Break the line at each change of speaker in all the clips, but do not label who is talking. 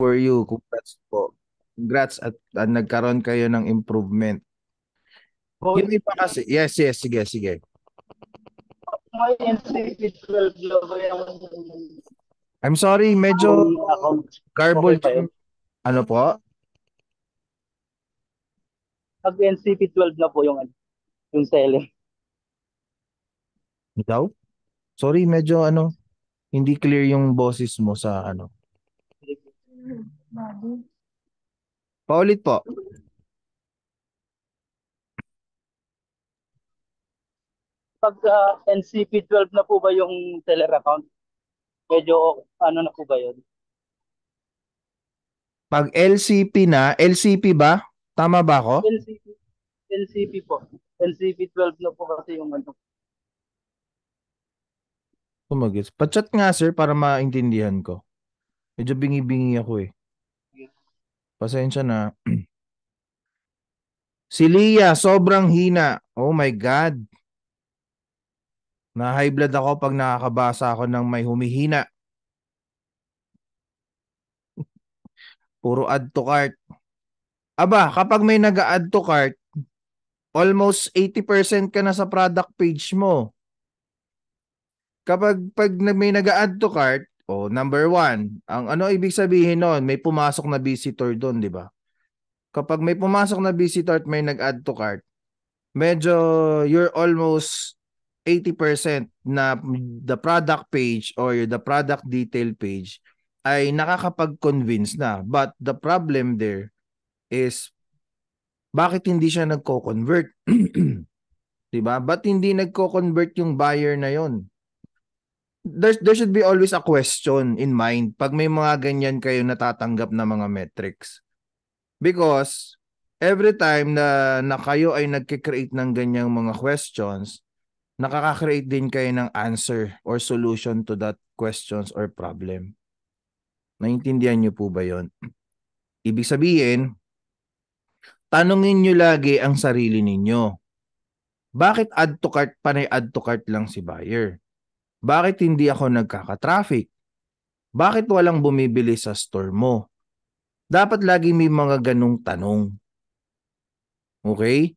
for you. Congrats po. Congrats at uh, nagkaroon kayo ng improvement. Oh, Yung iba kasi, yes, yes, sige, sige. I'm sorry, medyo garbled. Okay ano po? Pag NCP 12 na po yung ano, yung selling. Ikaw? Sorry, medyo ano, hindi clear yung boses mo sa ano. Body. Paulit po. Pag uh, NCP 12 na po ba yung seller account? Medyo ano na po ba yun? Pag LCP na, LCP ba? Tama ba ako? LCP, LCP po. NCP 12 na po kasi yung ano. Tumagis. Pachat nga sir para maintindihan ko. Medyo bingi-bingi ako eh. Pasensya na. si Lia, sobrang hina. Oh my God. Na-high blood ako pag nakakabasa ako ng may humihina. Puro add to cart. Aba, kapag may nag-add to cart, almost 80% ka na sa product page mo. Kapag pag may nag-add to cart, oh, number one, ang ano ibig sabihin noon, may pumasok na visitor doon, di ba? Kapag may pumasok na visitor at may nag-add to cart, medyo you're almost 80% na the product page or the product detail page ay nakakapag-convince na. But the problem there is bakit hindi siya nagko-convert? 'Di ba? But hindi nagko-convert yung buyer na 'yon? there, there should be always a question in mind pag may mga ganyan kayo natatanggap na mga metrics. Because every time na, na kayo ay nagkikreate ng ganyang mga questions, nakaka-create din kayo ng answer or solution to that questions or problem. Naintindihan niyo po ba yon? Ibig sabihin, tanungin niyo lagi ang sarili ninyo. Bakit add to cart, panay add to cart lang si buyer? Bakit hindi ako nagkaka-traffic? Bakit walang bumibili sa store mo? Dapat lagi may mga ganong tanong. Okay?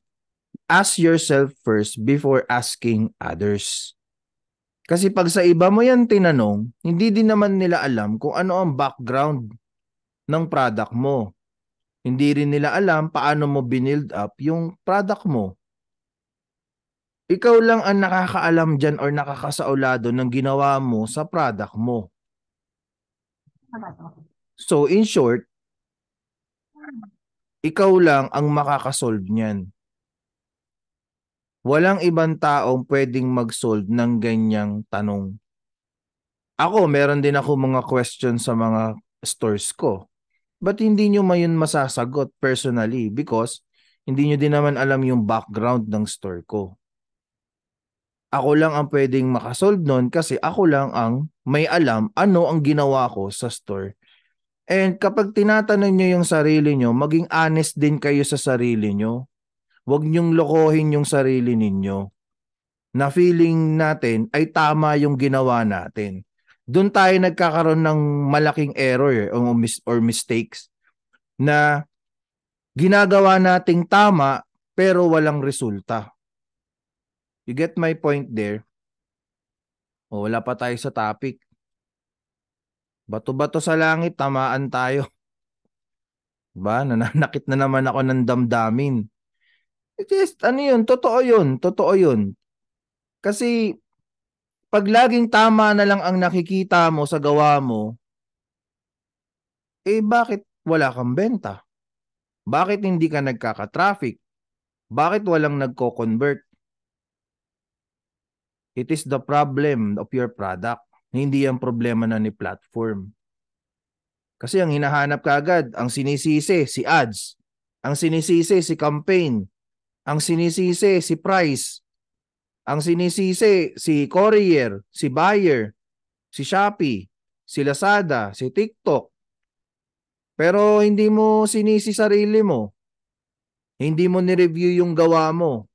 Ask yourself first before asking others. Kasi pag sa iba mo yan tinanong, hindi din naman nila alam kung ano ang background ng product mo. Hindi rin nila alam paano mo binuild up yung product mo ikaw lang ang nakakaalam dyan or nakakasaulado ng ginawa mo sa product mo. So in short, ikaw lang ang makakasolve niyan. Walang ibang taong pwedeng mag-solve ng ganyang tanong. Ako, meron din ako mga questions sa mga stores ko. But hindi nyo mayon masasagot personally because hindi nyo din naman alam yung background ng store ko ako lang ang pwedeng makasolve nun kasi ako lang ang may alam ano ang ginawa ko sa store. And kapag tinatanong nyo yung sarili nyo, maging honest din kayo sa sarili nyo. Huwag nyong lokohin yung sarili ninyo na feeling natin ay tama yung ginawa natin. Doon tayo nagkakaroon ng malaking error or, mis- or mistakes na ginagawa nating tama pero walang resulta. You get my point there? O, oh, wala pa tayo sa topic. Bato-bato sa langit, tamaan tayo. Ba, diba? nananakit na naman ako ng damdamin. It is, ano yun, totoo yun, totoo yun. Kasi, pag laging tama na lang ang nakikita mo sa gawa mo, eh bakit wala kang benta? Bakit hindi ka nagkaka-traffic? Bakit walang nagko-convert? It is the problem of your product. Hindi ang problema na ni platform. Kasi ang hinahanap kaagad, ang sinisisi si ads, ang sinisisi si campaign, ang sinisisi si price, ang sinisisi si courier, si buyer, si Shopee, si Lazada, si TikTok. Pero hindi mo sinisi sarili mo. Hindi mo ni-review yung gawa mo.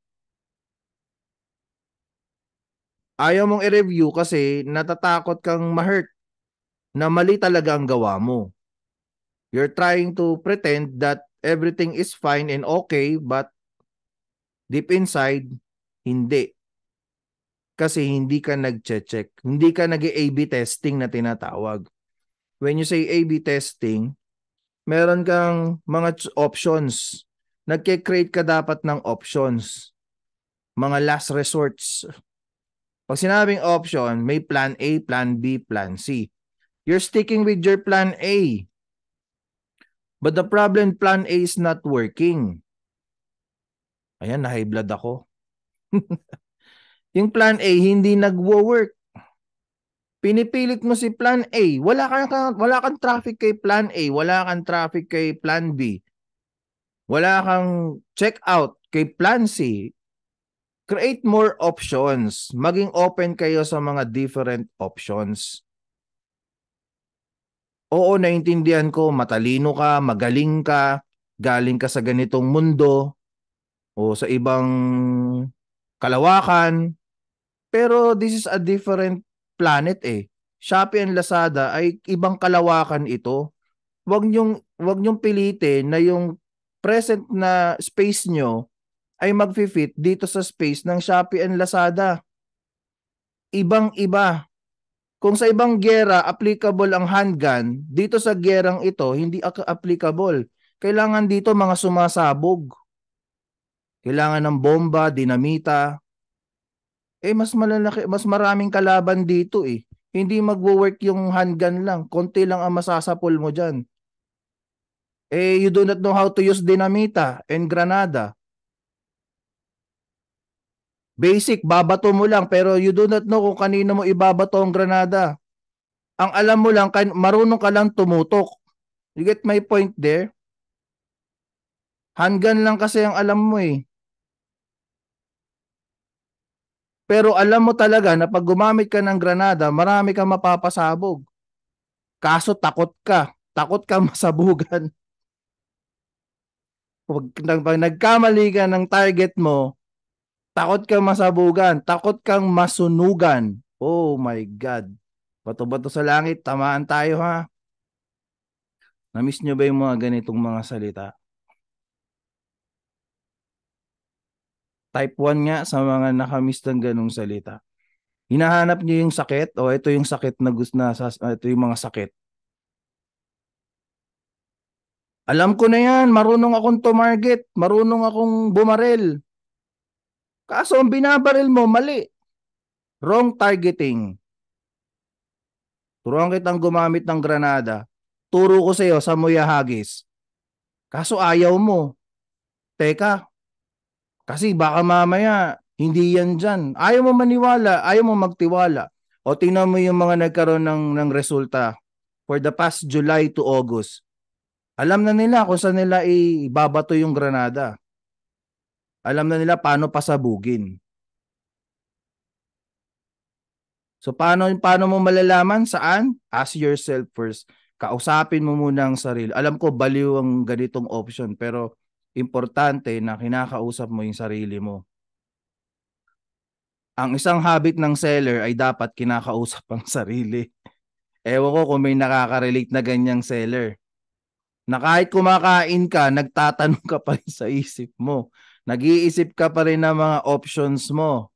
Ayaw mong i-review kasi natatakot kang ma-hurt na mali talaga ang gawa mo. You're trying to pretend that everything is fine and okay but deep inside, hindi. Kasi hindi ka nag-check. Hindi ka nag ab testing na tinatawag. When you say A-B testing, meron kang mga options. Nagke-create ka dapat ng options. Mga last resorts pag sinabing option, may plan A, plan B, plan C. You're sticking with your plan A. But the problem, plan A is not working. Ayan, na-high blood ako. yung plan A, hindi nagwo-work. Pinipilit mo si plan A. Wala kang, wala kang traffic kay plan A. Wala kang traffic kay plan B. Wala kang check out kay plan C create more options. Maging open kayo sa mga different options. Oo, naintindihan ko, matalino ka, magaling ka, galing ka sa ganitong mundo o sa ibang kalawakan. Pero this is a different planet eh. Shopee and Lazada ay ibang kalawakan ito. Huwag niyong, huwag niyong pilitin na yung present na space nyo ay magfi fit dito sa space ng Shopee and Lazada. Ibang-iba. Kung sa ibang gera applicable ang handgun, dito sa gerang ito hindi applicable. Kailangan dito mga sumasabog. Kailangan ng bomba, dinamita. Eh mas malalaki, mas maraming kalaban dito eh. Hindi magwo-work yung handgun lang. Konti lang ang masasapol mo diyan. Eh you do not know how to use dinamita and granada Basic, babato mo lang pero you do not know kung kanino mo ibabato ang granada. Ang alam mo lang, marunong ka lang tumutok. You get my point there? Hanggan lang kasi ang alam mo eh. Pero alam mo talaga na pag gumamit ka ng granada, marami kang mapapasabog. Kaso takot ka. Takot ka masabugan. Pag, pag nagkamali ka ng target mo, Takot kang masabugan. Takot kang masunugan. Oh my God. Bato-bato sa langit. Tamaan tayo ha. Namiss nyo ba yung mga ganitong mga salita? Type 1 nga sa mga nakamiss ng ganong salita. Hinahanap nyo yung sakit o ito yung sakit na gusto na sa, ah, ito yung mga sakit. Alam ko na yan, marunong akong to market, marunong akong bumarel. Kaso ang binabaril mo, mali. Wrong targeting. Turuan kitang gumamit ng granada. Turo ko sa iyo sa Muyahagis. Kaso ayaw mo. Teka, kasi baka mamaya hindi yan dyan. Ayaw mo maniwala, ayaw mo magtiwala. O tingnan mo yung mga nagkaroon ng, ng resulta for the past July to August. Alam na nila kung saan nila ibabato yung Granada alam na nila paano pasabugin. So paano paano mo malalaman saan? Ask yourself first. Kausapin mo muna ang sarili. Alam ko baliw ang ganitong option pero importante na kinakausap mo yung sarili mo. Ang isang habit ng seller ay dapat kinakausap ang sarili. Ewan ko kung may nakaka-relate na ganyang seller. Na kahit kumakain ka, nagtatanong ka pa rin sa isip mo Nag-iisip ka pa rin ng mga options mo.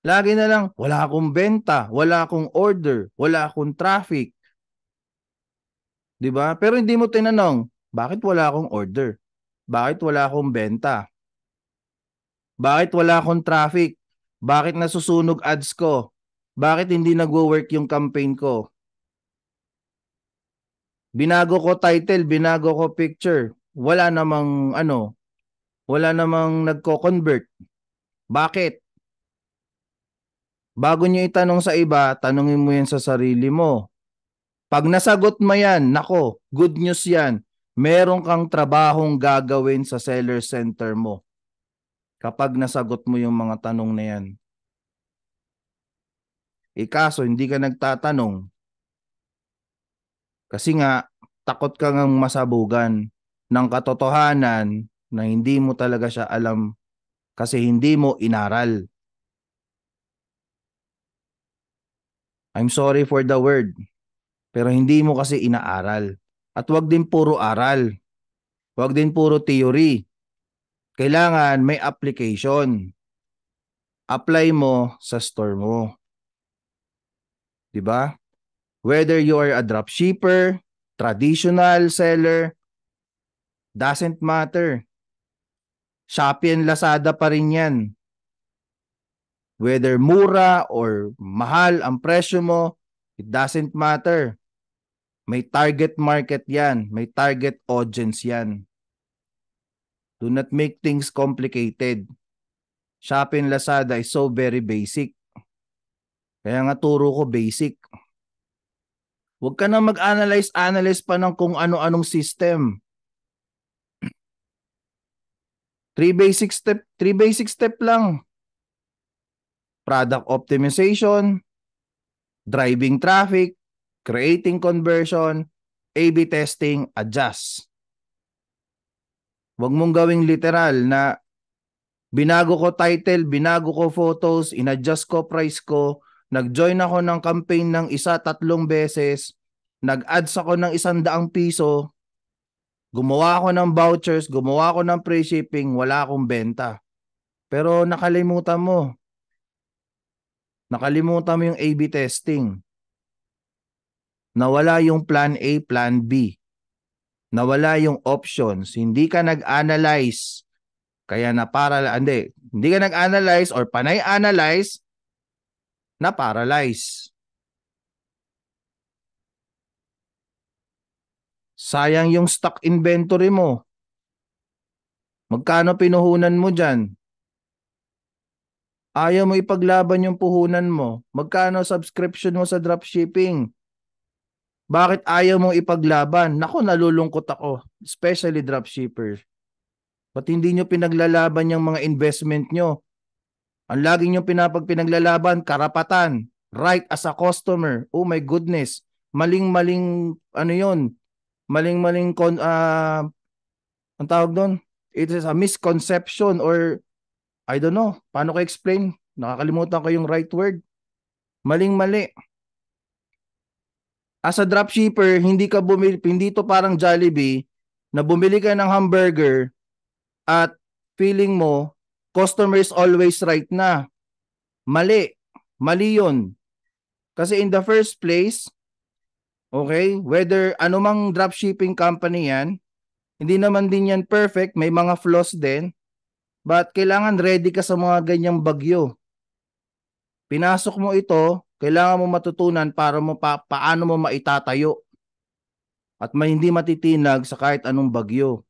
Lagi na lang, wala akong benta, wala akong order, wala akong traffic. 'Di ba? Pero hindi mo tinanong, bakit wala akong order? Bakit wala akong benta? Bakit wala akong traffic? Bakit nasusunog ads ko? Bakit hindi nagwo-work yung campaign ko? Binago ko title, binago ko picture. Wala namang ano, wala namang nagko-convert. Bakit? Bago nyo itanong sa iba, tanongin mo yan sa sarili mo. Pag nasagot mo yan, nako, good news yan. Meron kang trabahong gagawin sa seller center mo. Kapag nasagot mo yung mga tanong na yan. Ikaso, eh, hindi ka nagtatanong. Kasi nga, takot ka ngang masabugan ng katotohanan na hindi mo talaga siya alam kasi hindi mo inaral. I'm sorry for the word, pero hindi mo kasi inaaral. At wag din puro aral. Wag din puro theory. Kailangan may application. Apply mo sa store mo. 'Di ba? Whether you are a dropshipper, traditional seller, doesn't matter. Shopee and Lazada pa rin yan. Whether mura or mahal ang presyo mo, it doesn't matter. May target market yan. May target audience yan. Do not make things complicated. Shopee and Lazada is so very basic. Kaya nga turo ko basic. Huwag ka na mag-analyze-analyze pa ng kung ano-anong system. 3 basic step, 3 basic step lang. Product optimization, driving traffic, creating conversion, AB testing, adjust. Huwag mong gawing literal na binago ko title, binago ko photos, inadjust ko price ko, nag-join ako ng campaign ng isa tatlong beses, nag-ads ako ng isang daang piso, Gumawa ako ng vouchers, gumawa ako ng free shipping, wala akong benta. Pero nakalimutan mo. Nakalimutan mo yung A-B testing. Nawala yung plan A, plan B. Nawala yung options. Hindi ka nag-analyze. Kaya na paralyze. hindi, hindi ka nag-analyze or panay-analyze na paralyze. Sayang yung stock inventory mo. Magkano pinuhunan mo dyan? Ayaw mo ipaglaban yung puhunan mo. Magkano subscription mo sa dropshipping? Bakit ayaw mong ipaglaban? Nako, nalulungkot ako. Especially dropshippers. Ba't hindi nyo pinaglalaban yung mga investment nyo? Ang laging nyo pinapagpinaglalaban, karapatan. Right as a customer. Oh my goodness. Maling-maling, ano yon maling-maling con uh, ah, ang tawag doon it is a misconception or I don't know paano ko explain nakakalimutan ko yung right word maling-mali as a dropshipper hindi ka bumili hindi to parang Jollibee na bumili ka ng hamburger at feeling mo customers always right na mali mali yon kasi in the first place Okay? Whether anumang dropshipping company yan, hindi naman din yan perfect, may mga flaws din. But kailangan ready ka sa mga ganyang bagyo. Pinasok mo ito, kailangan mo matutunan para mo pa, paano mo maitatayo. At may hindi matitinag sa kahit anong bagyo.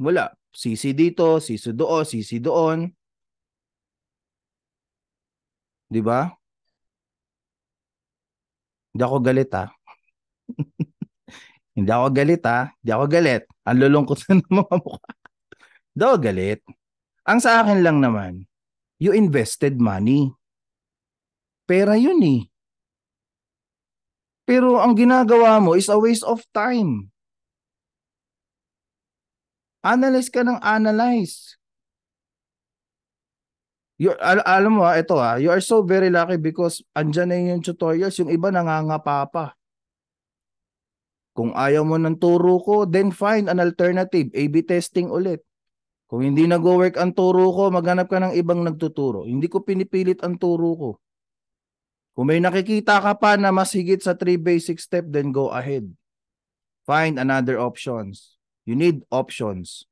Wala. Sisi dito, sisi doon, sisi doon. 'Di ba? Hindi ako galit ah. Hindi ako galit ah. Hindi ako galit. Ang lulungkot na ng mga mukha. Hindi ako galit. Ang sa akin lang naman, you invested money. Pera yun eh. Pero ang ginagawa mo is a waste of time. Analyze ka ng analyze you al- alam mo ah, ito ha, ah, you are so very lucky because andyan na yung tutorials, yung iba nangangapa pa. Kung ayaw mo ng turo ko, then find an alternative, A-B testing ulit. Kung hindi nag-work ang turo ko, maghanap ka ng ibang nagtuturo. Hindi ko pinipilit ang turo ko. Kung may nakikita ka pa na mas higit sa 3 basic step, then go ahead. Find another options. You need options.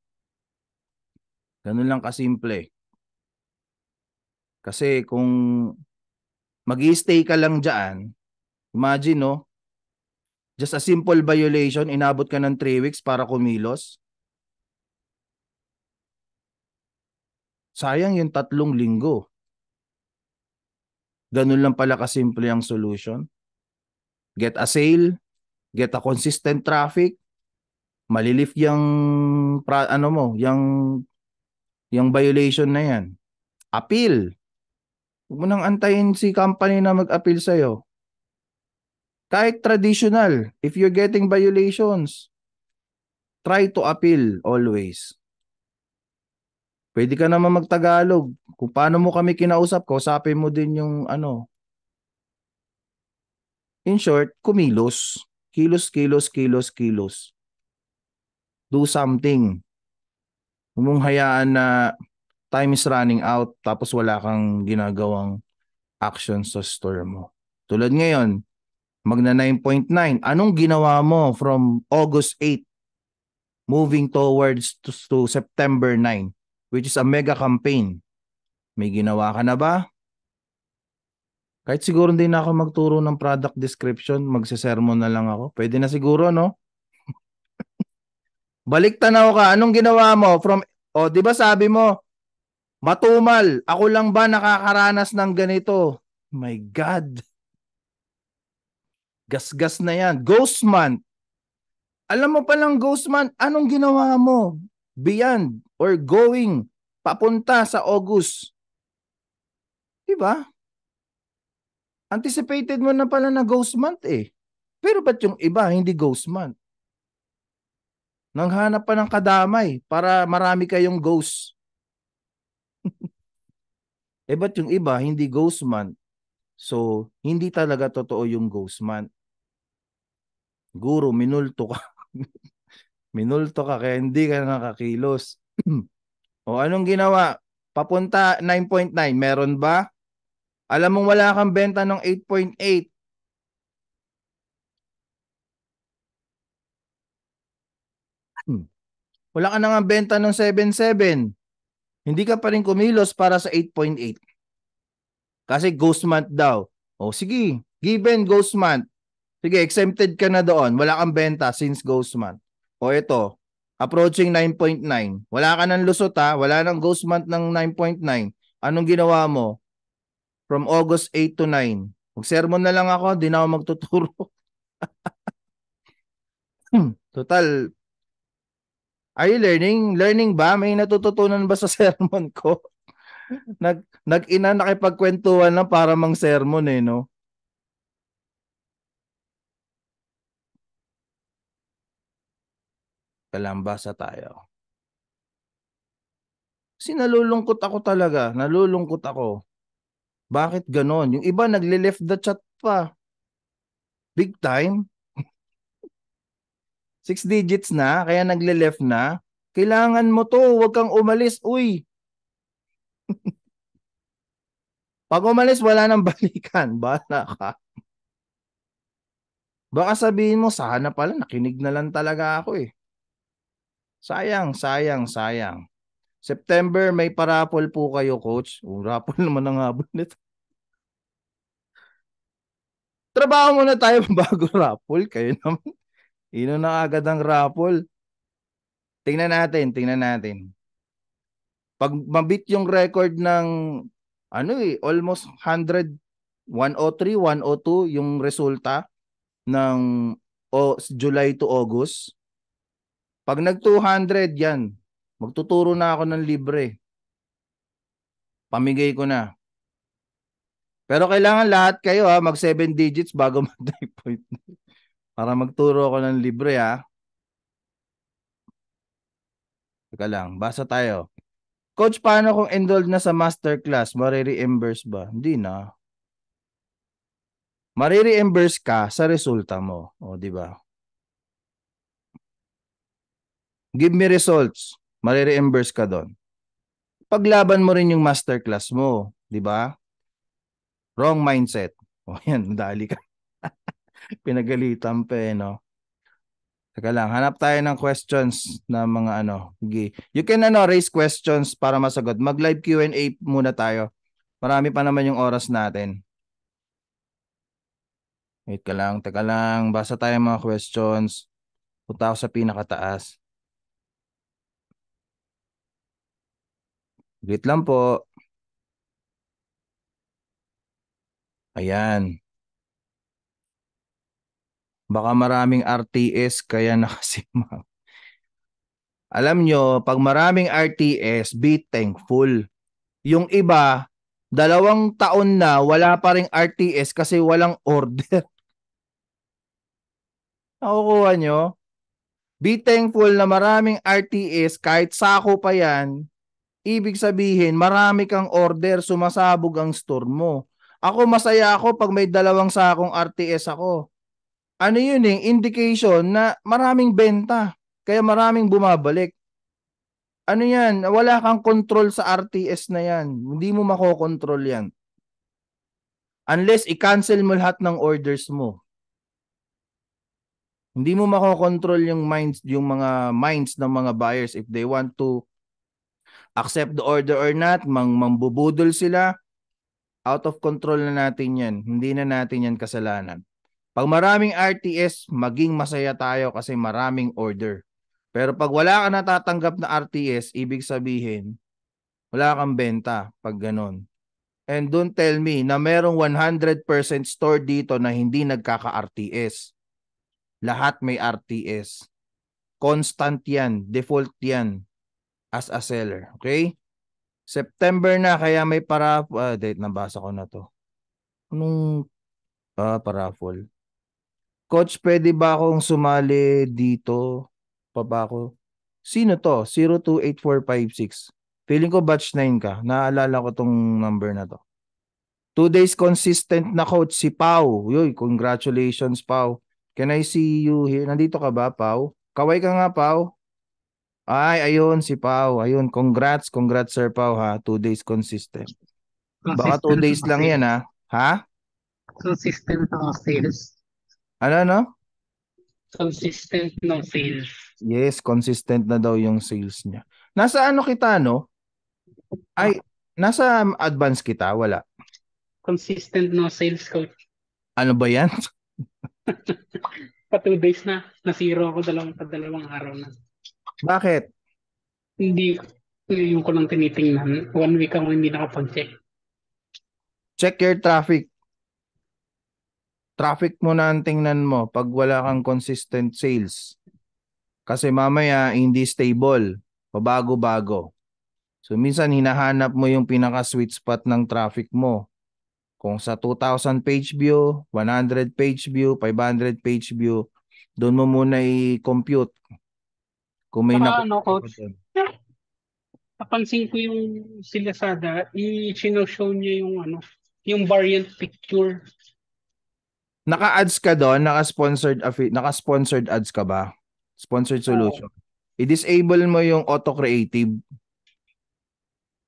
Ganun lang kasimple. Kasi kung mag stay ka lang dyan, imagine no, just a simple violation, inabot ka ng 3 weeks para kumilos. Sayang yung tatlong linggo. Ganun lang pala kasimple ang solution. Get a sale, get a consistent traffic, malilift yung pra, ano mo, yung yung violation na yan. Appeal. Huwag mo nang antayin si company na mag-appeal sa'yo. Kahit traditional, if you're getting violations, try to appeal always. Pwede ka naman magtagalog. Kung paano mo kami kinausap, kausapin mo din yung ano. In short, kumilos. Kilos, kilos, kilos, kilos. Do something. Huwag na time is running out tapos wala kang ginagawang action sa store mo. Tulad ngayon, magna 9.9. Anong ginawa mo from August 8 moving towards to, to September 9 which is a mega campaign? May ginawa ka na ba? Kahit siguro hindi na ako magturo ng product description, magsesermon na lang ako. Pwede na siguro, no? Balik tanaw ka, anong ginawa mo from O, oh, 'di ba sabi mo Matumal, ako lang ba nakakaranas ng ganito? My God. Gasgas na yan. Ghost month. Alam mo palang ghost month, anong ginawa mo? Beyond or going papunta sa August. Diba? Anticipated mo na pala na ghost month eh. Pero ba't yung iba hindi ghost month? Nanghanap pa ng kadamay para marami kayong ghost. eh ba't yung iba, hindi ghost month? So, hindi talaga totoo yung ghost month. Guru, minulto ka. minulto ka kaya hindi ka nakakilos. o anong ginawa? Papunta 9.9, meron ba? Alam mong wala kang benta ng 8.8. Hmm. Wala ka nang benta ng 7.7. Hindi ka pa rin kumilos para sa 8.8. Kasi ghost month daw. O sige, given ghost month. Sige, exempted ka na doon. Wala kang benta since ghost month. O ito, approaching 9.9. Wala ka ng lusot ha. Wala ng ghost month ng 9.9. Anong ginawa mo? From August 8 to 9. Mag-sermon na lang ako. Hindi na ako magtuturo. Hmm, total, Are you learning? Learning ba? May natututunan ba sa sermon ko? Nag nag-ina nakipagkwentuhan lang para mang sermon eh, no? Kalambasa tayo. Kasi nalulungkot ako talaga. Nalulungkot ako. Bakit ganon? Yung iba nagle-left the chat pa. Big time six digits na, kaya nagle-left na, kailangan mo to, huwag kang umalis, uy. Pag umalis, wala nang balikan. Bala ka. Baka sabihin mo, sana pala, nakinig na lang talaga ako eh. Sayang, sayang, sayang. September, may parapol po kayo, coach. Oh, rapol naman ang habol nito. Trabaho muna tayo bago rapol. Kayo naman. Ino na agad ang raffle. Tingnan natin, tingnan natin. Pag mabit yung record ng ano eh, almost 100 103, 102 yung resulta ng o, July to August. Pag nag 200 yan, magtuturo na ako ng libre. Pamigay ko na. Pero kailangan lahat kayo ha, mag 7 digits bago mag 9.9. Para magturo ako ng libre ha. Teka lang, basa tayo. Coach, paano kung enrolled na sa masterclass? Marireimburse ba? Hindi na. Marireimburse ka sa resulta mo. O, di ba? Give me results. Marireimburse ka doon. Paglaban mo rin yung masterclass mo. Di ba? Wrong mindset. O, yan. Dali ka. Pinagalitan pa eh, no? Teka lang, hanap tayo ng questions na mga ano. You can ano, raise questions para masagot. Mag-live Q&A muna tayo. Marami pa naman yung oras natin. Wait ka lang, teka lang. Basa tayo mga questions. Punta ako sa pinakataas. Wait lang po. Ayan. Baka maraming RTS kaya nakasimang. Alam nyo, pag maraming RTS, be thankful. Yung iba, dalawang taon na wala pa rin RTS kasi walang order. Nakukuha nyo? Be thankful na maraming RTS kahit sako pa yan. Ibig sabihin, marami kang order, sumasabog ang store mo. Ako masaya ako pag may dalawang sakong RTS ako ano yun eh, indication na maraming benta. Kaya maraming bumabalik. Ano yan, wala kang control sa RTS na yan. Hindi mo makokontrol yan. Unless i-cancel mo lahat ng orders mo. Hindi mo makokontrol yung minds, yung mga minds ng mga buyers if they want to accept the order or not, mang mambubudol sila. Out of control na natin 'yan. Hindi na natin 'yan kasalanan. Pag maraming RTS, maging masaya tayo kasi maraming order. Pero pag wala ka natatanggap na RTS, ibig sabihin, wala kang benta pag ganon. And don't tell me na merong 100% store dito na hindi nagkaka-RTS. Lahat may RTS. Constant yan. Default yan as a seller. Okay? September na kaya may para uh, date nabasa ko na to. Anong uh, paraffle? Coach, pwede ba akong sumali dito? Pa ba ako? Sino to? 028456. Feeling ko batch 9 ka. Naalala ko tong number na to. Two days consistent na coach si Pau. Yoy, congratulations Pau. Can I see you here? Nandito ka ba, Pau? Kaway ka nga, Pau. Ay, ayun, si Pau. Ayun, congrats, congrats, Sir Pau, ha? Two days consistent.
consistent Baka two days lang yan,
ha? Ha? Consistent ang sales. Ano, ano? Consistent ng sales. Yes, consistent na daw yung sales niya. Nasa ano kita, no? Ay, nasa advance kita, wala. Consistent no sales coach. Ano ba yan? pa two days na. Nasiro ako dalawang, pa dalawang araw na. Bakit? Hindi, yung ko lang tinitingnan. One week ako hindi nakapag-check. Check your traffic traffic mo na ang tingnan mo pag wala kang consistent sales. Kasi mamaya hindi stable, pabago-bago. So minsan hinahanap mo yung pinaka sweet spot ng traffic mo. Kung sa 2,000 page view, 100 page view, 500 page view, doon mo muna i-compute. Kung may Saka, ano, coach, napansin ko yung si Lazada, i-show niya yung ano, yung variant picture Naka-ads ka doon? Naka-sponsored, affi- naka-sponsored ads ka ba? Sponsored solution. Oh. I-disable mo yung auto-creative.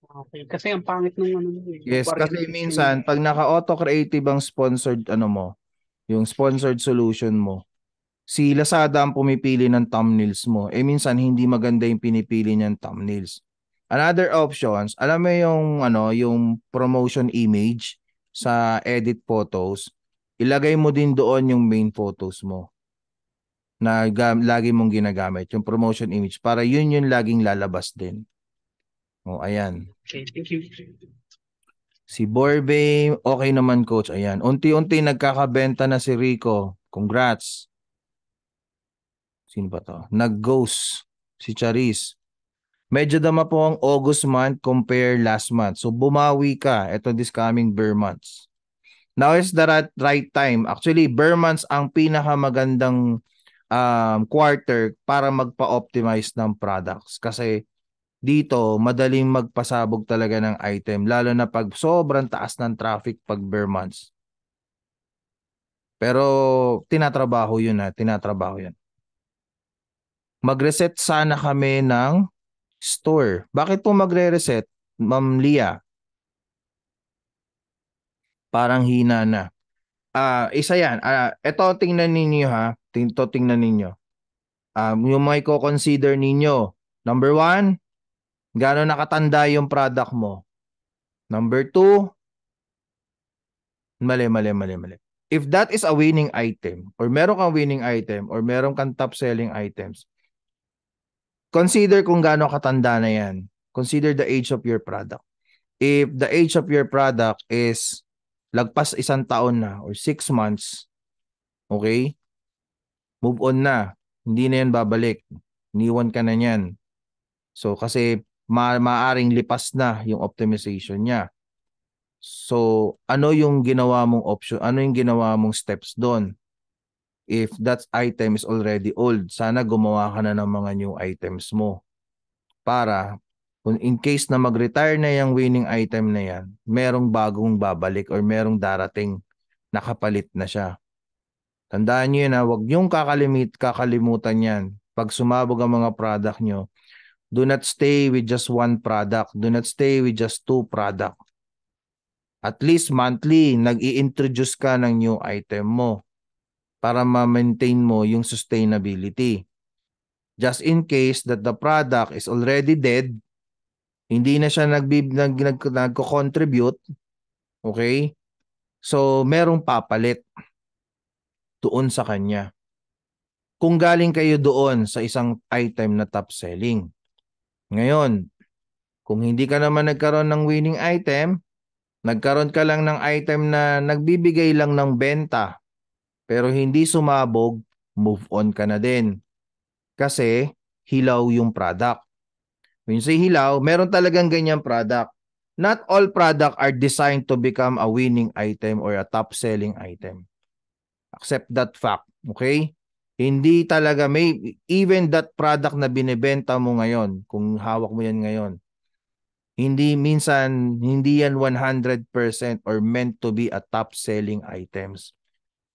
Okay. Kasi ang pangit ng ano mo. Eh. Yes, kasi minsan, pag naka-auto-creative ang sponsored ano mo, yung sponsored solution mo, si Lazada ang pumipili ng thumbnails mo. Eh minsan, hindi maganda yung pinipili niyang thumbnails. Another options, alam mo yung ano, yung promotion image sa edit photos, ilagay mo din doon yung main photos mo na lagi mong ginagamit, yung promotion image, para yun yung laging lalabas din. O, ayan. Okay, thank you. Si Borbay, okay naman coach. Ayan, unti-unti nagkakabenta na si Rico. Congrats. Sino ba to? Nag-ghost. Si Charis. Medyo dama po ang August month compare last month. So bumawi ka. Ito this coming bear months. Now is the right time. Actually, bare months ang pinakamagandang um, quarter para magpa-optimize ng products. Kasi dito, madaling magpasabog talaga ng item. Lalo na pag sobrang taas ng traffic pag bare months. Pero tinatrabaho yun ha, ah, tinatrabaho yun. Mag-reset sana kami ng store. Bakit po magre-reset, Ma'am Lia? parang hina na. Ah, uh, isa 'yan. Ah, uh, ito tingnan ninyo ha. Tingto tingnan ninyo. Um, yung mga i-consider ninyo. Number one, gaano nakatanda yung product mo. Number two, mali, mali, mali, mali. If that is a winning item, or meron kang winning item, or meron kang top selling items, consider kung gaano katanda na yan. Consider the age of your product. If the age of your product is lagpas isang taon na or six months, okay? Move on na. Hindi na yan babalik. Niwan ka na yan. So, kasi ma maaring lipas na yung optimization niya. So, ano yung ginawa mong option? Ano yung ginawa mong steps doon? If that item is already old, sana gumawa ka na ng mga new items mo para kung in case na mag-retire na yung winning item na yan, merong bagong babalik or merong darating nakapalit na siya. Tandaan nyo yun ha, huwag nyong kakalimit, kakalimutan yan. Pag sumabog ang mga product nyo, do not stay with just one product. Do not stay with just two product. At least monthly, nag introduce ka ng new item mo para ma-maintain mo yung sustainability. Just in case that the product is already dead, hindi na siya nag nag, nag, nagko-contribute. Okay? So, merong papalit doon sa kanya. Kung galing kayo doon sa isang item na top selling. Ngayon, kung hindi ka naman nagkaroon ng winning item, nagkaroon ka lang ng item na nagbibigay lang ng benta, pero hindi sumabog, move on ka na din. Kasi hilaw yung product. When you hilaw, meron talagang ganyan product. Not all product are designed to become a winning item or a top-selling item. Accept that fact, okay? Hindi talaga may even that product na binebenta mo ngayon, kung hawak mo 'yan ngayon. Hindi minsan hindi yan 100% or meant to be a top-selling items.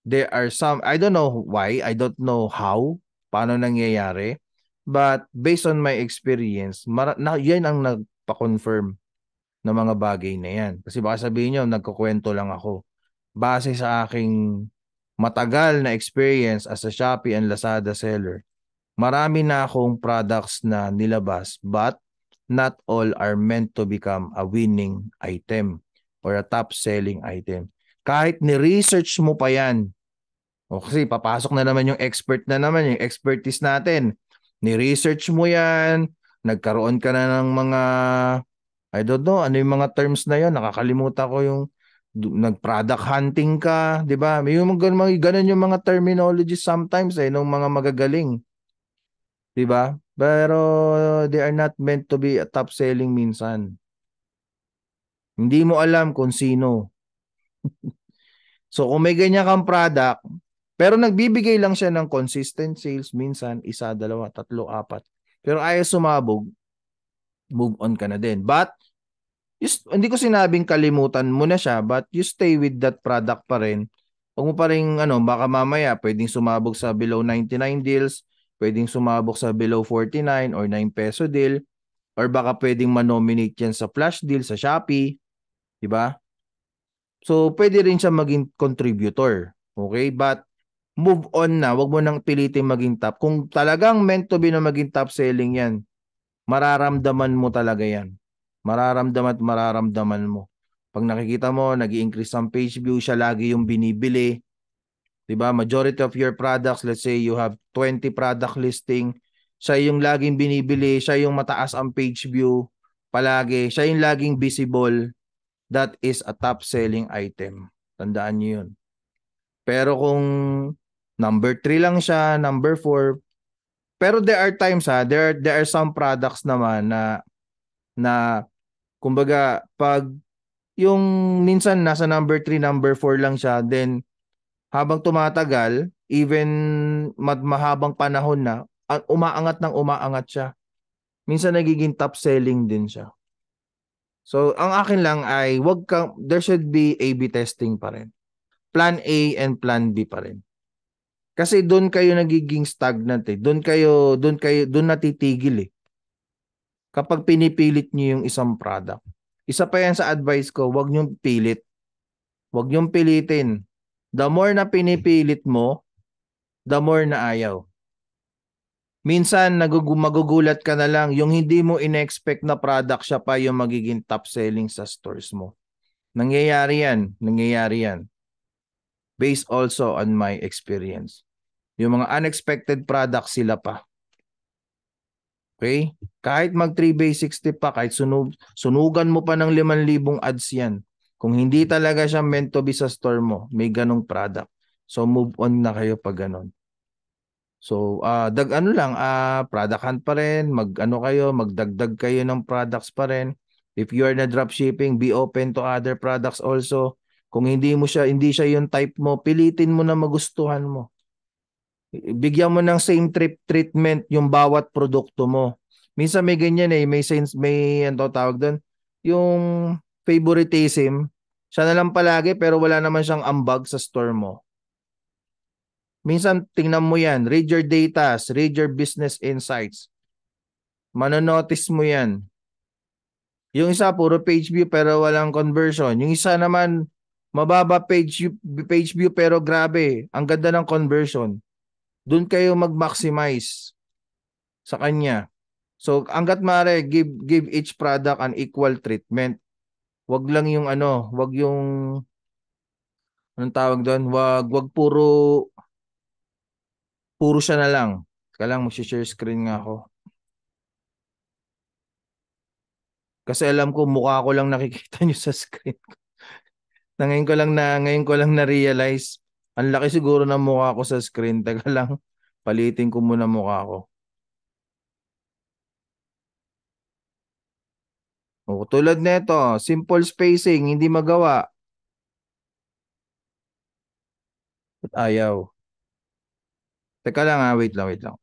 There are some I don't know why, I don't know how, paano nangyayari. But based on my experience, mara- na, yan ang nagpa-confirm ng mga bagay na yan. Kasi baka sabihin nyo, nagkukwento lang ako. Base sa aking matagal na experience as a Shopee and Lazada seller, marami na akong products na nilabas but not all are meant to become a winning item or a top selling item. Kahit ni-research mo pa yan, o kasi papasok na naman yung expert na naman, yung expertise natin ni-research mo yan, nagkaroon ka na ng mga, I don't know, ano yung mga terms na yon nakakalimutan ko yung nag-product hunting ka, di ba? Yung mga ganun, ganun yung mga terminology sometimes eh, nung mga magagaling. Di ba? Pero they are not meant to be a top selling minsan. Hindi mo alam kung sino. so kung may ganyan kang product, pero nagbibigay lang siya ng consistent sales minsan isa, dalawa, tatlo, apat. Pero ayaw sumabog, move on ka na din. But you, hindi ko sinabing kalimutan mo na siya but you stay with that product pa rin. Huwag mo pa rin ano, baka mamaya pwedeng sumabog sa below 99 deals, pwedeng sumabog sa below 49 or 9 peso deal or baka pwedeng manominate yan sa flash deal sa Shopee, 'di ba? So pwede rin siya maging contributor. Okay? But move on na. Huwag mo nang pilitin maging top. Kung talagang meant to be na maging top selling yan, mararamdaman mo talaga yan. Mararamdaman at mararamdaman mo. Pag nakikita mo, nag increase ang page view, siya lagi yung binibili. 'Di ba? Majority of your products, let's say you have 20 product listing, siya yung laging binibili, siya yung mataas ang page view palagi, siya yung laging visible, that is a top selling item. Tandaan niyo yun. Pero kung Number 3 lang siya, number 4. Pero there are times ha, there there are some products naman na na kumbaga pag yung minsan nasa number 3, number 4 lang siya, then habang tumatagal, even mad mahabang panahon na, umaangat ng umaangat siya. Minsan nagiging top selling din siya. So, ang akin lang ay wag kang there should be A/B testing pa rin. Plan A and plan B pa rin. Kasi doon kayo nagiging stagnant eh. Doon kayo, doon kayo, doon natitigil eh. Kapag pinipilit niyo yung isang product. Isa pa yan sa advice ko, wag niyo pilit. Wag niyo pilitin. The more na pinipilit mo, the more na ayaw. Minsan nagugulat ka na lang yung hindi mo inexpect na product siya pa yung magiging top selling sa stores mo. Nangyayari yan, nangyayari yan based also on my experience. Yung mga unexpected products sila pa. Okay? Kahit mag 3 basics tip pa, kahit sunug, sunugan mo pa ng 5,000 ads yan. Kung hindi talaga siya meant to be sa store mo, may ganong product. So move on na kayo pag ganon. So uh, dag ano lang, uh, product hunt pa rin, mag ano kayo, magdagdag kayo ng products pa rin. If you are na dropshipping, be open to other products also. Kung hindi mo siya, hindi siya yung type mo, pilitin mo na magustuhan mo. Bigyan mo ng same trip treatment yung bawat produkto mo. Minsan may ganyan eh, may sense, may ano tawag doon, yung favoritism, siya na lang palagi pero wala naman siyang ambag sa store mo. Minsan tingnan mo yan, read your data, read your business insights. Manonotice mo yan. Yung isa puro page view pero walang conversion. Yung isa naman Mababa page view, page view pero grabe, ang ganda ng conversion. Doon kayo mag-maximize sa kanya. So hangga't mare give give each product an equal treatment. Wag lang yung ano, wag yung anong tawag doon? Wag wag puro puro siya na lang. Kaya lang mag-share screen nga ako. Kasi alam ko mukha ko lang nakikita niyo sa screen ko. Na ngayon ko lang na ngayon ko lang na-realize, ang laki siguro ng mukha ko sa screen. Teka lang, palitin ko muna mukha ko. O, oh, tulad nito, simple spacing, hindi magawa. ayaw? Teka lang ha, ah, wait lang, wait lang.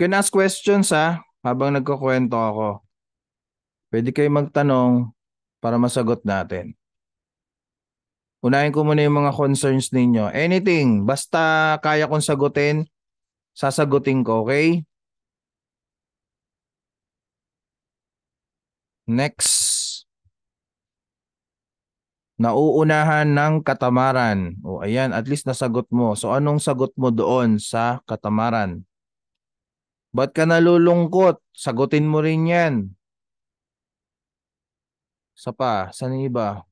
can ask questions ha, habang nagkukwento ako. Pwede kayo magtanong para masagot natin. Unahin ko muna yung mga concerns ninyo. Anything, basta kaya kong sagutin, sasagutin ko, okay? Next. Nauunahan ng katamaran. O ayan, at least nasagot mo. So anong sagot mo doon sa katamaran? Ba't ka nalulungkot? Sagutin mo rin yan. Sa pa, saan iba?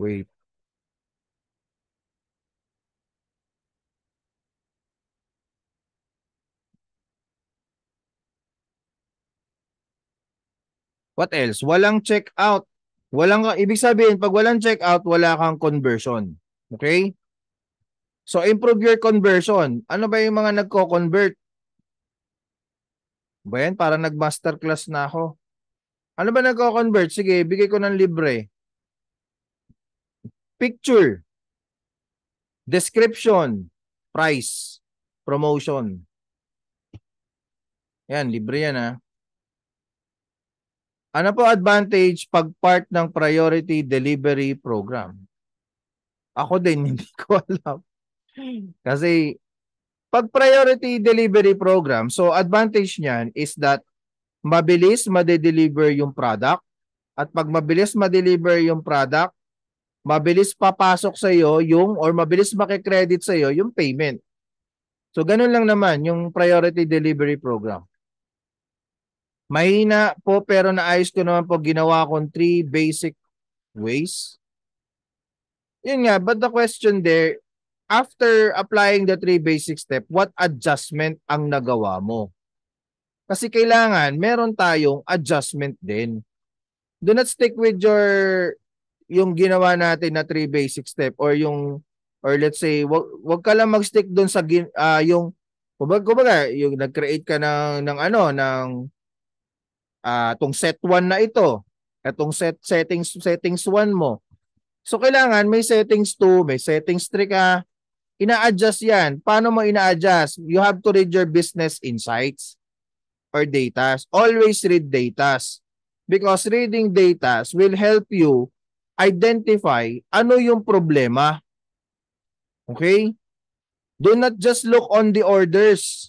Wait. What else? Walang check out. Walang ibig sabihin pag walang check out, wala kang conversion. Okay? So improve your conversion. Ano ba yung mga nagko-convert? Ba yan? Para nag-masterclass na ako. Ano ba nagko-convert? Sige, bigay ko ng libre. Picture. Description. Price. Promotion. Yan, libre yan ha. Ah. Ano po advantage pag part ng priority delivery program? Ako din, hindi ko alam. Kasi pag priority delivery program, so advantage niyan is that mabilis ma-deliver yung product at pag mabilis ma-deliver yung product, mabilis papasok sa iyo yung or mabilis makikredit sa iyo yung payment. So ganun lang naman yung priority delivery program. Mahina po pero naayos ko naman po ginawa kong three basic ways. Yun nga, but the question there after applying the three basic step, what adjustment ang nagawa mo? Kasi kailangan meron tayong adjustment din. Do not stick with your yung ginawa natin na three basic step or yung or let's say wag, wag ka lang magstick doon sa uh, yung kumbaga, kumbaga yung nag-create ka ng ng ano ng uh, tong set 1 na ito etong set settings settings 1 mo so kailangan may settings 2 may settings 3 ka Ina-adjust yan. Paano mo ina-adjust? You have to read your business insights or data. Always read data. Because reading data will help you identify ano yung problema. Okay? Do not just look on the orders.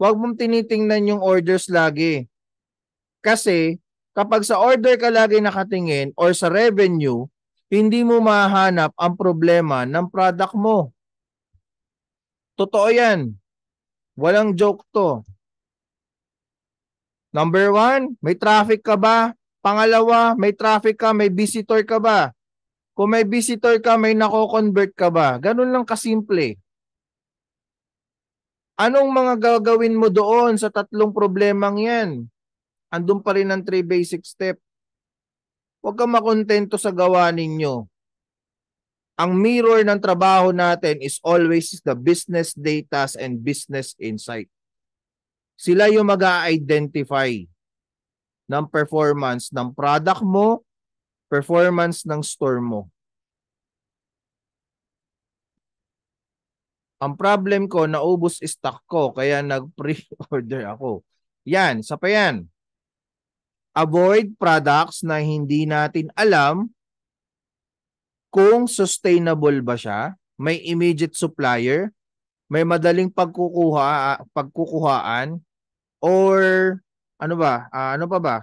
Huwag mong tinitingnan yung orders lagi. Kasi kapag sa order ka lagi nakatingin or sa revenue, hindi mo mahanap ang problema ng product mo. Totoo yan. Walang joke to. Number one, may traffic ka ba? Pangalawa, may traffic ka, may visitor ka ba? Kung may visitor ka, may nako-convert ka ba? Ganun lang kasimple. Anong mga gagawin mo doon sa tatlong problemang yan? Andun pa rin ang three basic step. Huwag kang makontento sa gawa ninyo ang mirror ng trabaho natin is always the business data and business insight. Sila yung mag identify ng performance ng product mo, performance ng store mo. Ang problem ko, naubos stock ko, kaya nag-pre-order ako. Yan, sa pa yan. Avoid products na hindi natin alam kung sustainable ba siya, may immediate supplier, may madaling pagkukuha ah, pagkukuhaan or ano ba? Uh, ano pa ba?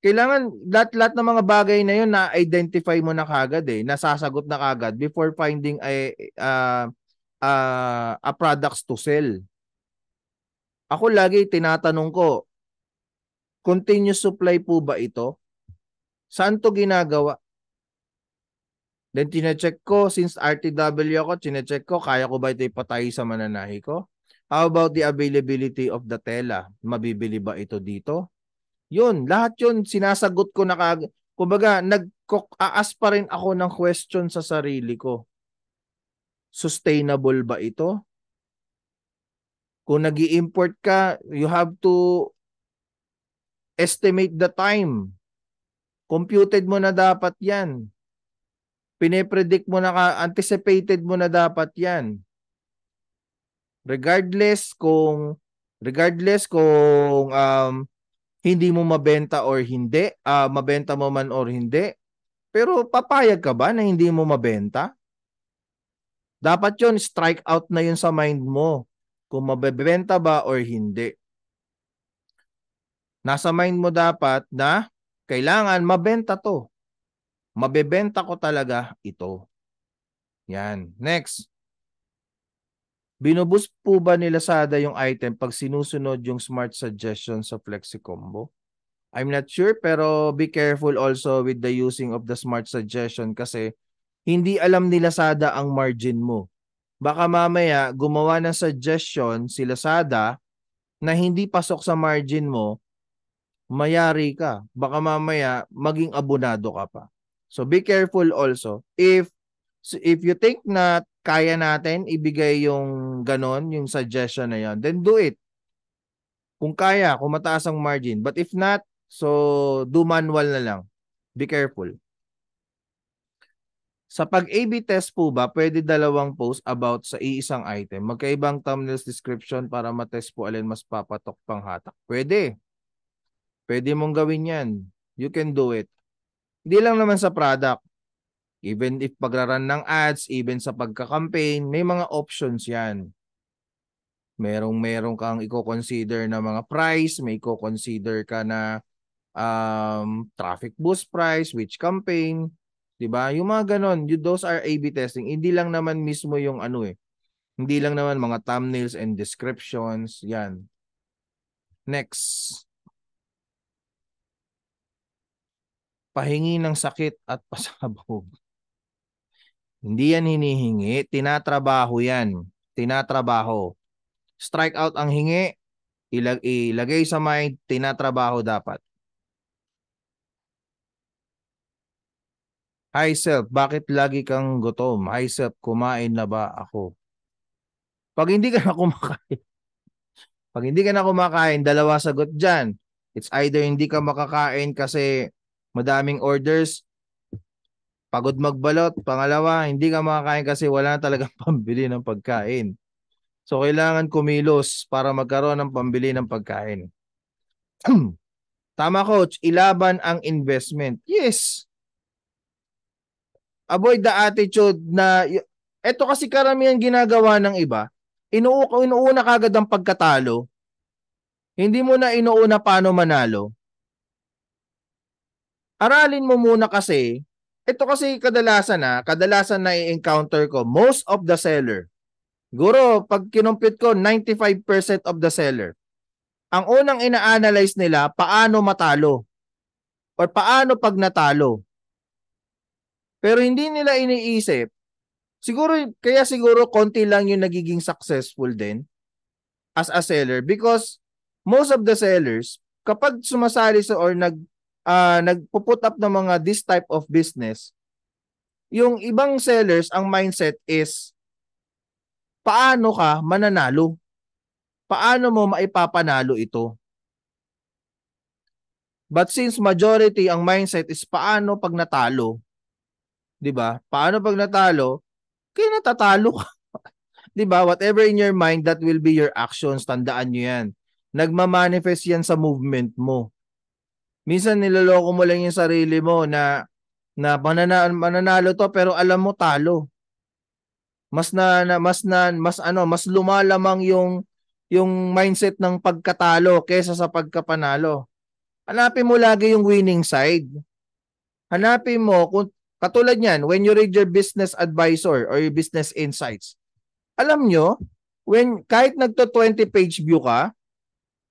Kailangan lahat-lahat ng mga bagay na 'yon na identify mo na kagad eh, nasasagot na kagad before finding a uh, uh, a products to sell. Ako lagi tinatanong ko, continuous supply po ba ito? Saan to ginagawa? Then tinecheck ko, since RTW ako, tinecheck ko, kaya ko ba ito ipatay sa mananahi ko? How about the availability of the tela? Mabibili ba ito dito? Yun, lahat yun, sinasagot ko na kag... Kumbaga, nag-aas pa rin ako ng question sa sarili ko. Sustainable ba ito? Kung nag import ka, you have to estimate the time. Computed mo na dapat yan. Pinepredict mo na, anticipated mo na dapat yan. Regardless kung, regardless kung um, hindi mo mabenta or hindi, uh, mabenta mo man or hindi, pero papayag ka ba na hindi mo mabenta? Dapat yon strike out na yun sa mind mo kung mabebenta ba or hindi. Nasa mind mo dapat na kailangan mabenta to. Mabebenta ko talaga ito. Yan. Next. Binubus po ba ni Lazada yung item pag sinusunod yung smart suggestion sa Flexi Combo? I'm not sure pero be careful also with the using of the smart suggestion kasi hindi alam ni Lazada ang margin mo. Baka mamaya gumawa ng suggestion si Lazada na hindi pasok sa margin mo, mayari ka. Baka mamaya maging abonado ka pa. So be careful also. If if you think na kaya natin ibigay yung ganon, yung suggestion na yon, then do it. Kung kaya, kung mataas ang margin. But if not, so do manual na lang. Be careful. Sa pag ab test po ba, pwede dalawang post about sa iisang item? Magkaibang thumbnails description para matest po alin mas papatok pang hatak. Pwede. Pwede mong gawin yan. You can do it. Hindi lang naman sa product. Even if pagraran ng ads, even sa pagka-campaign, may mga options yan. Merong meron kang i-consider na mga price, may i-consider ka na um, traffic boost price, which campaign, 'di ba? Yung mga ganun, you, those are AB testing. Hindi lang naman mismo yung ano eh. Hindi lang naman mga thumbnails and descriptions, 'yan. Next. pahingi ng sakit at pasabog. Hindi yan hinihingi, tinatrabaho yan. Tinatrabaho. Strike out ang hingi, ilag ilagay sa mind, tinatrabaho dapat. Hi self, bakit lagi kang gutom? Hi self, kumain na ba ako? Pag hindi ka na kumakain, pag hindi ka na kumakain, dalawa sagot dyan. It's either hindi ka makakain kasi madaming orders, pagod magbalot. Pangalawa, hindi ka makakain kasi wala na talagang pambili ng pagkain. So, kailangan kumilos para magkaroon ng pambili ng pagkain. Tama, coach. Ilaban ang investment. Yes. Avoid the attitude na... eto kasi karamihan ginagawa ng iba. Inuuna, inuuna kagad ang pagkatalo. Hindi mo na inuuna paano manalo aralin mo muna kasi, ito kasi kadalasan na, ah, kadalasan na i-encounter ko, most of the seller. Guro, pag kinumpit ko, 95% of the seller. Ang unang ina-analyze nila, paano matalo? Or paano pag natalo? Pero hindi nila iniisip, siguro, kaya siguro konti lang yung nagiging successful din as a seller because most of the sellers, kapag sumasali sa or nag uh, ah, nagpo-put up ng mga this type of business, yung ibang sellers, ang mindset is, paano ka mananalo? Paano mo maipapanalo ito? But since majority ang mindset is paano pag natalo, 'di ba? Paano pag natalo? Kaya natatalo ka. 'Di ba? Whatever in your mind that will be your actions, tandaan niyo 'yan. Nagma-manifest 'yan sa movement mo minsan niloloko mo lang yung sarili mo na na manana, mananalo to pero alam mo talo. Mas na, na mas na mas ano, mas lumalamang yung yung mindset ng pagkatalo kaysa sa pagkapanalo. Hanapin mo lagi yung winning side. Hanapin mo kung katulad niyan, when you read your business advisor or your business insights. Alam nyo, when kahit nagto 20 page view ka,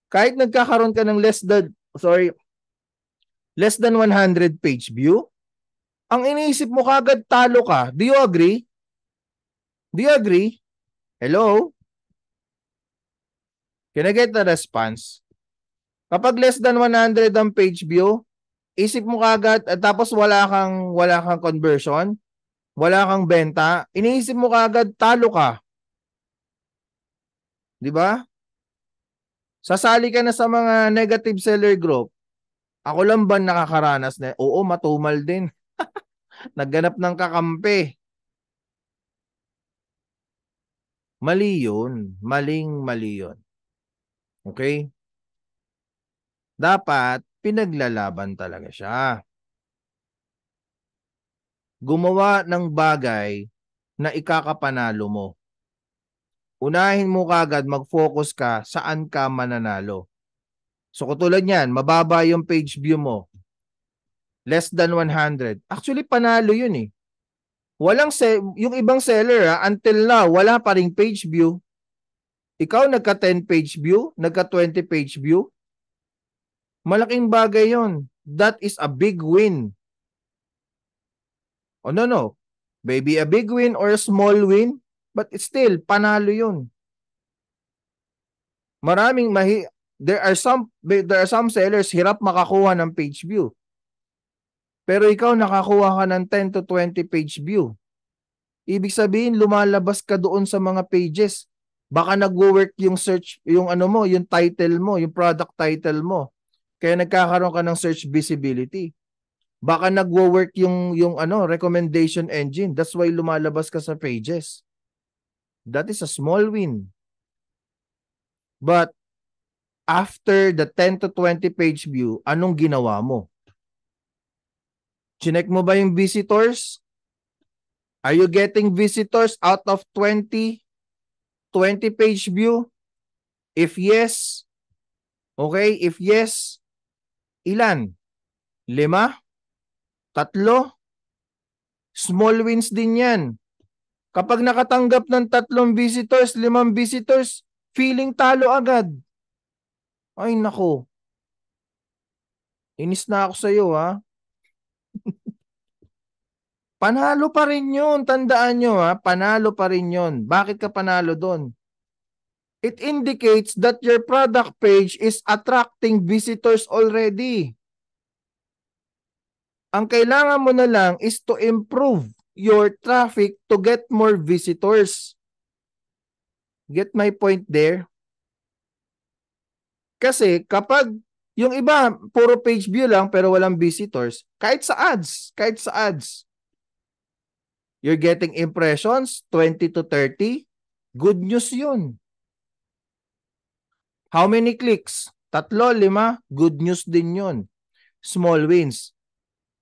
kahit nagkakaroon ka ng less than sorry, less than 100 page view, ang iniisip mo kagad talo ka. Do you agree? Do you agree? Hello? Can I get a response? Kapag less than 100 ang page view, isip mo kagad at tapos wala kang wala kang conversion, wala kang benta, iniisip mo kagad talo ka. 'Di ba? Sasali ka na sa mga negative seller group. Ako lang ba nakakaranas na, oo, matumal din. Nagganap ng kakampi. Mali yun. Maling mali yun. Okay? Dapat, pinaglalaban talaga siya. Gumawa ng bagay na ikakapanalo mo. Unahin mo kagad mag-focus ka saan ka mananalo. So katulad niyan, mababa yung page view mo. Less than 100. Actually, panalo yun eh. Walang se- yung ibang seller ha, ah, until now, wala pa ring page view. Ikaw nagka 10 page view, nagka 20 page view. Malaking bagay yon. That is a big win. Oh no no. Maybe a big win or a small win, but still panalo yun. Maraming mahi there are some there are some sellers hirap makakuha ng page view. Pero ikaw nakakuha ka ng 10 to 20 page view. Ibig sabihin lumalabas ka doon sa mga pages. Baka nagwo-work yung search, yung ano mo, yung title mo, yung product title mo. Kaya nagkakaroon ka ng search visibility. Baka nagwo-work yung yung ano, recommendation engine. That's why lumalabas ka sa pages. That is a small win. But after the 10 to 20 page view, anong ginawa mo? Chinek mo ba yung visitors? Are you getting visitors out of 20 20 page view? If yes, okay, if yes, ilan? Lima? Tatlo? Small wins din yan. Kapag nakatanggap ng tatlong visitors, limang visitors, feeling talo agad. Ay nako. Inis na ako sa iyo ha. panalo pa rin 'yon, tandaan niyo ha, panalo pa rin 'yon. Bakit ka panalo doon? It indicates that your product page is attracting visitors already. Ang kailangan mo na lang is to improve your traffic to get more visitors. Get my point there? Kasi kapag yung iba, puro page view lang pero walang visitors, kahit sa ads, kahit sa ads, you're getting impressions 20 to 30, good news yun. How many clicks? Tatlo, lima, good news din yun. Small wins.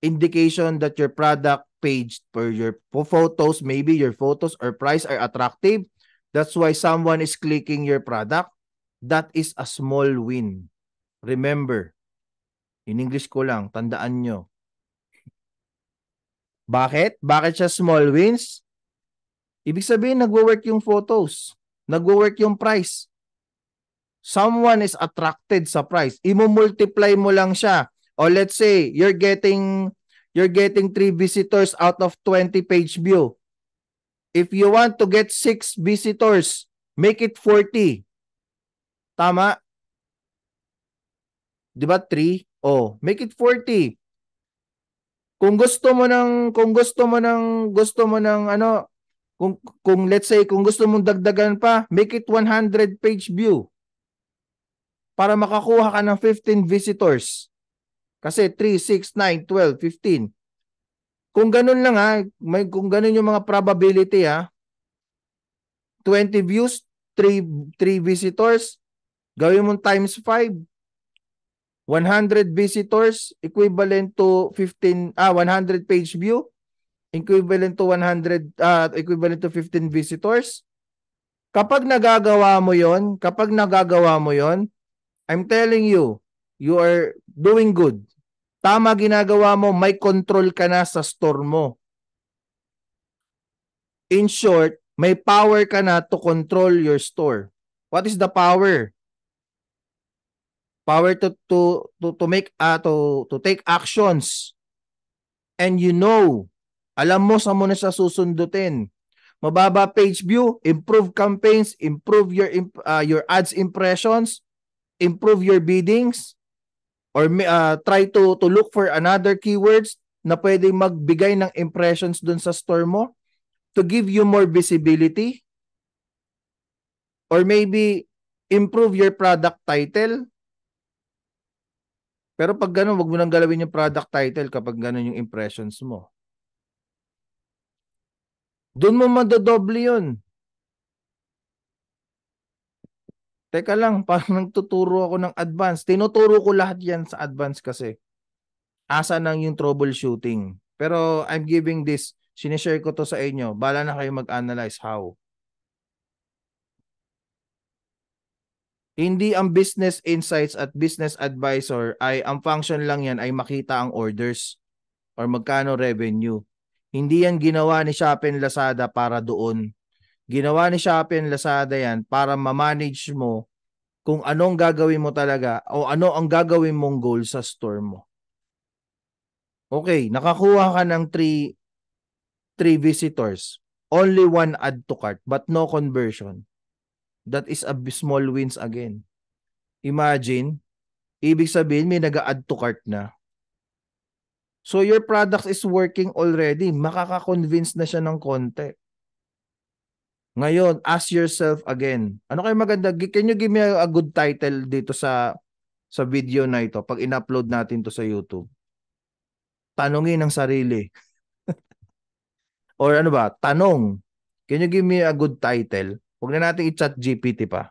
Indication that your product page for your photos, maybe your photos or price are attractive. That's why someone is clicking your product. That is a small win. Remember, in English ko lang, tandaan nyo. Bakit? Bakit siya small wins? Ibig sabihin, nagwo-work yung photos. Nagwo-work yung price. Someone is attracted sa price. Imo-multiply mo lang siya. Or let's say, you're getting you're getting 3 visitors out of 20 page view. If you want to get 6 visitors, make it 40. Tama? Di ba 3? Oh, make it 40. Kung gusto mo ng kung gusto mo ng gusto mo ng ano kung kung let's say kung gusto mong dagdagan pa, make it 100 page view para makakuha ka ng 15 visitors. Kasi 3, 6, 9, 12, 15. Kung ganun lang ha, ah, may, kung ganun yung mga probability ha, ah. 20 views, 3, 3 visitors, Gawin mo times 5. 100 visitors equivalent to 15 ah 100 page view equivalent to 100 uh, ah, equivalent to 15 visitors. Kapag nagagawa mo 'yon, kapag nagagawa mo 'yon, I'm telling you, you are doing good. Tama ginagawa mo, may control ka na sa store mo. In short, may power ka na to control your store. What is the power? power to to to, to make uh, to to take actions and you know alam mo sa muna sa susundutin mababa page view improve campaigns improve your uh, your ads impressions improve your biddings or uh, try to to look for another keywords na pwedeng magbigay ng impressions dun sa store mo to give you more visibility or maybe improve your product title pero pag gano'n, wag mo nang galawin yung product title kapag gano'n yung impressions mo. Doon mo madodoble yun. Teka lang, parang nagtuturo ako ng advance. Tinuturo ko lahat yan sa advance kasi. Asa nang yung troubleshooting. Pero I'm giving this, sinishare ko to sa inyo. Bala na kayo mag-analyze how. Hindi ang business insights at business advisor ay ang function lang yan ay makita ang orders or magkano revenue. Hindi yan ginawa ni Shopee and Lazada para doon. Ginawa ni Shopee and Lazada yan para ma-manage mo kung anong gagawin mo talaga o ano ang gagawin mong goal sa store mo. Okay, nakakuha ka ng 3 3 visitors. Only one add to cart but no conversion That is a small wins again. Imagine, ibig sabihin may nag-add to cart na. So your product is working already. Makaka-convince na siya ng konti. Ngayon, ask yourself again. Ano kayo maganda? Can you give me a good title dito sa sa video na ito pag in-upload natin to sa YouTube? Tanungin ang sarili. Or ano ba? Tanong. Can you give me a good title? Huwag na natin i-chat GPT pa.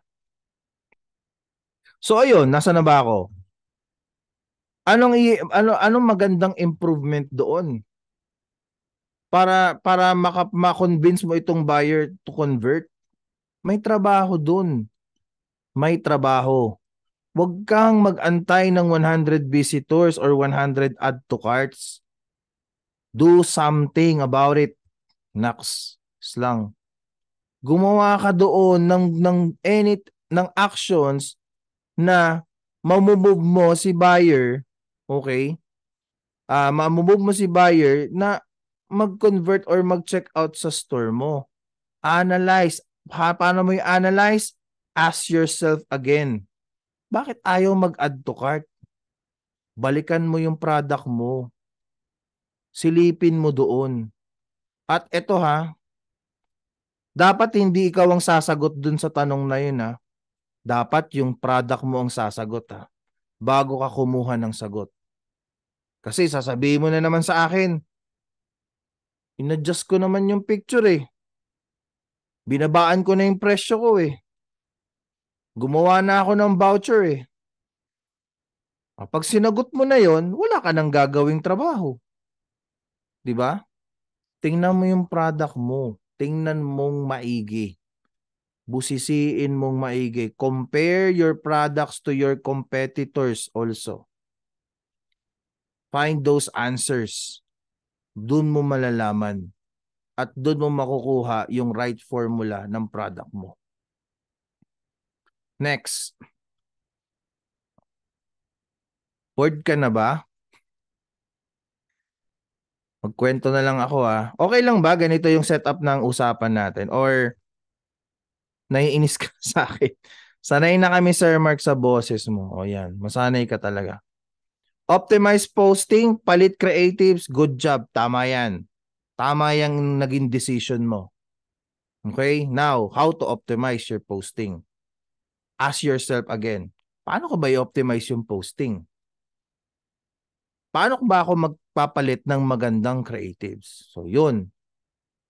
So ayun, nasa na ba ako? Anong ano anong magandang improvement doon? Para para maka, ma-convince mo itong buyer to convert. May trabaho doon. May trabaho. Huwag kang mag-antay ng 100 visitors or 100 add to carts. Do something about it. Nax. Slang gumawa ka doon ng ng init ng actions na mamove mo si buyer, okay? Ah, uh, mamove mo si buyer na mag-convert or mag-check out sa store mo. Analyze. Pa- paano mo yung analyze? Ask yourself again. Bakit ayaw mag-add to cart? Balikan mo yung product mo. Silipin mo doon. At ito ha, dapat hindi ikaw ang sasagot dun sa tanong na yun ha. Ah. Dapat yung product mo ang sasagot ha. Ah, bago ka kumuha ng sagot. Kasi sasabihin mo na naman sa akin, inadjust ko naman yung picture eh. Binabaan ko na yung presyo ko eh. Gumawa na ako ng voucher eh. Kapag ah, sinagot mo na yon, wala ka nang gagawing trabaho. 'Di ba? Tingnan mo yung product mo tingnan mong maigi. Busisiin mong maigi. Compare your products to your competitors also. Find those answers. Doon mo malalaman at doon mo makukuha yung right formula ng product mo. Next. Word ka na ba? Magkwento na lang ako ha. Ah. Okay lang ba ganito yung setup ng usapan natin or naiinis ka sa akin? Sanay na kami Sir Mark sa boses mo. O yan, masanay ka talaga. Optimize posting, palit creatives, good job. Tama yan. Tama yung naging decision mo. Okay? Now, how to optimize your posting? Ask yourself again, paano ko ba i-optimize yung posting? paano ba ako magpapalit ng magandang creatives? So yun,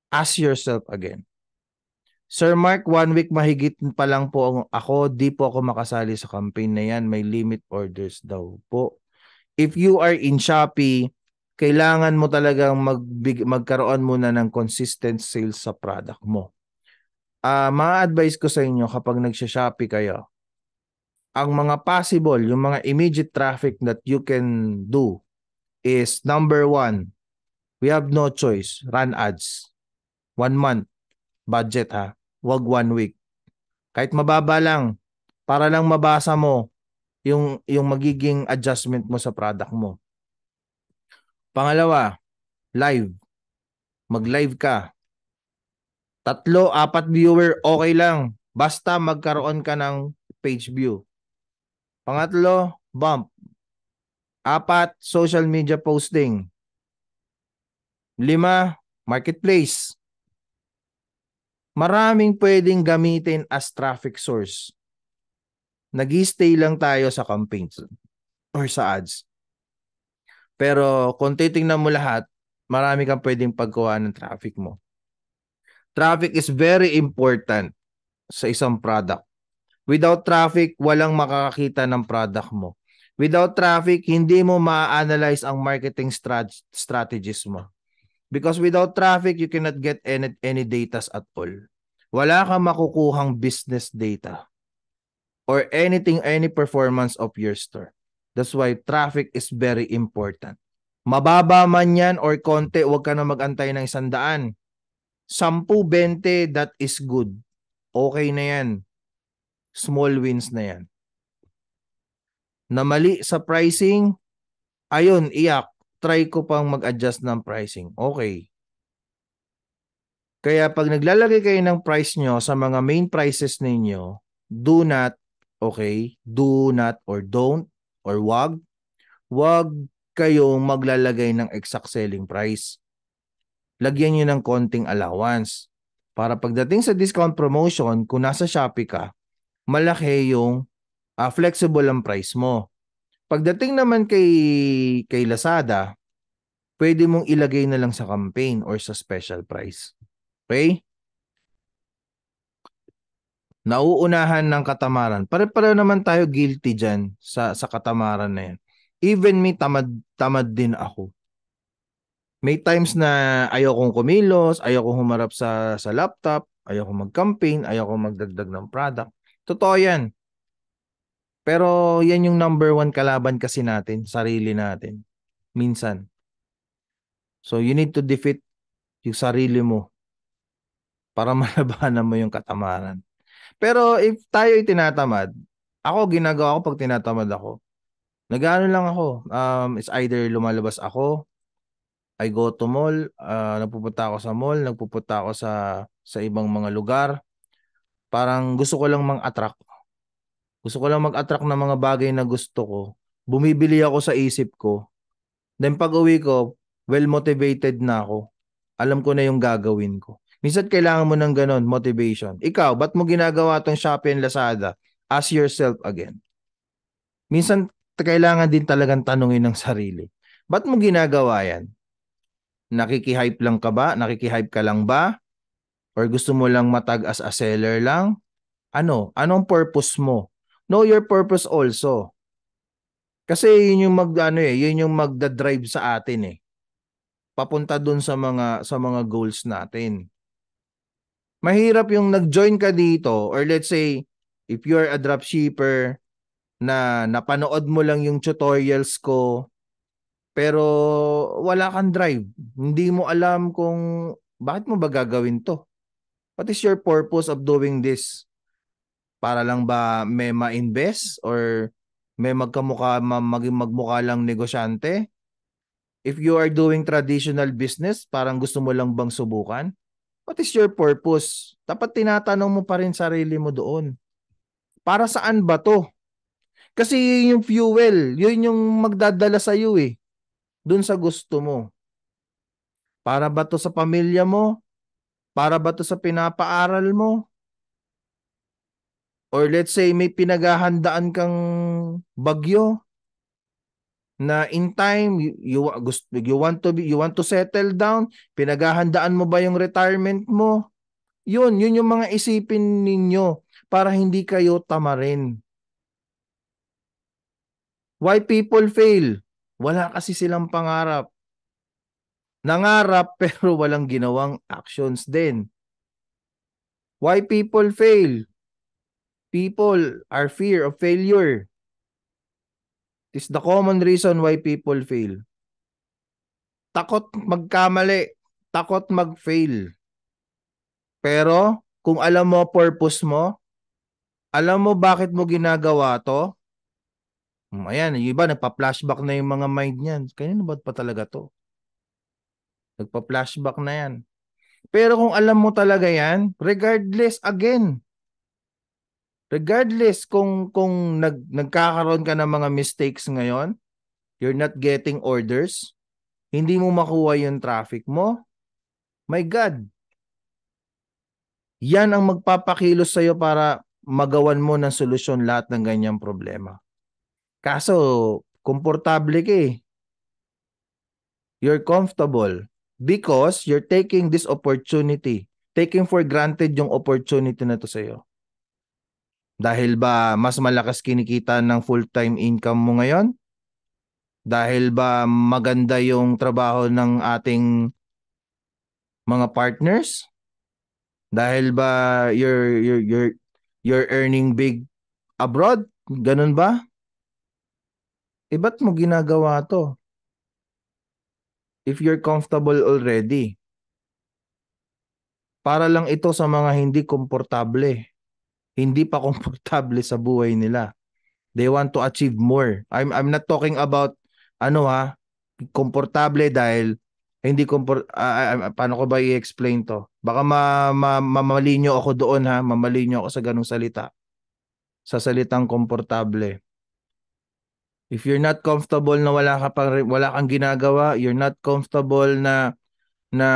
ask yourself again. Sir Mark, one week mahigit pa lang po ako. Di po ako makasali sa campaign na yan. May limit orders daw po. If you are in Shopee, kailangan mo talagang magbig, magkaroon muna ng consistent sales sa product mo. Uh, ah, mga advice ko sa inyo kapag nagsha-Shopee kayo, ang mga possible, yung mga immediate traffic that you can do is number one, we have no choice. Run ads. One month. Budget ha. Wag one week. Kahit mababa lang. Para lang mabasa mo yung, yung magiging adjustment mo sa product mo. Pangalawa, live. Mag-live ka. Tatlo, apat viewer, okay lang. Basta magkaroon ka ng page view. Pangatlo, bump. Apat, social media posting. Lima, marketplace. Maraming pwedeng gamitin as traffic source. nag stay lang tayo sa campaigns or sa ads. Pero kung titingnan mo lahat, marami kang pwedeng pagkuha ng traffic mo. Traffic is very important sa isang product. Without traffic, walang makakakita ng product mo. Without traffic, hindi mo ma-analyze ang marketing strat- strategies mo. Because without traffic, you cannot get any, any data at all. Wala kang makukuhang business data or anything, any performance of your store. That's why traffic is very important. Mababa man yan or konti, huwag ka na magantay ng isandaan. 10, 20, that is good. Okay na yan. Small wins na yan na mali sa pricing, ayun, iyak, try ko pang mag-adjust ng pricing. Okay. Kaya pag naglalagay kayo ng price nyo sa mga main prices ninyo, do not, okay, do not or don't or wag, wag kayong maglalagay ng exact selling price. Lagyan nyo ng konting allowance para pagdating sa discount promotion, kung nasa Shopee ka, malaki yung uh, flexible ang price mo. Pagdating naman kay kay Lazada, pwede mong ilagay na lang sa campaign or sa special price. Okay? Nauunahan ng katamaran. Pare-pareho naman tayo guilty diyan sa sa katamaran na 'yan. Even me tamad tamad din ako. May times na ayokong kumilos, ayokong humarap sa sa laptop, ayokong mag-campaign, ayokong magdagdag ng product. Totoo 'yan. Pero yan yung number one kalaban kasi natin, sarili natin. Minsan. So you need to defeat yung sarili mo para malabanan mo yung katamaran. Pero if tayo ay tinatamad, ako ginagawa ko pag tinatamad ako. Nagaano lang ako. Um, it's either lumalabas ako, I go to mall, uh, nagpupunta ako sa mall, nagpupunta ako sa sa ibang mga lugar. Parang gusto ko lang mang-attract gusto ko lang mag-attract ng mga bagay na gusto ko. Bumibili ako sa isip ko. Then pag uwi ko, well motivated na ako. Alam ko na yung gagawin ko. Minsan kailangan mo ng ganun, motivation. Ikaw, ba't mo ginagawa tong Shopee and Lazada? Ask yourself again. Minsan kailangan din talagang tanungin ng sarili. Ba't mo ginagawa yan? Nakikihype lang ka ba? Nakikihype ka lang ba? Or gusto mo lang matag as a seller lang? Ano? Anong purpose mo? know your purpose also. Kasi yun yung mag ano eh, yun yung magda-drive sa atin eh. Papunta doon sa mga sa mga goals natin. Mahirap yung nag-join ka dito or let's say if you are a dropshipper na napanood mo lang yung tutorials ko pero wala kang drive. Hindi mo alam kung bakit mo ba gagawin to. What is your purpose of doing this? Para lang ba may ma-invest or may magkamukha maging magmukha lang negosyante? If you are doing traditional business, parang gusto mo lang bang subukan? What is your purpose? Dapat tinatanong mo pa rin sarili mo doon. Para saan ba to? Kasi yung fuel, yun yung magdadala sa iyo eh. Doon sa gusto mo. Para ba to sa pamilya mo? Para ba to sa pinapaaral mo? or let's say may pinaghahandaan kang bagyo na in time you, you gusto you want to be you want to settle down pinaghahandaan mo ba yung retirement mo yun yun yung mga isipin ninyo para hindi kayo tamarin why people fail wala kasi silang pangarap nangarap pero walang ginawang actions din why people fail people are fear of failure. It is the common reason why people fail. Takot magkamali, takot magfail. Pero kung alam mo purpose mo, alam mo bakit mo ginagawa to, hmm, ayan, yung iba nagpa-flashback na yung mga mind niyan. Kanino ba pa talaga to? Nagpa-flashback na yan. Pero kung alam mo talaga yan, regardless, again, regardless kung kung nag nagkakaroon ka ng mga mistakes ngayon, you're not getting orders, hindi mo makuha yung traffic mo, my God, yan ang magpapakilos sa'yo para magawan mo ng solusyon lahat ng ganyang problema. Kaso, komportable ka eh. You're comfortable because you're taking this opportunity. Taking for granted yung opportunity na to sa'yo. Dahil ba mas malakas kinikita ng full-time income mo ngayon? Dahil ba maganda yung trabaho ng ating mga partners? Dahil ba you're you're you're you're earning big abroad? Ganun ba? Eh ba't mo ginagawa to? If you're comfortable already. Para lang ito sa mga hindi komportable hindi pa komportable sa buhay nila. They want to achieve more. I'm I'm not talking about ano ha, komportable dahil hindi komport uh, ah, ah, ah, paano ko ba i-explain to? Baka ma, ma, mamali nyo ako doon ha, mamali nyo ako sa ganung salita. Sa salitang komportable. If you're not comfortable na wala ka pang wala kang ginagawa, you're not comfortable na na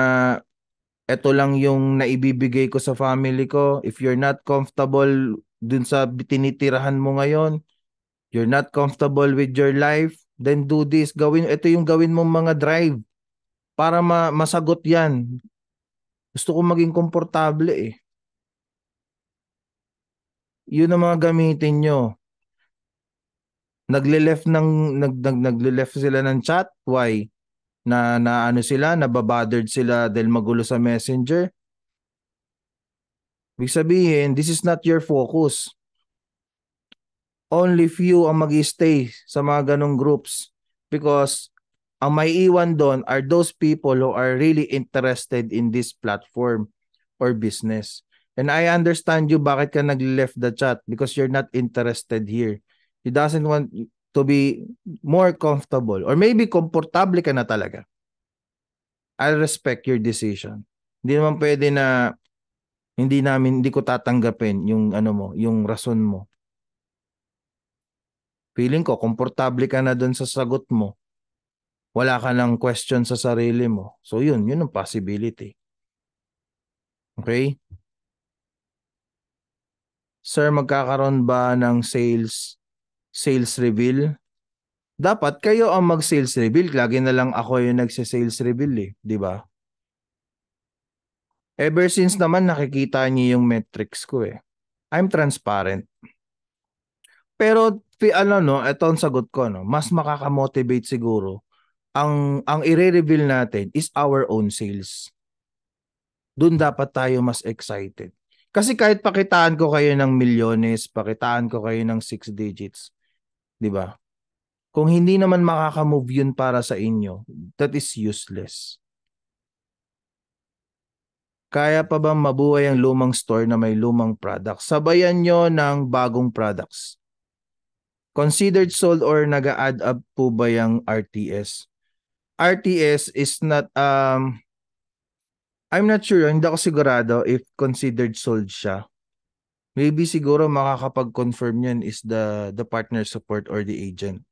ito lang yung naibibigay ko sa family ko. If you're not comfortable dun sa tinitirahan mo ngayon, you're not comfortable with your life, then do this. Gawin, ito yung gawin mong mga drive para ma- masagot yan. Gusto ko maging komportable eh. Yun ang mga gamitin nyo. Nagle-left ng nag, nag, nagle-left sila ng chat. Why? na naano sila, nababothered sila dahil magulo sa messenger. Ibig sabihin, this is not your focus. Only few ang mag stay sa mga ganong groups because ang may iwan doon are those people who are really interested in this platform or business. And I understand you bakit ka nag-left the chat because you're not interested here. You doesn't want to be more comfortable or maybe komportable ka na talaga. I respect your decision. Hindi naman pwede na hindi namin hindi ko tatanggapin yung ano mo, yung rason mo. Feeling ko komportable ka na doon sa sagot mo. Wala ka ng question sa sarili mo. So yun, yun ang possibility. Okay? Sir, magkakaroon ba ng sales sales reveal. Dapat kayo ang mag-sales reveal. Lagi na lang ako yung nagsa-sales reveal eh, di ba? Ever since naman nakikita niyo yung metrics ko eh. I'm transparent. Pero ano no, ito ang sagot ko no. Mas makakamotivate siguro ang ang i-reveal natin is our own sales. Doon dapat tayo mas excited. Kasi kahit pakitaan ko kayo ng milyones, pakitaan ko kayo ng six digits, 'di ba? Kung hindi naman makaka-move 'yun para sa inyo, that is useless. Kaya pa bang mabuhay ang lumang store na may lumang products? Sabayan nyo ng bagong products. Considered sold or nag-add up po ba yung RTS? RTS is not, um, I'm not sure, hindi ako sigurado if considered sold siya. Maybe siguro makakapag-confirm yan is the the partner support or the agent.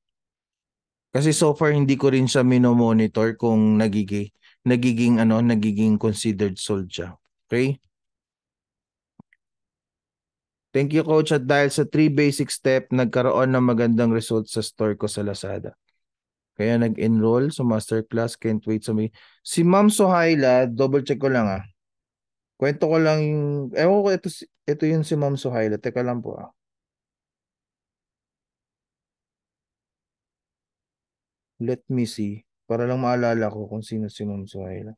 Kasi so far hindi ko rin siya mino-monitor kung nagiging nagiging ano, nagiging considered sold siya. Okay? Thank you coach at dahil sa 3 basic step nagkaroon ng magandang result sa store ko sa Lazada. Kaya nag-enroll sa masterclass, can't wait sa may... Si Ma'am Sohaila, double check ko lang ah. Kwento ko lang yung... Ewan ko, ito, ito yun si Ma'am Suhaila. Teka lang po ah. Let me see. Para lang maalala ko kung sino si Ma'am Suhaila.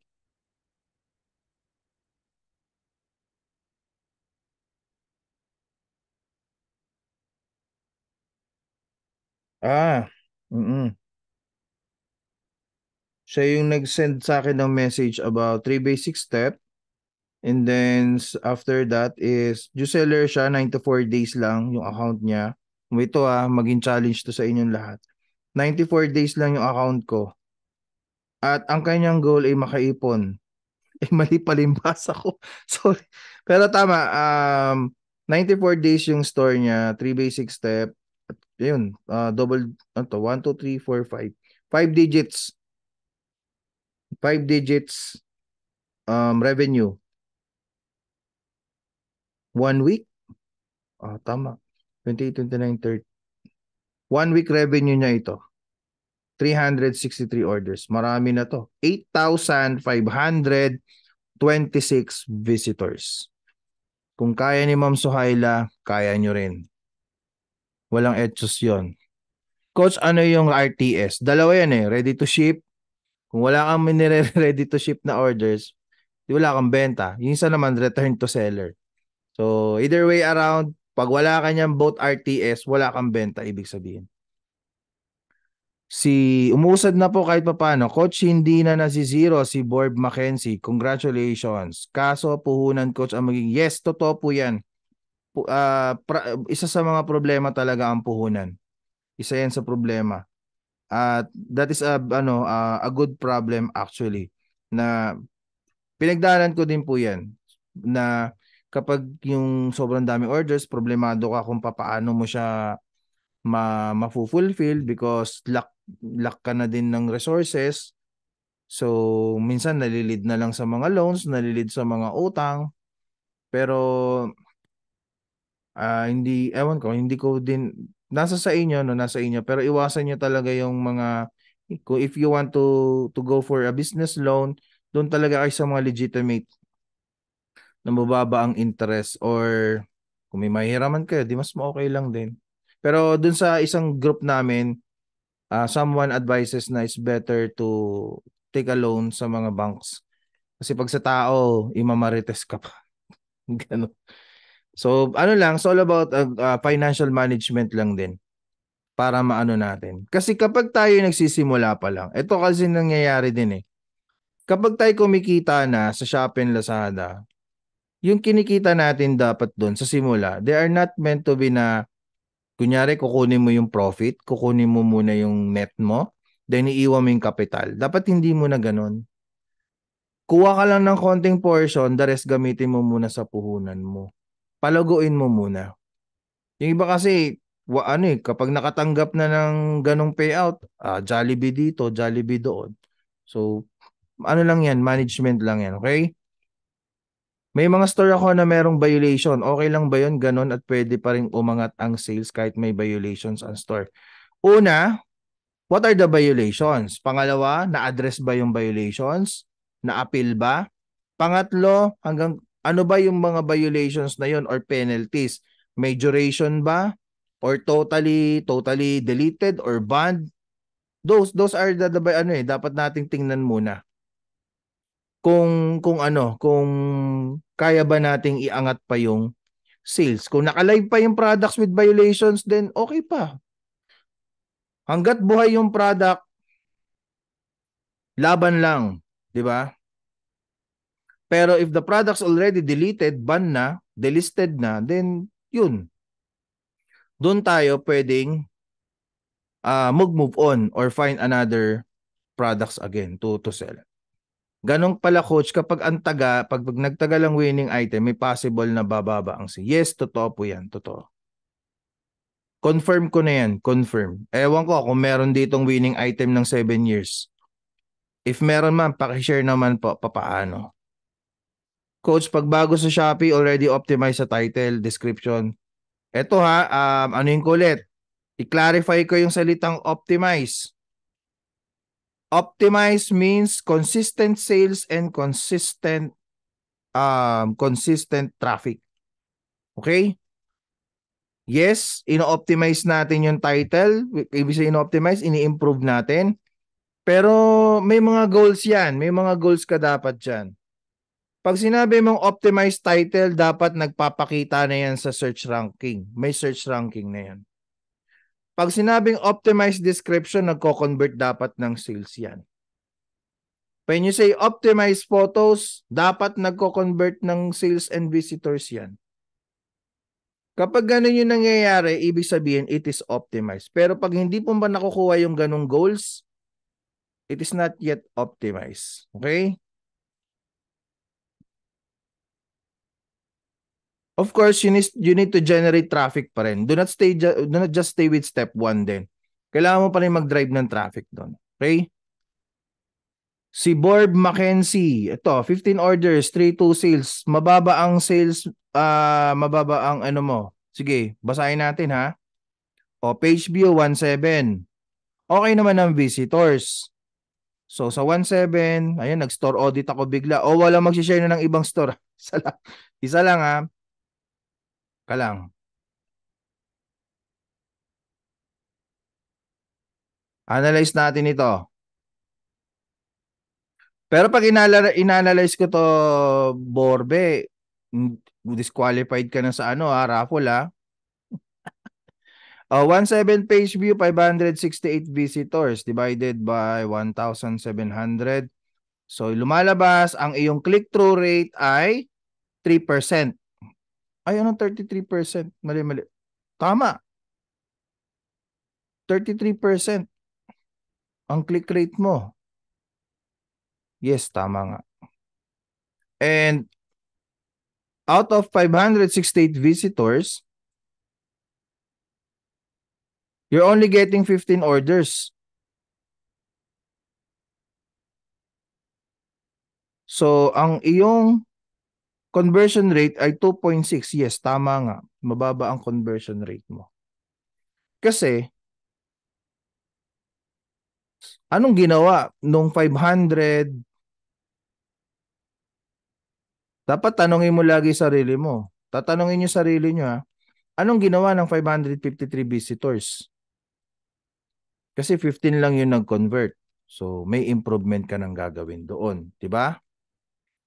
Ah, mm Siya yung nag-send sa akin ng message about 3 basic steps. And then after that is seller siya 9 to 4 days lang yung account niya. Ito ah, maging challenge to sa inyong lahat. 94 days lang yung account ko. At ang kanyang goal ay makaipon. Eh mali palimbas ako. Sorry. Pero tama, um 94 days yung store niya, 3 basic step. At yun, uh, double ano 1 2 3 4 5. 5 digits. 5 digits um revenue One week? Ah, oh, tama. 28, 29, 30. One week revenue niya ito. 363 orders. Marami na to. 8,526 visitors. Kung kaya ni Ma'am Suhaila, kaya nyo rin. Walang etsos yon. Coach, ano yung RTS? Dalawa yan eh. Ready to ship. Kung wala kang ready to ship na orders, di wala kang benta. Yung isa naman, return to seller. So, either way around, pag wala ka niyang both RTS, wala kang benta, ibig sabihin. Si, umuusad na po kahit papano. Coach, hindi na na si Zero, si Borb McKenzie. Congratulations. Kaso, puhunan coach ang maging yes, totoo po yan. Uh, pra, isa sa mga problema talaga ang puhunan. Isa yan sa problema. At uh, that is a ano uh, a good problem actually na pinagdaanan ko din po 'yan na kapag yung sobrang dami orders, problemado ka kung paano mo siya ma mafulfill because lack lack ka na din ng resources. So, minsan nalilid na lang sa mga loans, nalilid sa mga utang. Pero uh, hindi ewan ko, hindi ko din nasa sa inyo no, nasa inyo, pero iwasan niyo talaga yung mga if you want to to go for a business loan, doon talaga ay sa mga legitimate na mababa ang interest or kung may mahiraman kayo, di mas okay lang din. Pero dun sa isang group namin, uh, someone advises na it's better to take a loan sa mga banks. Kasi pag sa tao, imamarites ka pa. Ganun. So, ano lang, it's all about uh, uh, financial management lang din para maano natin. Kasi kapag tayo nagsisimula pa lang, ito kasi nangyayari din eh. Kapag tayo kumikita na sa Shopee and Lazada, yung kinikita natin dapat doon sa simula, they are not meant to be na, kunyari, kukunin mo yung profit, kukunin mo muna yung net mo, then iiwan mo yung capital. Dapat hindi mo na ganun. Kuha ka lang ng konting portion, the rest gamitin mo muna sa puhunan mo. Palaguin mo muna. Yung iba kasi, wa, ano eh, kapag nakatanggap na ng ganong payout, ah, Jollibee dito, Jollibee doon. So, ano lang yan, management lang yan, okay? May mga store ako na merong violation. Okay lang ba yun? Ganon at pwede pa rin umangat ang sales kahit may violations ang store. Una, what are the violations? Pangalawa, na-address ba yung violations? Na-appeal ba? Pangatlo, hanggang ano ba yung mga violations na yon or penalties? May duration ba? Or totally totally deleted or banned? Those those are the, the ano eh dapat nating tingnan muna kung kung ano, kung kaya ba nating iangat pa yung sales. Kung nakalive pa yung products with violations, then okay pa. Hanggat buhay yung product, laban lang, 'di ba? Pero if the product's already deleted, ban na, delisted na, then yun. Doon tayo pwedeng uh, mag-move on or find another products again to to sell. Ganong pala coach, kapag ang taga, pag, pag nagtagal ang winning item, may possible na bababa ang si. Yes, totoo po yan, totoo. Confirm ko na yan, confirm. Ewan ko kung meron ditong winning item ng 7 years. If meron man, pakishare naman po papaano. Coach, pag bago sa Shopee, already optimized sa title, description. Eto ha, um, ano yung kulit? I-clarify ko yung salitang optimize. Optimize means consistent sales and consistent um, consistent traffic. Okay? Yes, ino-optimize natin yung title. Ibig sabihin ino-optimize, ini-improve natin. Pero may mga goals yan. May mga goals ka dapat dyan. Pag sinabi mong optimize title, dapat nagpapakita na yan sa search ranking. May search ranking na yan. Pag sinabing optimized description, nagko-convert dapat ng sales yan. When you say optimize photos, dapat nagko-convert ng sales and visitors yan. Kapag ganun yung nangyayari, ibig sabihin it is optimized. Pero pag hindi po ba nakukuha yung ganung goals, it is not yet optimized. Okay? Of course, you need, you need to generate traffic pa rin. Do not, stay, do not just stay with step 1 din. Kailangan mo pa rin mag-drive ng traffic doon. Okay? Si Borb McKenzie, ito, 15 orders, 3-2 sales. Mababa ang sales, uh, mababa ang ano mo. Sige, basahin natin ha. O, page view, 17. Okay naman ang visitors. So, sa 17, 7 ayan, nag-store audit ako bigla. O, walang magsishare na ng ibang store. Isa lang, isa lang ha. Ka lang. Analyze natin ito. Pero pag inanalyze ko to Borbe, hmm, disqualified ka na sa ano, ha, ah, raffle ha. uh, 17 page view, 568 visitors divided by 1,700. So lumalabas, ang iyong click-through rate ay 3%. Ay, anong 33%? Mali, mali. Tama. 33% ang click rate mo. Yes, tama nga. And out of 568 visitors, you're only getting 15 orders. So, ang iyong Conversion rate ay 2.6. Yes, tama nga. Mababa ang conversion rate mo. Kasi, anong ginawa nung 500? Dapat tanongin mo lagi sarili mo. Tatanungin niyo sarili niyo ha. Anong ginawa ng 553 visitors? Kasi 15 lang yung nag-convert. So may improvement ka nang gagawin doon, 'di ba?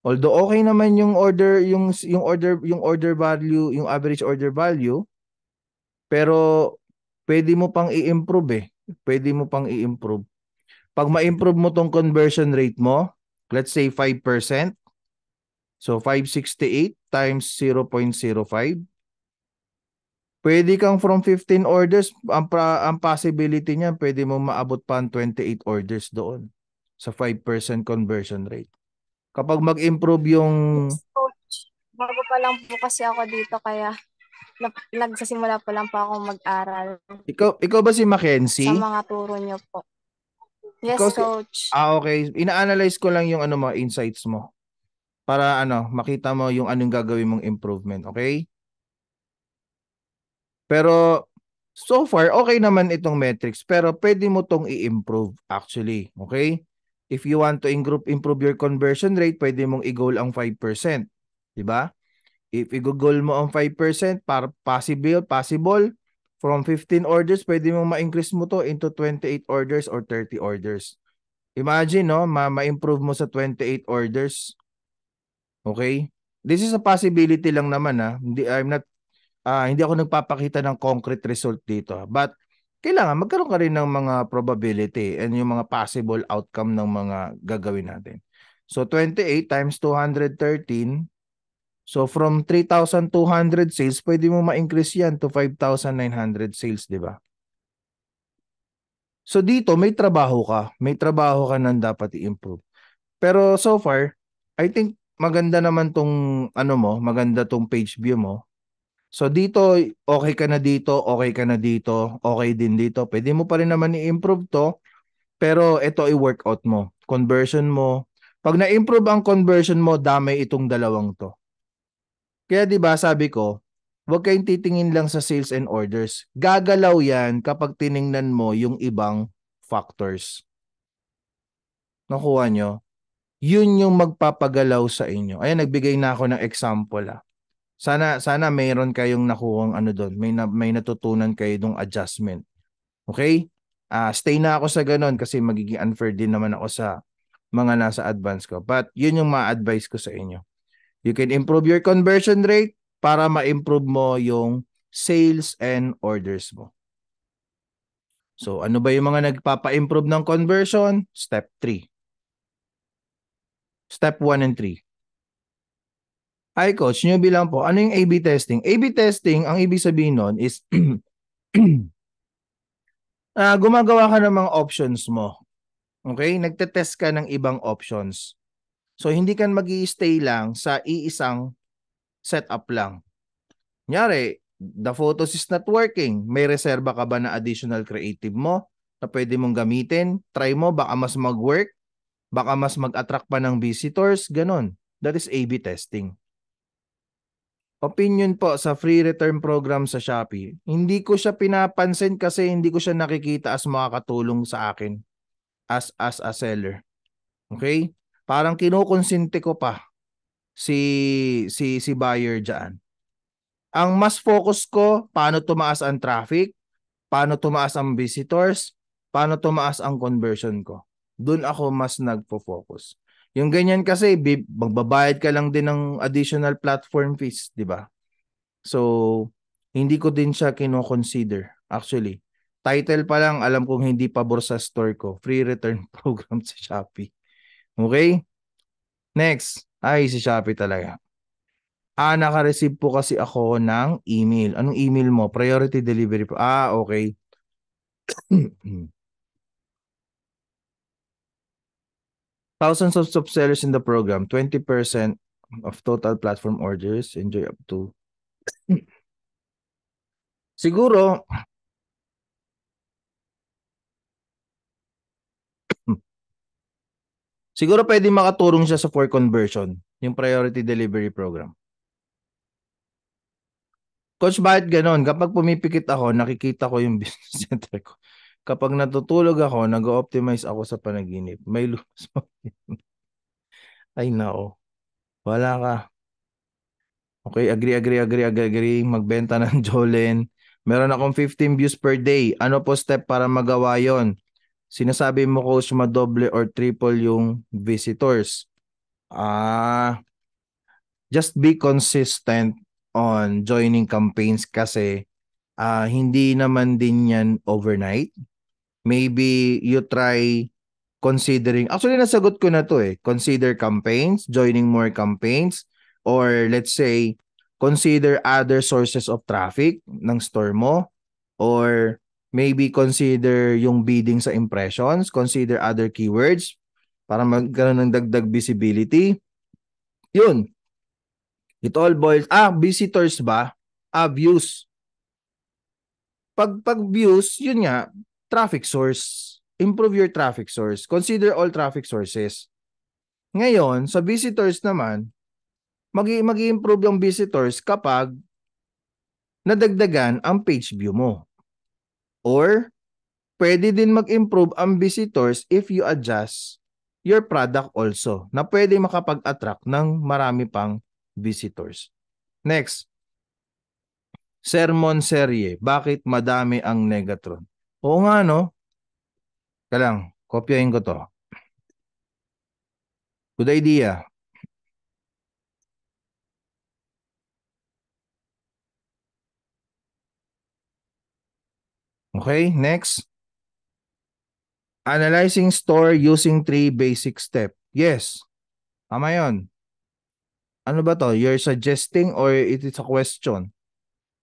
Although okay naman yung order yung yung order yung order value, yung average order value, pero pwede mo pang i-improve eh. Pwede mo pang i-improve. Pag ma-improve mo tong conversion rate mo, let's say 5%, so 568 times 0.05, pwede kang from 15 orders, ang, pra, ang possibility niya, pwede mo maabot pa ang 28 orders doon sa 5% conversion rate kapag mag-improve yung... Bago pa lang po kasi ako dito kaya nagsasimula pa lang po ako mag-aral. Ikaw, ikaw ba si Mackenzie? Sa mga turo niyo po. Yes, ikaw, coach. Ah, okay. Ina-analyze ko lang yung ano mo, insights mo. Para ano, makita mo yung anong gagawin mong improvement, okay? Pero so far, okay naman itong metrics. Pero pwede mo tong i-improve actually, okay? If you want to group improve your conversion rate, pwede mong i-goal ang 5%. 'Di ba? If i-goal mo ang 5% par possible, possible from 15 orders, pwede mong ma-increase mo to into 28 orders or 30 orders. Imagine, no, ma-improve -ma mo sa 28 orders. Okay? This is a possibility lang naman ha. Ah. Hindi I'm not uh, hindi ako nagpapakita ng concrete result dito. Ah. But kailangan magkaroon ka rin ng mga probability and yung mga possible outcome ng mga gagawin natin. So 28 times 213. So from 3,200 sales, pwede mo ma-increase yan to 5,900 sales, di ba? So dito, may trabaho ka. May trabaho ka nang dapat i-improve. Pero so far, I think maganda naman tong ano mo, maganda tong page view mo. So dito, okay ka na dito, okay ka na dito, okay din dito. Pwede mo pa rin naman i-improve to, pero ito i-workout mo. Conversion mo. Pag na-improve ang conversion mo, dami itong dalawang to. Kaya 'di ba sabi ko, huwag kayong titingin lang sa sales and orders. Gagalaw 'yan kapag tiningnan mo yung ibang factors. Nakuha nyo? Yun yung magpapagalaw sa inyo. Ayan, nagbigay na ako ng example ah. Sana sana mayroon kayong nakuhang ano doon, may na, may natutunan kayo dong adjustment. Okay? Uh, stay na ako sa ganun kasi magiging unfair din naman ako sa mga nasa advance ko. But yun yung ma-advise ko sa inyo. You can improve your conversion rate para ma-improve mo yung sales and orders mo. So ano ba yung mga nagpapa-improve ng conversion? Step 3. Step 1 and 3. Ay coach, newbie bilang po. Ano yung A-B testing? A-B testing, ang ibig sabihin nun is uh, gumagawa ka ng mga options mo. Okay? Nagtetest ka ng ibang options. So, hindi ka mag stay lang sa iisang setup lang. Nyari, the photos is not working. May reserva ka ba na additional creative mo na pwede mong gamitin? Try mo, baka mas mag-work, baka mas mag-attract pa ng visitors, ganun. That is A-B testing opinion po sa free return program sa Shopee, hindi ko siya pinapansin kasi hindi ko siya nakikita as makakatulong sa akin as as a seller. Okay? Parang kinokonsente ko pa si si si buyer diyan. Ang mas focus ko paano tumaas ang traffic, paano tumaas ang visitors, paano tumaas ang conversion ko. Doon ako mas nagfo-focus. Yung ganyan kasi, magbabayad ka lang din ng additional platform fees, di ba? So, hindi ko din siya kino-consider actually. Title pa lang, alam kong hindi pabor sa store ko. Free return program sa Shopee. Okay? Next. Ay, si Shopee talaga. Ah, naka-receive po kasi ako ng email. Anong email mo? Priority delivery. Ah, okay. Hmm. Thousands of sellers in the program, 20% of total platform orders enjoy up to Siguro hmm. Siguro pwede makatulong siya sa for conversion, yung priority delivery program. Coach, bakit ganon? Kapag pumipikit ako, nakikita ko yung business center ko kapag natutulog ako, nag-optimize ako sa panaginip. May lumusot. Ay nako. Wala ka. Okay, agree, agree, agree, agree, agree. Magbenta ng Jolene. Meron akong 15 views per day. Ano po step para magawa yon? Sinasabi mo coach madoble or triple yung visitors. Ah, uh, just be consistent on joining campaigns kasi uh, hindi naman din yan overnight maybe you try considering, actually nasagot ko na to eh, consider campaigns, joining more campaigns, or let's say, consider other sources of traffic ng store mo or maybe consider yung bidding sa impressions, consider other keywords para magkaroon ng dagdag visibility. Yun. It all boils, ah, visitors ba? Ah, views. Pag, pag views, yun nga, traffic source. Improve your traffic source. Consider all traffic sources. Ngayon, sa visitors naman, mag improve yung visitors kapag nadagdagan ang page view mo. Or, pwede din mag-improve ang visitors if you adjust your product also na pwede makapag-attract ng marami pang visitors. Next, sermon serye. Bakit madami ang Negatron? Oo nga, no? Kalang, kopyahin ko to. Good idea. Okay, next. Analyzing store using three basic steps. Yes. Tama yun. Ano ba to? You're suggesting or it is a question?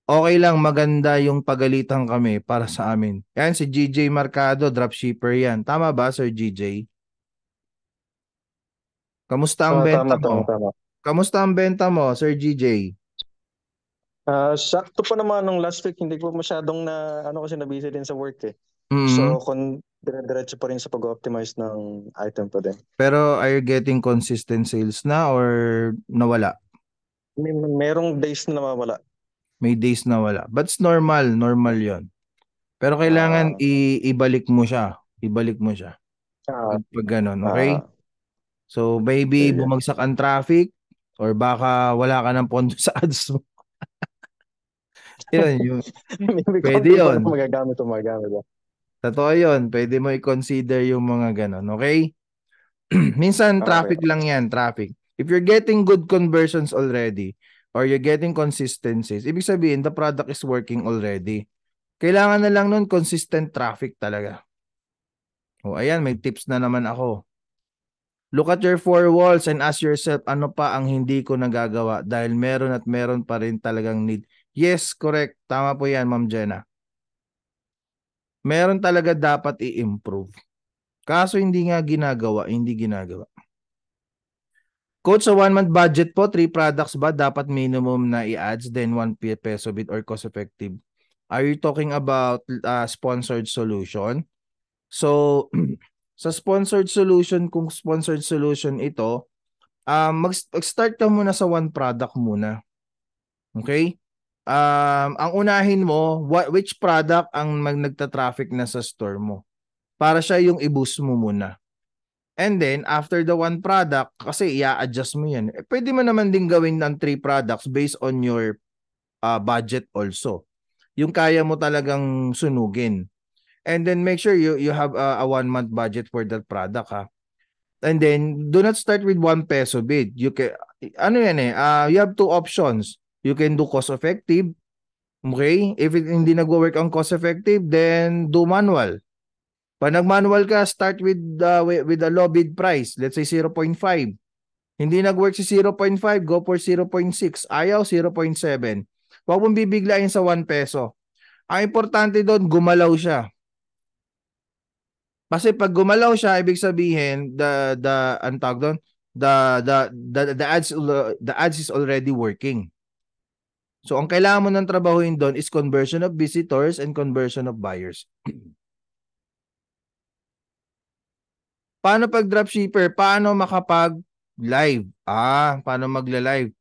okay lang maganda yung pagalitan kami para sa amin. Yan si GJ Mercado, dropshipper yan. Tama ba Sir GJ? Kamusta ang oh, benta tama, mo? Tama, tama. Kamusta ang benta mo Sir GJ? Uh, ah, sakto pa naman nung last week hindi ko masyadong na ano kasi na busy din sa work eh. Mm-hmm. So kon dire pa rin sa pag-optimize ng item pa din. Pero are you getting consistent sales na or nawala? May, merong days na nawawala. May days na wala. But it's normal. Normal yon Pero kailangan uh, i- ibalik mo siya. Ibalik mo siya. Uh, pag ganun, okay? Uh, so, maybe uh, bumagsak ang traffic or baka wala ka ng pondo sa ads mo. yun, yun. Pwede yun. Magagamit o magagamit. Totoo yun. Pwede mo i-consider yung mga ganun, okay? Minsan, traffic okay. lang yan, traffic. If you're getting good conversions already, or you're getting consistencies, ibig sabihin the product is working already. Kailangan na lang nun consistent traffic talaga. O oh, ayan, may tips na naman ako. Look at your four walls and ask yourself ano pa ang hindi ko nagagawa dahil meron at meron pa rin talagang need. Yes, correct. Tama po yan, Ma'am Jenna. Meron talaga dapat i-improve. Kaso hindi nga ginagawa, hindi ginagawa. Coach, sa one-month budget po, three products ba dapat minimum na i-ads then 1 peso bid or cost-effective? Are you talking about uh, sponsored solution? So, sa sponsored solution, kung sponsored solution ito, uh, mag-start ka muna sa one product muna. Okay? Um, ang unahin mo, what, which product ang mag nagta-traffic na sa store mo? Para siya yung i-boost mo muna. And then, after the one product, kasi i-adjust mo yan, eh, pwede mo naman din gawin ng three products based on your uh, budget also. Yung kaya mo talagang sunugin. And then make sure you you have a, a one month budget for that product ha. And then do not start with 1 peso bid. You can ano yan eh, uh, you have two options. You can do cost effective. Okay? If it, hindi nagwo-work ang cost effective, then do manual. Pag nag-manual ka, start with uh, with a low bid price. Let's say 0.5. Hindi nag-work si 0.5, go for 0.6. Ayaw, 0.7. Huwag mong bibiglayin sa 1 peso. Ang importante doon, gumalaw siya. Kasi pag gumalaw siya, ibig sabihin, the, the, ang tawag doon, the, the, the, the, ads, uh, the ads is already working. So, ang kailangan mo ng trabahuin doon is conversion of visitors and conversion of buyers. Paano pag dropshipper? Paano makapag live? Ah, paano magla-live?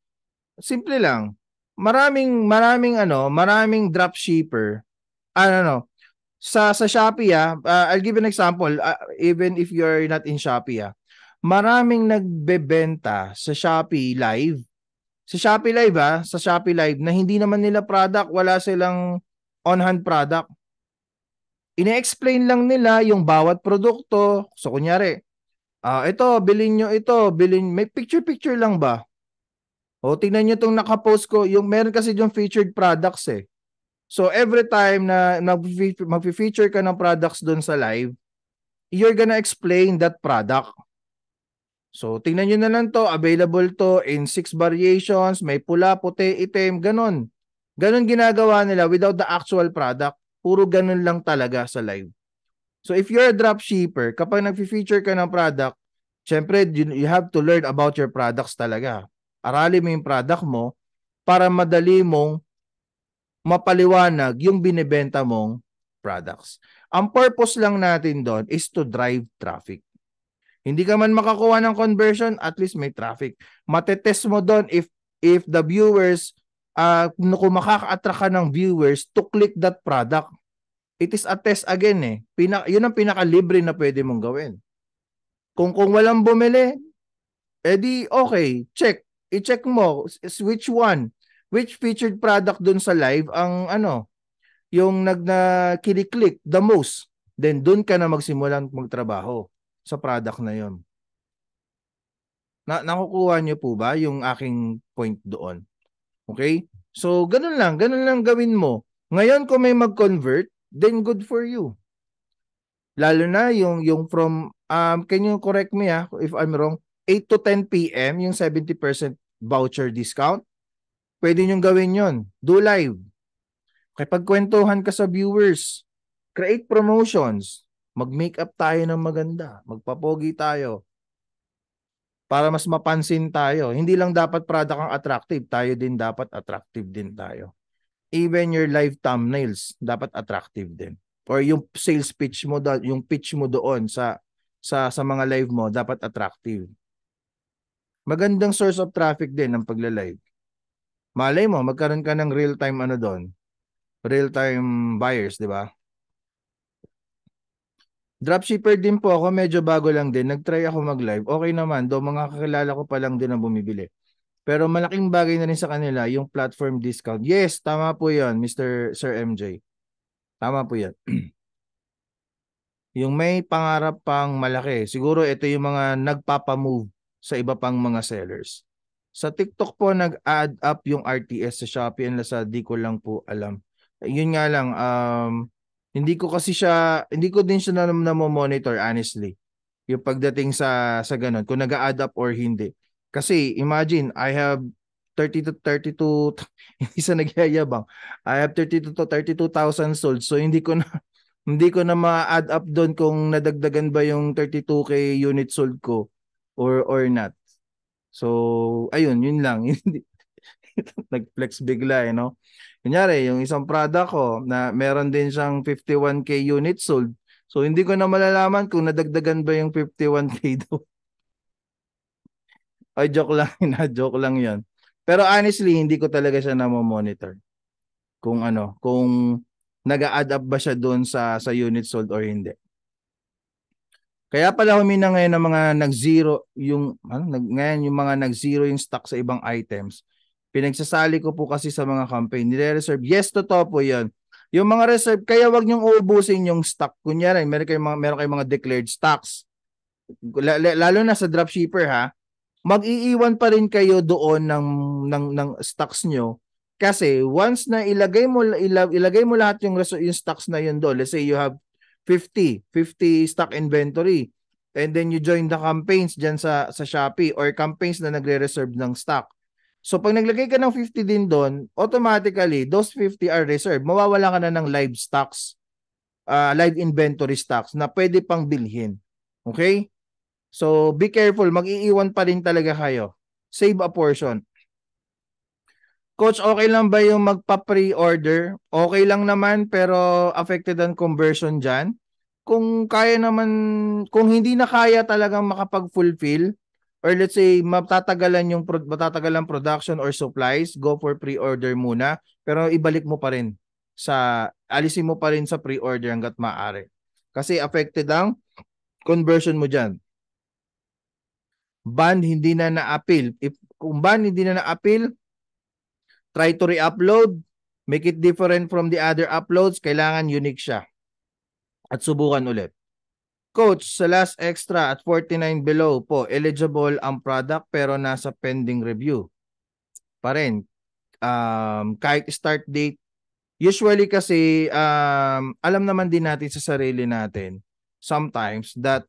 Simple lang. Maraming maraming ano, maraming dropshipper. Ano no? Sa sa Shopee ah, uh, I'll give an example uh, even if you're not in Shopee ah. Maraming nagbebenta sa Shopee live. Sa Shopee live ah, sa Shopee live na hindi naman nila product, wala silang on-hand product Ine-explain lang nila yung bawat produkto. So kunyari, ah, uh, ito, bilhin nyo ito, bilhin, may picture-picture lang ba? O tingnan nyo itong nakapost ko, yung meron kasi yung featured products eh. So every time na mag-feature ka ng products doon sa live, you're gonna explain that product. So, tingnan nyo na lang to. Available to in six variations. May pula, puti, itim, ganon. Ganon ginagawa nila without the actual product. Puro ganun lang talaga sa live. So if you're a dropshipper, kapag nag-feature ka ng product, syempre you, have to learn about your products talaga. Aralin mo yung product mo para madali mong mapaliwanag yung binebenta mong products. Ang purpose lang natin doon is to drive traffic. Hindi ka man makakuha ng conversion, at least may traffic. Matetest mo doon if if the viewers uh, kung makaka-attract ka ng viewers to click that product. It is a test again eh. Pina, yun ang pinaka-libre na pwede mong gawin. Kung kung walang bumili, edi okay, check. I-check mo which one, which featured product dun sa live ang ano, yung nag na click the most. Then dun ka na magsimulan magtrabaho sa product na yon. Na nakukuha niyo po ba yung aking point doon? Okay? So, ganun lang. Ganun lang gawin mo. Ngayon, kung may mag-convert, then good for you. Lalo na yung, yung from, um, can you correct me ah, if I'm wrong, 8 to 10 p.m., yung 70% voucher discount, pwede nyong gawin yon Do live. Kapagkwentuhan ka sa viewers, create promotions, mag-make up tayo ng maganda, magpapogi tayo, para mas mapansin tayo. Hindi lang dapat product ang attractive, tayo din dapat attractive din tayo. Even your live thumbnails dapat attractive din. Or yung sales pitch mo, yung pitch mo doon sa sa sa mga live mo dapat attractive. Magandang source of traffic din ang pagla-live. Malay mo magkaroon ka ng real-time ano doon. Real-time buyers, 'di ba? Dropshipper din po ako, medyo bago lang din. Nag-try ako mag-live. Okay naman, do mga kakilala ko pa lang din ang bumibili. Pero malaking bagay na rin sa kanila yung platform discount. Yes, tama po 'yon, Mr. Sir MJ. Tama po 'yan. yung may pangarap pang malaki, siguro ito yung mga nagpapa-move sa iba pang mga sellers. Sa TikTok po nag-add up yung RTS sa Shopee and Lazada, di ko lang po alam. Yun nga lang um hindi ko kasi siya, hindi ko din siya na, na monitor honestly. Yung pagdating sa sa ganun, kung nag-add up or hindi. Kasi imagine, I have 30 to 32 hindi nagyayabang. I have 32 to 32,000 sold. So hindi ko na hindi ko na ma-add up doon kung nadagdagan ba yung 32k unit sold ko or or not. So ayun, yun lang. Nag-flex bigla eh, no? Kunyari, yung isang product ko na meron din siyang 51k units sold. So hindi ko na malalaman kung nadagdagan ba yung 51k do. Ay, joke lang. Na, joke lang yon Pero honestly, hindi ko talaga siya na-monitor. Kung ano, kung nag-add up ba siya doon sa, sa unit sold or hindi. Kaya pala humina ngayon ng mga nag-zero yung ano, nag, ngayon yung mga nag-zero yung stock sa ibang items Pinagsasali ko po kasi sa mga campaign. Nire-reserve. Yes, totoo po yan. Yung mga reserve, kaya wag niyong ubusin yung stock. Kunyari, meron kayong mga, meron kayong mga declared stocks. Lalo na sa dropshipper ha. Mag-iiwan pa rin kayo doon ng, ng, ng stocks nyo. Kasi once na ilagay mo ilagay mo lahat yung yung stocks na yun doon. Let's say you have 50, 50 stock inventory. And then you join the campaigns diyan sa sa Shopee or campaigns na nagre-reserve ng stock So pag naglagay ka ng 50 din doon, automatically those 50 are reserved. Mawawala ka na ng live stocks, uh, live inventory stocks na pwede pang bilhin. Okay? So be careful, mag-iiwan pa rin talaga kayo. Save a portion. Coach, okay lang ba yung magpa-pre-order? Okay lang naman pero affected ang conversion dyan. Kung kaya naman, kung hindi na kaya talagang makapag-fulfill, or let's say matatagalan yung matatagalan production or supplies, go for pre-order muna pero ibalik mo pa rin sa alisin mo pa rin sa pre-order hangga't maaari. Kasi affected ang conversion mo diyan. Ban hindi na na-appeal. If kung ban hindi na na-appeal, try to re-upload, make it different from the other uploads, kailangan unique siya. At subukan ulit. Coach, sa last extra at 49 below po, eligible ang product pero nasa pending review pa rin. Um, kahit start date, usually kasi um, alam naman din natin sa sarili natin sometimes that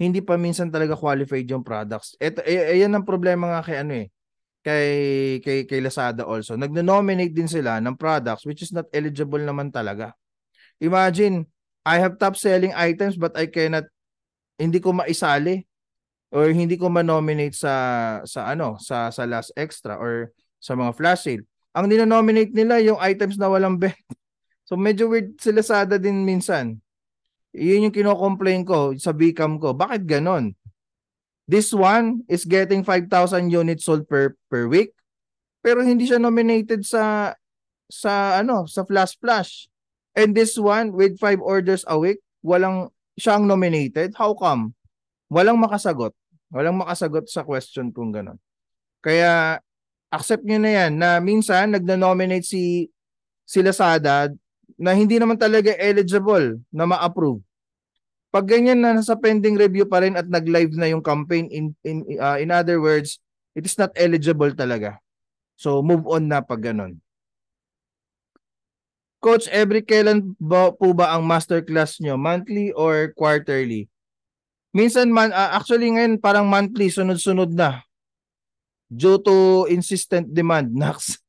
hindi pa minsan talaga qualified yung products. Ito, ayan e, e, ang problema nga kay ano eh, kay, kay, kay Lazada also. Nagnonominate din sila ng products which is not eligible naman talaga. Imagine, I have top selling items but I cannot hindi ko maisali or hindi ko ma-nominate sa sa ano sa sa last extra or sa mga flash sale. Ang dinonominate nila yung items na walang bet. So medyo weird si Lazada din minsan. Iyon yung kino-complain ko sa Bcam ko. Bakit ganon? This one is getting 5,000 units sold per per week. Pero hindi siya nominated sa sa ano, sa Flash Flash. And this one, with five orders a week, walang siyang nominated. How come? Walang makasagot. Walang makasagot sa question kung ganun. Kaya, accept nyo na yan na minsan nagna-nominate si, si Lazada na hindi naman talaga eligible na ma-approve. Pag ganyan na nasa pending review pa rin at nag-live na yung campaign, in, in, uh, in other words, it is not eligible talaga. So, move on na pag ganun. Coach, every kailan ba, po ba ang masterclass nyo? Monthly or quarterly? Minsan, man, uh, actually ngayon parang monthly, sunod-sunod na. Due to insistent demand, Nax.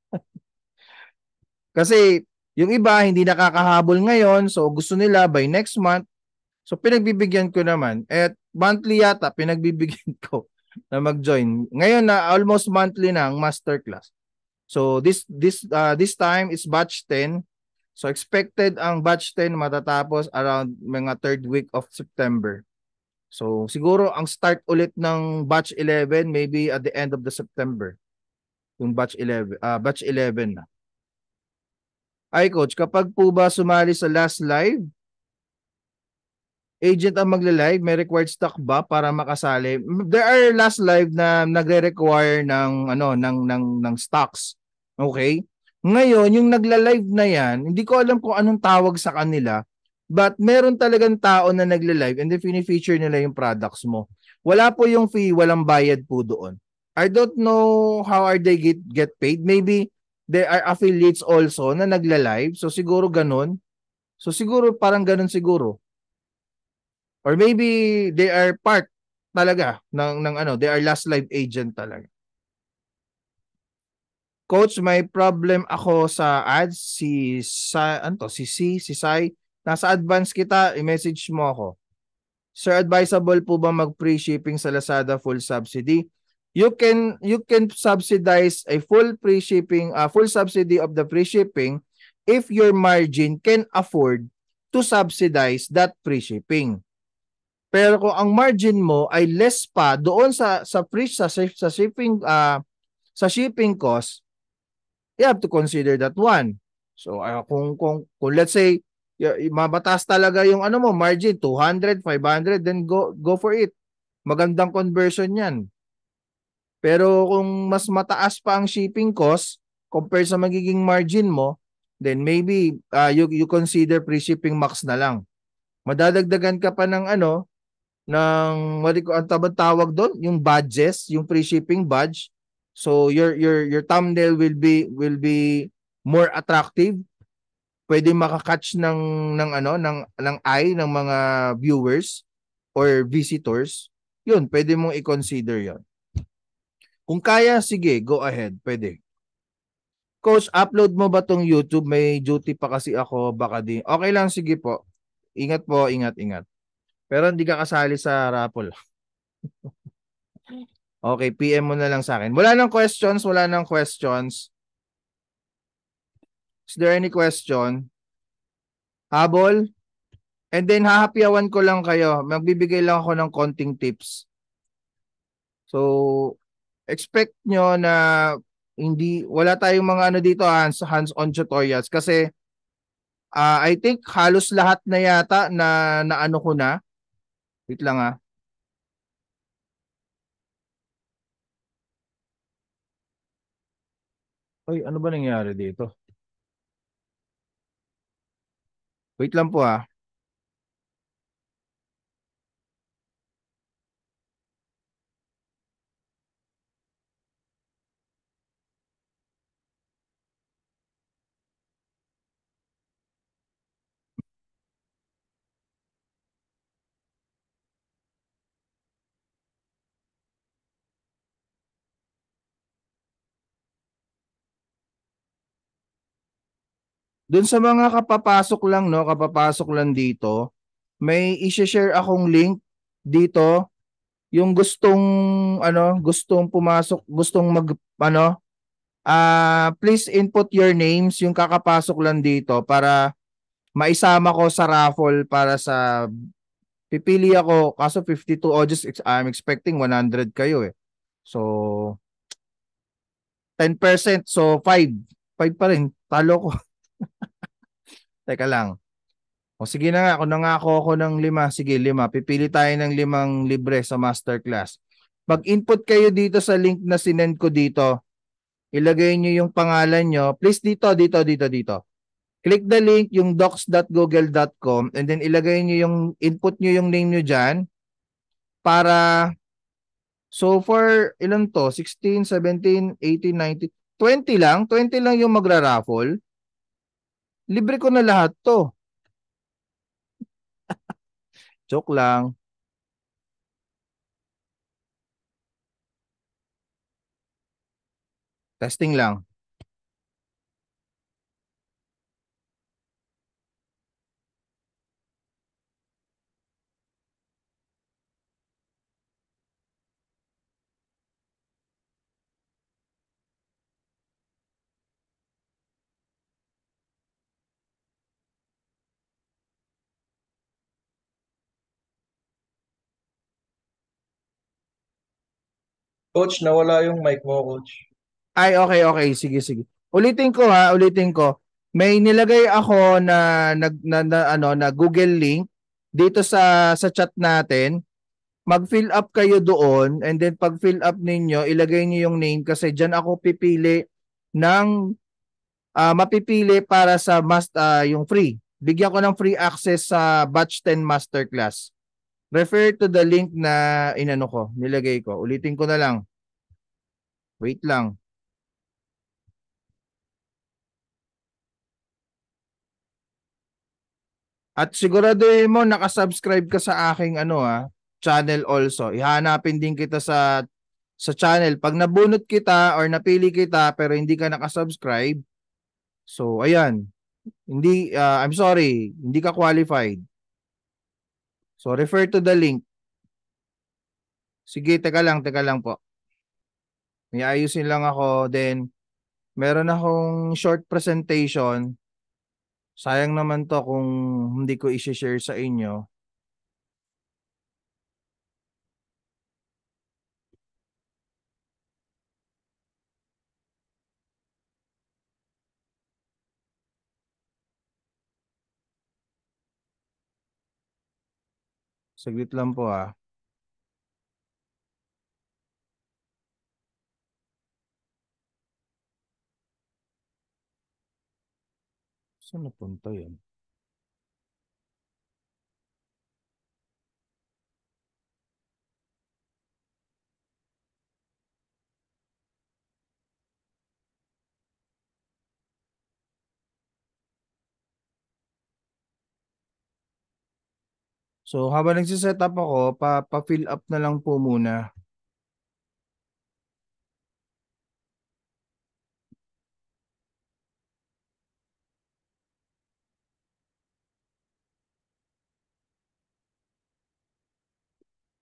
Kasi yung iba hindi nakakahabol ngayon, so gusto nila by next month. So pinagbibigyan ko naman. At monthly yata, pinagbibigyan ko na mag-join. Ngayon na almost monthly na ang masterclass. So this this uh, this time is batch 10 So expected ang batch 10 matatapos around mga third week of September. So siguro ang start ulit ng batch 11 maybe at the end of the September. Yung batch 11, uh, ah, batch 11 na. Ay coach, kapag po ba sumali sa last live, agent ang magle-live, may required stock ba para makasali? There are last live na nagre-require ng ano ng ng ng stocks. Okay? Ngayon, yung nagla-live na yan, hindi ko alam kung anong tawag sa kanila, but meron talagang tao na nagla-live and then fini-feature nila yung products mo. Wala po yung fee, walang bayad po doon. I don't know how are they get, get paid. Maybe there are affiliates also na nagla-live. So siguro ganun. So siguro parang ganun siguro. Or maybe they are part talaga ng ng ano, they are last live agent talaga. Coach, may problem ako sa ads. Si Sai, ano to? Si C, si Sai. Nasa advance kita, i-message mo ako. Sir, advisable po ba mag free shipping sa Lazada full subsidy? You can you can subsidize a full free shipping, a uh, full subsidy of the free shipping if your margin can afford to subsidize that free shipping. Pero kung ang margin mo ay less pa doon sa sa free sa, sa shipping uh, sa shipping cost, you have to consider that one. So uh, kung, kung, kung let's say, mabatas talaga yung ano mo, margin, 200, 500, then go, go for it. Magandang conversion yan. Pero kung mas mataas pa ang shipping cost compared sa magiging margin mo, then maybe uh, you, you consider pre-shipping max na lang. Madadagdagan ka pa ng ano, ng what ko ang tawag doon, yung badges, yung free shipping badge. So your your your thumbnail will be will be more attractive. Pwede makakatch ng ng ano ng ng eye ng mga viewers or visitors. 'Yun, pwede mong i-consider 'yon. Kung kaya, sige, go ahead, pwede. Coach, upload mo ba tong YouTube? May duty pa kasi ako, baka din. Okay lang, sige po. Ingat po, ingat, ingat. Pero hindi ka kasali sa raffle. Okay, PM mo na lang sa akin. Wala nang questions, wala nang questions. Is there any question? Habol? And then hahapiawan ko lang kayo. Magbibigay lang ako ng konting tips. So, expect nyo na hindi wala tayong mga ano dito hands hands-on tutorials kasi uh, I think halos lahat na yata na naano ko na. Wait lang ah. Uy, ano ba nangyari dito? Wait lang po ah. Doon sa mga kapapasok lang, no, kapapasok lang dito, may i-share akong link dito yung gustong ano, gustong pumasok, gustong mag ano, uh, please input your names yung kakapasok lang dito para maisama ko sa raffle para sa pipili ako kaso 52 audios I'm expecting 100 kayo eh. So 10% so 5 5 pa rin talo ko. Teka lang. O sige na nga, kung nangako ako ng lima, sige lima. Pipili tayo ng limang libre sa masterclass. Pag input kayo dito sa link na sinend ko dito, ilagay nyo yung pangalan nyo. Please dito, dito, dito, dito. Click the link, yung docs.google.com and then ilagay nyo yung input nyo yung name nyo dyan para so for ilan to? 16, 17, 18, 19, 20 lang. 20 lang yung magra-raffle libre ko na lahat to. Joke lang. Testing lang. Coach, nawala yung mic mo, coach. Ay, okay, okay. Sige, sige. Ulitin ko ha, ulitin ko. May nilagay ako na nag na, na, ano na Google link dito sa sa chat natin. Mag-fill up kayo doon and then pag fill up ninyo, ilagay niyo yung name kasi diyan ako pipili ng uh, mapipili para sa mas uh, yung free. Bigyan ko ng free access sa Batch 10 Masterclass. Refer to the link na inano ko, nilagay ko. Ulitin ko na lang. Wait lang. At siguraduhin mo nakasubscribe ka sa aking ano ha, ah, channel also. Ihanapin din kita sa sa channel. Pag nabunot kita or napili kita pero hindi ka nakasubscribe, so ayan, hindi uh, I'm sorry, hindi ka qualified. So refer to the link. Sige, teka lang, teka lang po. May ayusin lang ako. Then, meron akong short presentation. Sayang naman to kung hindi ko i-share sa inyo. Saglit lang po ah. Saan napunta yan? So habang nagsiset up ako, pa, fill up na lang po muna.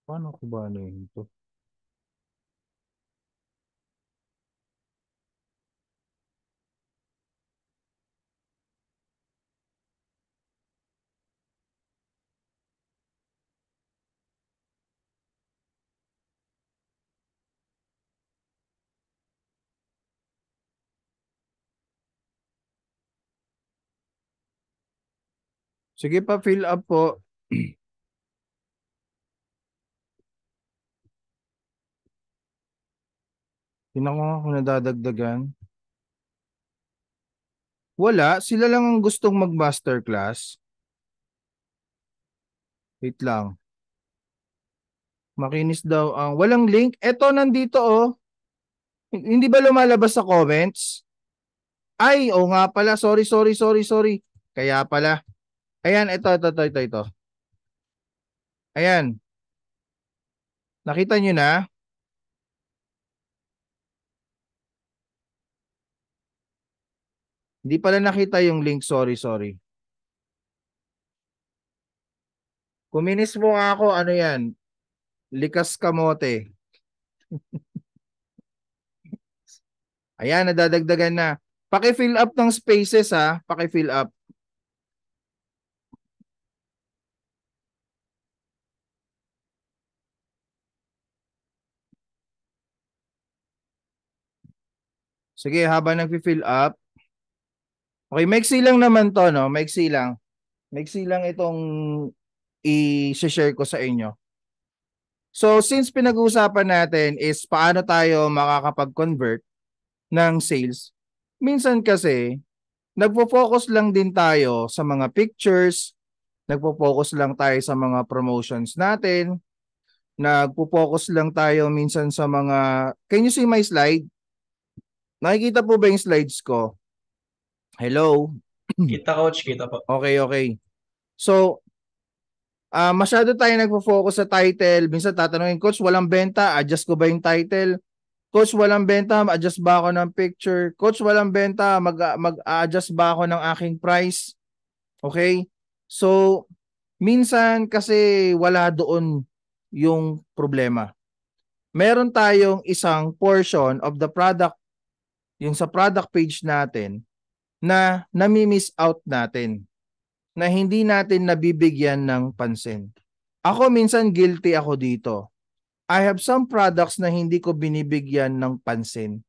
Paano ko ba ano yun ito? Sige pa, fill up po. Tinan ko kung nadadagdagan. Wala. Sila lang ang gustong mag-masterclass. Wait lang. Makinis daw ang... Walang link. Eto, nandito oh. Hindi ba lumalabas sa comments? Ay, o oh nga pala. Sorry, sorry, sorry, sorry. Kaya pala. Ayan, ito, ito, ito, ito, ito. Ayan. Nakita nyo na? Hindi pala nakita yung link. Sorry, sorry. Kuminis mo nga ako. Ano yan? Likas kamote. Ayan, nadadagdagan na. Paki-fill up ng spaces ha. Paki-fill up. Sige, habang nag fill up. Okay, maiksi lang naman to, no? Maiksi lang. Maiksi lang itong i-share ko sa inyo. So, since pinag-uusapan natin is paano tayo makakapag-convert ng sales, minsan kasi, nagpo-focus lang din tayo sa mga pictures, nagpo-focus lang tayo sa mga promotions natin, nagpo-focus lang tayo minsan sa mga... Can you see my slide? Nakikita po ba yung slides ko? Hello? Kita coach, kita po. Okay, okay. So, uh, masyado tayo nagpo-focus sa title. Minsan tatanungin, Coach, walang benta, adjust ko ba yung title? Coach, walang benta, adjust ba ako ng picture? Coach, walang benta, mag- mag-adjust ba ako ng aking price? Okay? So, minsan kasi wala doon yung problema. Meron tayong isang portion of the product yung sa product page natin, na nami-miss out natin, na hindi natin nabibigyan ng pansin. Ako minsan guilty ako dito. I have some products na hindi ko binibigyan ng pansin.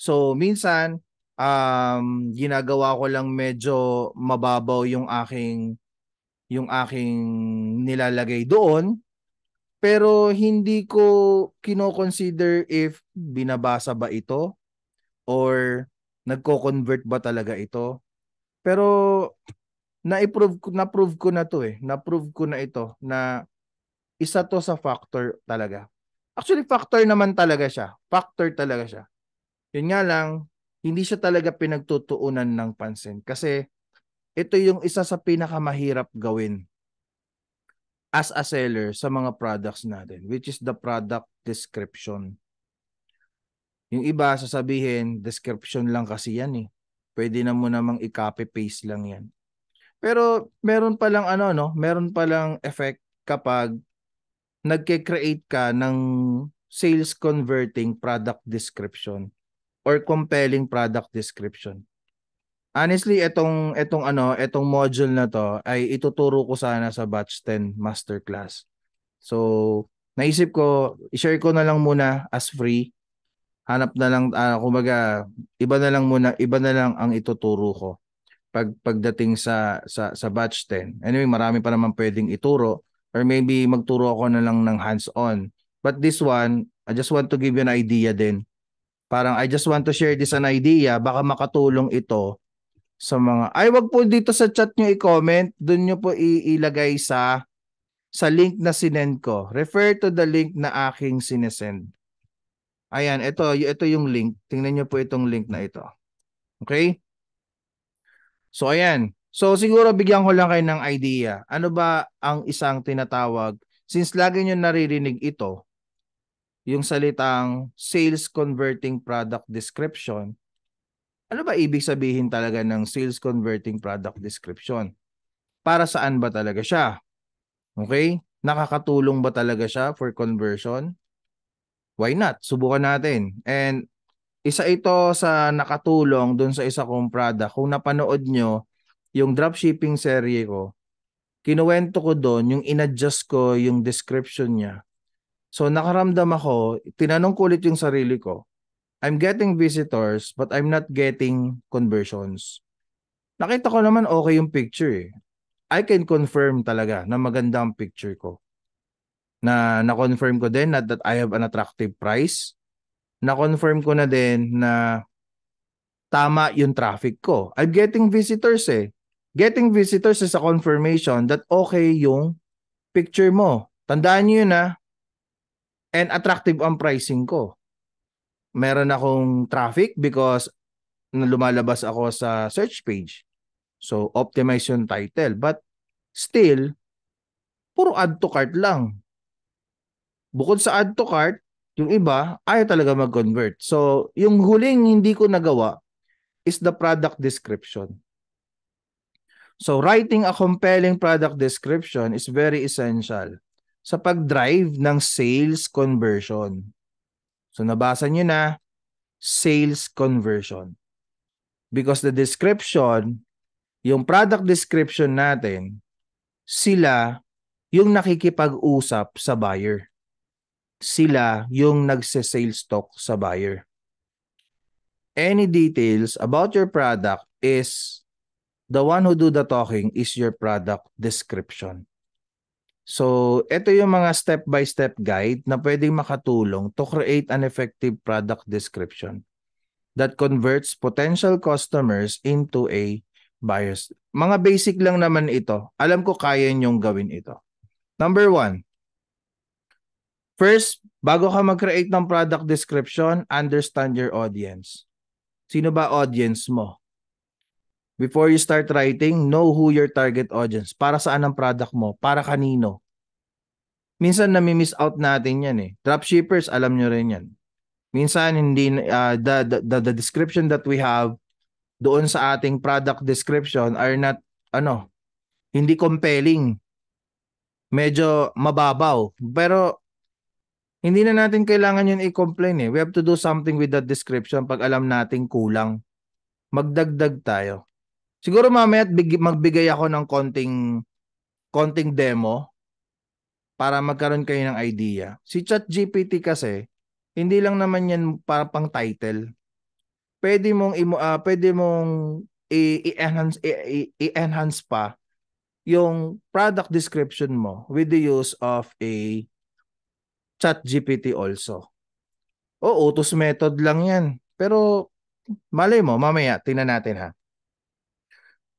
So minsan, um, ginagawa ko lang medyo mababaw yung aking yung aking nilalagay doon pero hindi ko kino-consider if binabasa ba ito or nagko-convert ba talaga ito? Pero na-prove ko na-prove ko na to eh. Na-prove ko na ito na isa to sa factor talaga. Actually factor naman talaga siya. Factor talaga siya. Yun nga lang hindi siya talaga pinagtutuunan ng pansin kasi ito yung isa sa pinakamahirap gawin as a seller sa mga products natin which is the product description. Yung iba, sasabihin, description lang kasi yan eh. Pwede na mo namang i-copy-paste lang yan. Pero meron pa lang ano, no? Meron pa lang effect kapag nagke-create ka ng sales converting product description or compelling product description. Honestly, etong etong ano, etong module na to ay ituturo ko sana sa batch 10 masterclass. So, naisip ko i-share ko na lang muna as free hanap na lang uh, kumbaga iba na lang muna iba na lang ang ituturo ko pag pagdating sa sa sa batch 10 anyway marami pa naman pwedeng ituro or maybe magturo ako na lang ng hands on but this one I just want to give you an idea din parang I just want to share this an idea baka makatulong ito sa mga ay wag po dito sa chat niyo i-comment doon niyo po iilagay sa sa link na sinend ko refer to the link na aking sinesend Ayan, ito, ito yung link. Tingnan nyo po itong link na ito. Okay? So, ayan. So, siguro bigyan ko lang kayo ng idea. Ano ba ang isang tinatawag? Since lagi nyo naririnig ito, yung salitang sales converting product description, ano ba ibig sabihin talaga ng sales converting product description? Para saan ba talaga siya? Okay? Nakakatulong ba talaga siya for conversion? why not? Subukan natin. And isa ito sa nakatulong doon sa isa kong product. Kung napanood nyo, yung dropshipping serye ko, kinuwento ko doon, yung inadjust ko yung description niya. So nakaramdam ako, tinanong ko ulit yung sarili ko, I'm getting visitors but I'm not getting conversions. Nakita ko naman okay yung picture eh. I can confirm talaga na magandang picture ko na na-confirm ko din na, that I have an attractive price. Na-confirm ko na din na tama yung traffic ko. I'm getting visitors eh. Getting visitors is a confirmation that okay yung picture mo. Tandaan niyo na ha. And attractive ang pricing ko. Meron akong traffic because lumalabas ako sa search page. So optimize yung title. But still, puro add to cart lang Bukod sa add to cart, yung iba, ayaw talaga mag-convert. So, yung huling hindi ko nagawa is the product description. So, writing a compelling product description is very essential sa pag-drive ng sales conversion. So, nabasa nyo na, sales conversion. Because the description, yung product description natin, sila yung nakikipag-usap sa buyer sila yung nagse-sales talk sa buyer. Any details about your product is the one who do the talking is your product description. So, ito yung mga step-by-step guide na pwedeng makatulong to create an effective product description that converts potential customers into a buyers. Mga basic lang naman ito. Alam ko kaya niyong gawin ito. Number one, First, bago ka mag-create ng product description, understand your audience. Sino ba audience mo? Before you start writing, know who your target audience. Para saan ang product mo? Para kanino? Minsan nami-miss out natin yan eh. Dropshippers, alam nyo rin yan. Minsan hindi uh, the, the, the the description that we have doon sa ating product description are not ano, hindi compelling. Medyo mababaw. Pero hindi na natin kailangan yun i-complain eh. We have to do something with that description pag alam nating kulang. Magdagdag tayo. Siguro mamaya magbigay ako ng konting konting demo para magkaroon kayo ng idea. Si ChatGPT kasi hindi lang naman 'yan para pang title. Pwede mong uh, pwede mong i-enhance i-enhance pa yung product description mo with the use of a ChatGPT also. Oo, utos method lang yan. Pero malay mo, mamaya, tingnan natin ha.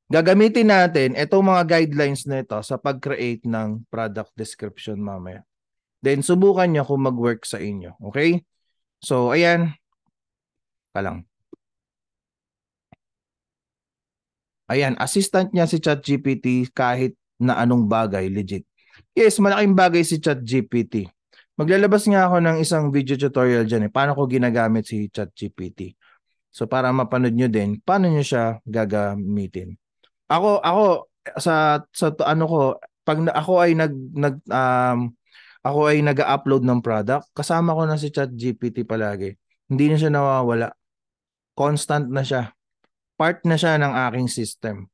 Gagamitin natin itong mga guidelines na ito sa pag-create ng product description mamaya. Then, subukan nyo kung mag-work sa inyo. Okay? So, ayan. Kalang. Ayan, assistant niya si ChatGPT kahit na anong bagay, legit. Yes, malaking bagay si ChatGPT. Maglalabas nga ako ng isang video tutorial dyan eh. Paano ko ginagamit si ChatGPT. So para mapanood nyo din, paano nyo siya gagamitin. Ako, ako, sa, sa ano ko, pag ako ay nag, nag um, ako ay nag-upload ng product, kasama ko na si ChatGPT palagi. Hindi na siya nawawala. Constant na siya. Part na siya ng aking system.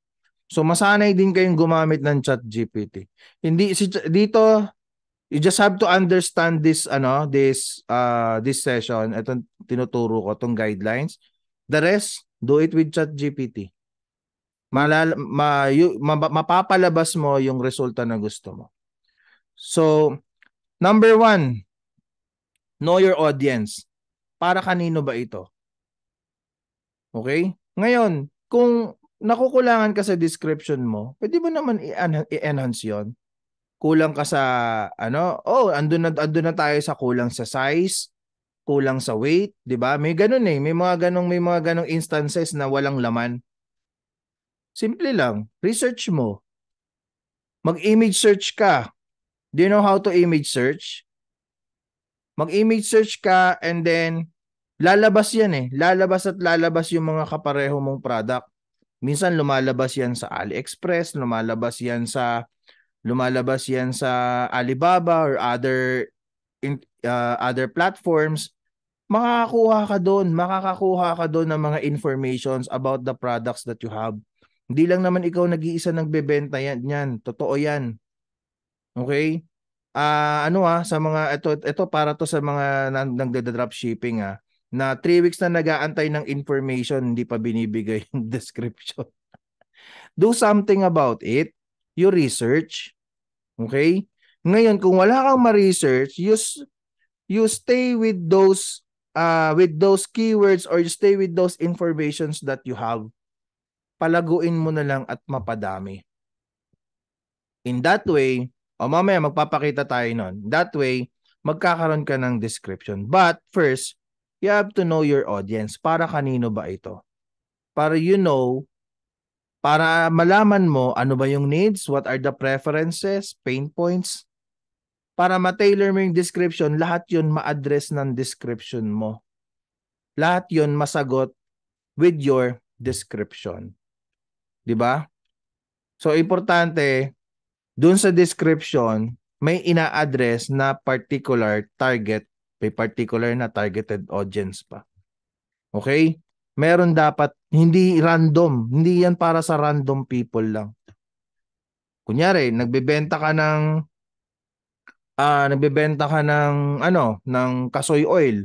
So masanay din kayong gumamit ng ChatGPT. Hindi si dito you just have to understand this ano this uh this session itong tinuturo ko tong guidelines the rest do it with chat GPT Malal, ma, you, ma, mapapalabas mo yung resulta na gusto mo so number one know your audience para kanino ba ito okay ngayon kung nakukulangan ka sa description mo pwede mo naman i-enhance yon kulang ka sa ano, oh, andun na andun na tayo sa kulang sa size, kulang sa weight, 'di ba? May ganun eh, may mga ganung may mga ganung instances na walang laman. Simple lang, research mo. Mag-image search ka. Do you know how to image search? Mag-image search ka and then lalabas yan eh. Lalabas at lalabas yung mga kapareho mong product. Minsan lumalabas yan sa AliExpress, lumalabas yan sa Lumalabas yan sa Alibaba or other in, uh, other platforms. Makakakuha ka doon, makakakuha ka doon ng mga informations about the products that you have. Hindi lang naman ikaw nag-iisa nagbebenta yan, yan. Totoo yan. Okay? Uh, ano ah, sa mga, ito, ito para to sa mga nagda-drop shipping ah, na 3 weeks na nag-aantay ng information, hindi pa binibigay yung description. Do something about it you research. Okay? Ngayon, kung wala kang ma-research, you, you stay with those uh, with those keywords or you stay with those informations that you have. Palaguin mo na lang at mapadami. In that way, o oh, mamaya magpapakita tayo nun. That way, magkakaroon ka ng description. But first, you have to know your audience. Para kanino ba ito? Para you know para malaman mo ano ba yung needs, what are the preferences, pain points, para ma-tailor mo yung description, lahat yun ma-address ng description mo. Lahat yun masagot with your description. 'Di ba? So importante doon sa description may ina-address na particular target, may particular na targeted audience pa. Okay? meron dapat hindi random, hindi yan para sa random people lang. Kunyari, nagbebenta ka ng ah uh, nagbebenta ka ng ano, ng kasoy oil.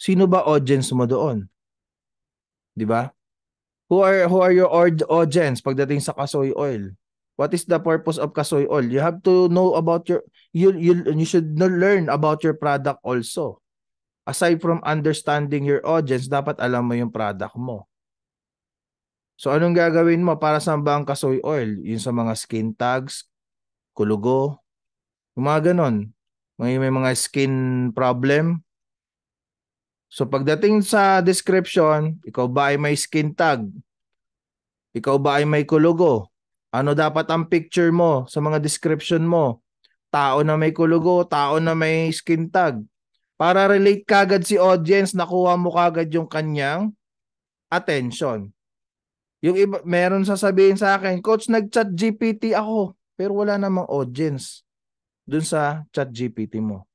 Sino ba audience mo doon? 'Di ba? Who are who are your audience pagdating sa kasoy oil? What is the purpose of kasoy oil? You have to know about your you you you should learn about your product also aside from understanding your audience, dapat alam mo yung product mo. So anong gagawin mo para sa bang kasoy oil? Yung sa mga skin tags, kulugo, yung mga ganon. May, may mga skin problem. So pagdating sa description, ikaw ba ay may skin tag? Ikaw ba ay may kulugo? Ano dapat ang picture mo sa mga description mo? Tao na may kulugo, tao na may skin tag. Para relate kagad si audience, nakuha mo kagad yung kanyang attention. Yung iba, meron sasabihin sa akin, Coach, nag-chat GPT ako, pero wala namang audience dun sa chat GPT mo.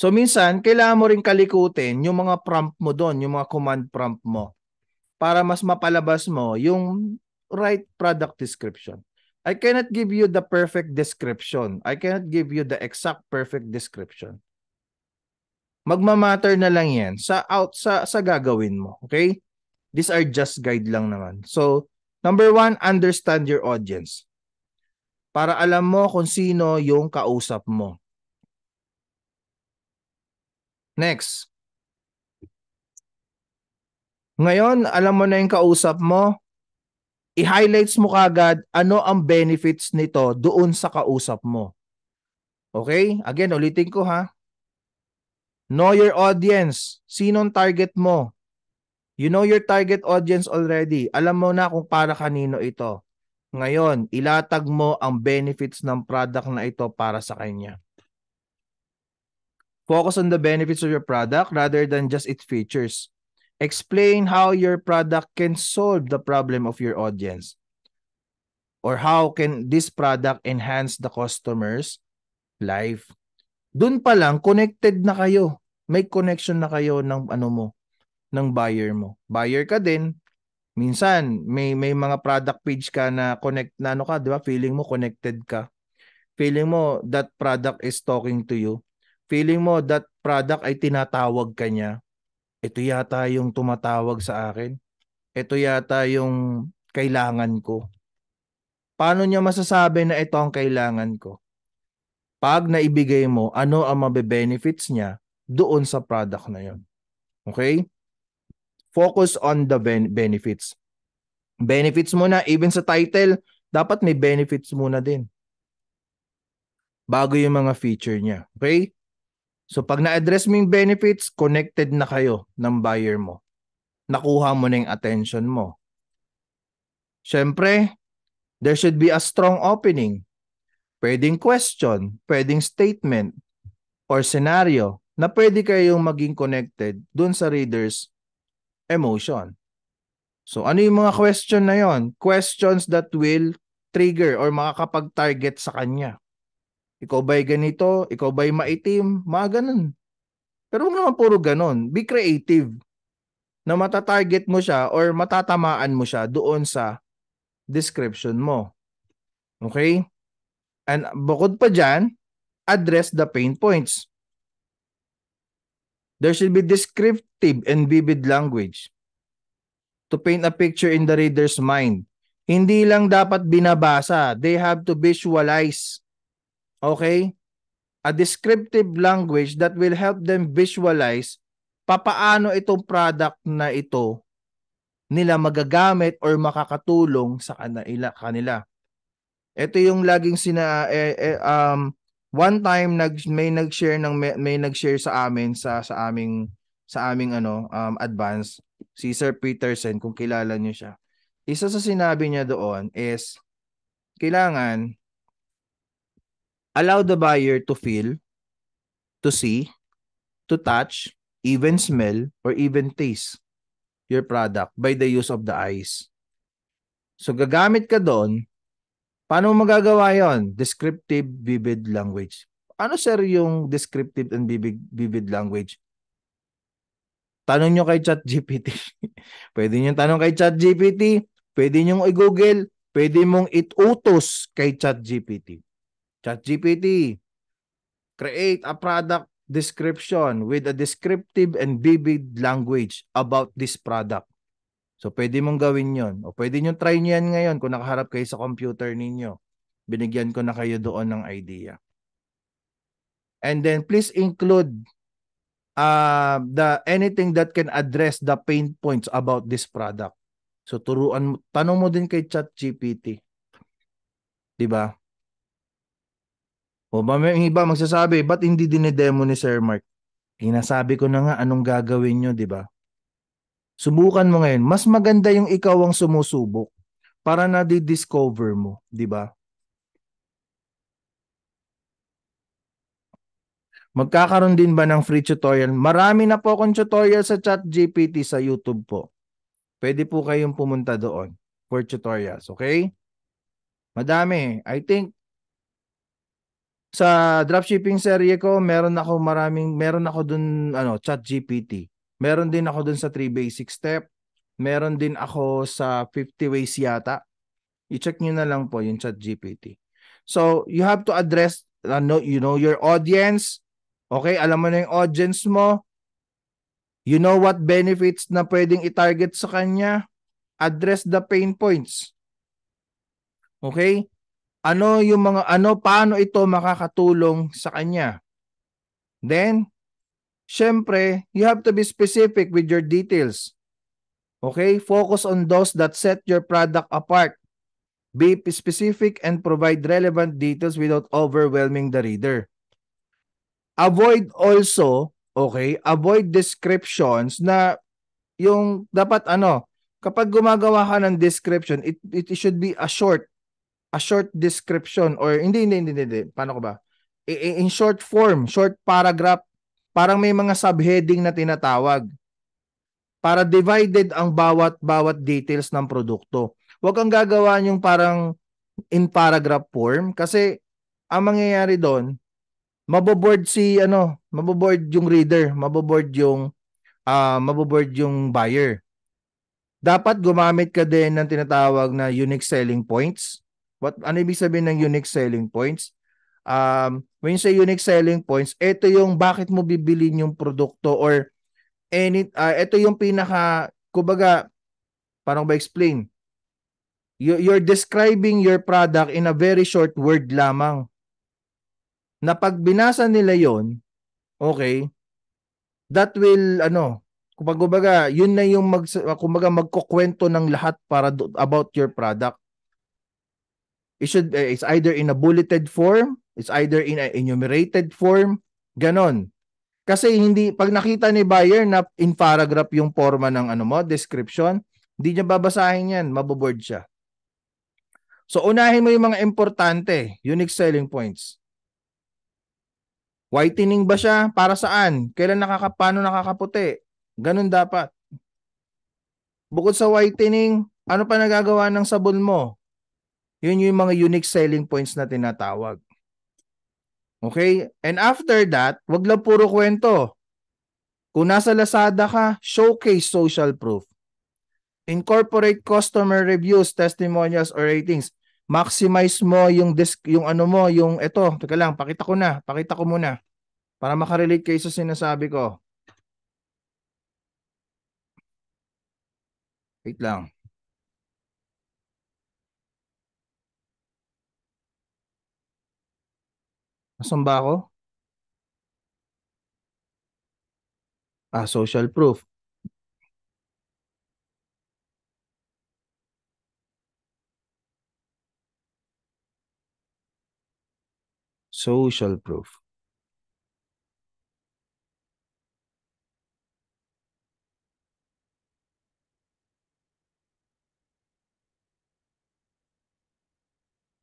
So minsan, kailangan mo rin kalikutin yung mga prompt mo doon, yung mga command prompt mo para mas mapalabas mo yung right product description. I cannot give you the perfect description. I cannot give you the exact perfect description. Magmamatter na lang 'yan sa out sa sa gagawin mo, okay? These are just guide lang naman. So, number one, understand your audience. Para alam mo kung sino yung kausap mo. Next. Ngayon, alam mo na yung kausap mo, i-highlights mo kagad ano ang benefits nito doon sa kausap mo. Okay? Again, ulitin ko ha. Know your audience. Sinong target mo? You know your target audience already. Alam mo na kung para kanino ito. Ngayon, ilatag mo ang benefits ng product na ito para sa kanya. Focus on the benefits of your product rather than just its features. Explain how your product can solve the problem of your audience or how can this product enhance the customer's life. Doon pa lang, connected na kayo may connection na kayo ng ano mo, ng buyer mo. Buyer ka din, minsan may may mga product page ka na connect na ano ka, 'di ba? Feeling mo connected ka. Feeling mo that product is talking to you. Feeling mo that product ay tinatawag ka niya. Ito yata yung tumatawag sa akin. Ito yata yung kailangan ko. Paano niya masasabi na ito ang kailangan ko? Pag naibigay mo, ano ang mabe-benefits niya? doon sa product na yon. Okay? Focus on the ben- benefits. Benefits muna, even sa title, dapat may benefits muna din. Bago yung mga feature niya. Okay? So pag na-address mo yung benefits, connected na kayo ng buyer mo. Nakuha mo na yung attention mo. Siyempre, there should be a strong opening. Pwedeng question, pwedeng statement, or scenario na pwede kayong maging connected dun sa reader's emotion. So ano yung mga question na yon? Questions that will trigger or makakapag-target sa kanya. Ikaw ba'y ganito? Ikaw ba'y maitim? Mga ganun. Pero huwag naman puro ganun. Be creative na matatarget mo siya or matatamaan mo siya doon sa description mo. Okay? And bukod pa dyan, address the pain points. There should be descriptive and vivid language to paint a picture in the reader's mind. Hindi lang dapat binabasa. They have to visualize. Okay? A descriptive language that will help them visualize papaano itong product na ito nila magagamit or makakatulong sa kanila. Ito yung laging sina eh, eh, um one time nag may nag-share ng may, may nag-share sa amin sa sa aming sa aming ano um advance si Sir Peterson kung kilala niyo siya. Isa sa sinabi niya doon is kailangan allow the buyer to feel, to see, to touch, even smell or even taste your product by the use of the eyes. So gagamit ka doon Paano magagawa yon? Descriptive vivid language. Ano sir yung descriptive and vivid, vivid language? Tanong nyo kay ChatGPT. pwede nyo tanong kay ChatGPT. Pwede nyo i-google. Pwede mong itutos kay ChatGPT. ChatGPT, create a product description with a descriptive and vivid language about this product. So pwede mong gawin yon O pwede niyo try niyan ngayon kung nakaharap kayo sa computer ninyo. Binigyan ko na kayo doon ng idea. And then please include uh, the anything that can address the pain points about this product. So turuan mo, tanong mo din kay ChatGPT. 'Di ba? O ba may iba magsasabi, but hindi dinedemo ni Sir Mark? Hinasabi ko na nga anong gagawin niyo, 'di ba? Subukan mo ngayon. Mas maganda yung ikaw ang sumusubok para na discover mo, di ba? Magkakaroon din ba ng free tutorial? Marami na po akong tutorial sa chat GPT sa YouTube po. Pwede po kayong pumunta doon for tutorials, okay? Madami. I think sa dropshipping serye ko, meron ako maraming meron ako dun ano, chat GPT. Meron din ako dun sa 3 basic step. Meron din ako sa 50 ways yata. I-check nyo na lang po yung chat GPT. So, you have to address, uh, no, you know, your audience. Okay, alam mo na yung audience mo. You know what benefits na pwedeng i-target sa kanya. Address the pain points. Okay? Ano yung mga ano paano ito makakatulong sa kanya? Then syempre, you have to be specific with your details. Okay? Focus on those that set your product apart. Be specific and provide relevant details without overwhelming the reader. Avoid also, okay, avoid descriptions na yung dapat ano, kapag gumagawa ka ng description, it, it should be a short, a short description or hindi, hindi, hindi, hindi. Paano ko ba? In short form, short paragraph Parang may mga subheading na tinatawag para divided ang bawat bawat details ng produkto. Huwag kang gagawa yung parang in paragraph form kasi ang mangyayari doon maboboard si ano, maboboard yung reader, maboboard yung uh, maboboard yung buyer. Dapat gumamit ka din ng tinatawag na unique selling points. What ano ibig sabihin ng unique selling points? um, when you say unique selling points, ito yung bakit mo bibilin yung produkto or any, uh, ito yung pinaka, kumbaga, parang ba explain? You, you're describing your product in a very short word lamang. Na pag binasa nila yon okay, that will, ano, kumbaga, yun na yung mag, kumbaga, magkukwento ng lahat para do, about your product. It should, eh, it's either in a bulleted form It's either in a enumerated form, ganon. Kasi hindi, pag nakita ni buyer na in paragraph yung forma ng ano mo, description, hindi niya babasahin yan, maboboard siya. So unahin mo yung mga importante, unique selling points. Whitening ba siya? Para saan? Kailan nakaka, nakakaputi? Ganun dapat. Bukod sa whitening, ano pa nagagawa ng sabon mo? Yun yung mga unique selling points na tinatawag. Okay? And after that, wag lang puro kwento. Kung nasa Lazada ka, showcase social proof. Incorporate customer reviews, testimonials, or ratings. Maximize mo yung disk, yung ano mo, yung ito. Teka lang, pakita ko na. Pakita ko muna. Para makarelate kayo sa sinasabi ko. Wait lang. Nasaan ba ako? Ah, social proof. Social proof.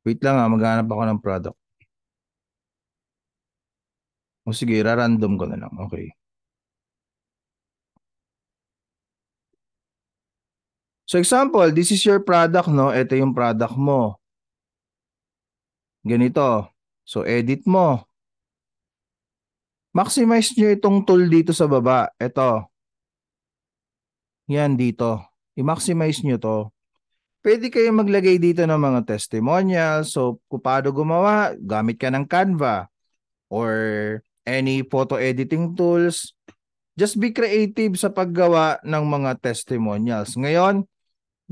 Wait lang ha, ah. maghanap ako ng product. O oh, sige, random ko na lang. Okay. So example, this is your product, no? Ito yung product mo. Ganito. So edit mo. Maximize nyo itong tool dito sa baba. Ito. Yan dito. I-maximize nyo to. Pwede kayo maglagay dito ng mga testimonials. So kung paano gumawa, gamit ka ng Canva or any photo editing tools. Just be creative sa paggawa ng mga testimonials. Ngayon,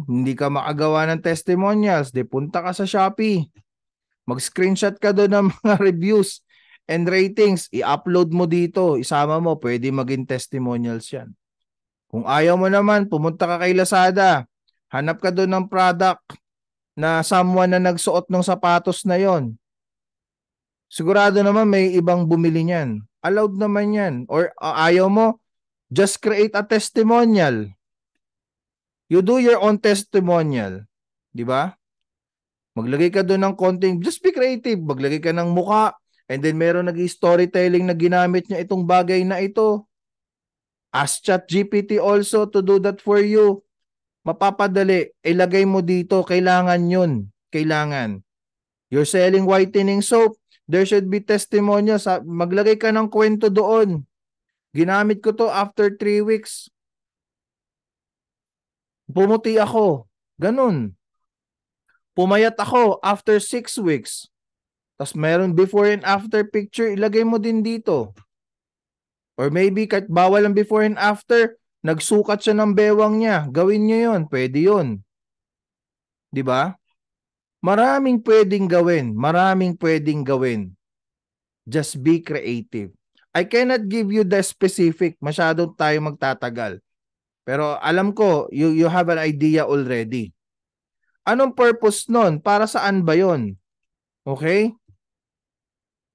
hindi ka makagawa ng testimonials, di punta ka sa Shopee. Mag-screenshot ka doon ng mga reviews and ratings. I-upload mo dito, isama mo, pwede maging testimonials yan. Kung ayaw mo naman, pumunta ka kay Lazada. Hanap ka doon ng product na someone na nagsuot ng sapatos na yon Sigurado naman may ibang bumili niyan. Allowed naman yan. Or uh, ayaw mo, just create a testimonial. You do your own testimonial. Di ba? Maglagay ka doon ng konting, just be creative. Maglagay ka ng muka. And then meron nag storytelling na ginamit niya itong bagay na ito. Ask chat GPT also to do that for you. Mapapadali. Ilagay mo dito. Kailangan yun. Kailangan. You're selling whitening soap. There should be testimonya. Sa, maglagay ka ng kwento doon. Ginamit ko to after 3 weeks. Pumuti ako. Ganun. Pumayat ako after 6 weeks. Tapos meron before and after picture, ilagay mo din dito. Or maybe kahit bawal ang before and after, nagsukat siya ng bewang niya. Gawin niyo 'yon, pwede 'yon. 'Di ba? Maraming pwedeng gawin. Maraming pwedeng gawin. Just be creative. I cannot give you the specific. Masyado tayo magtatagal. Pero alam ko, you, you have an idea already. Anong purpose nun? Para saan ba yon? Okay?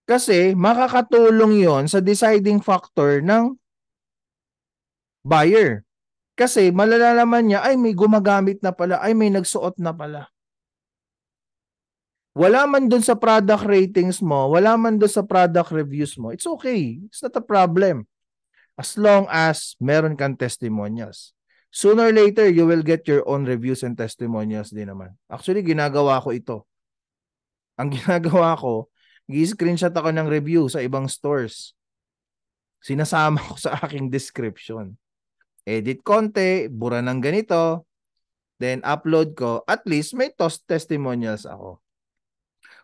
Kasi makakatulong yon sa deciding factor ng buyer. Kasi malalaman niya, ay may gumagamit na pala, ay may nagsuot na pala wala man doon sa product ratings mo, wala man doon sa product reviews mo, it's okay. It's not a problem. As long as meron kang testimonials. Sooner or later, you will get your own reviews and testimonials din naman. Actually, ginagawa ko ito. Ang ginagawa ko, gi-screenshot ako ng review sa ibang stores. Sinasama ko sa aking description. Edit konti, bura ng ganito, then upload ko. At least may tos testimonials ako.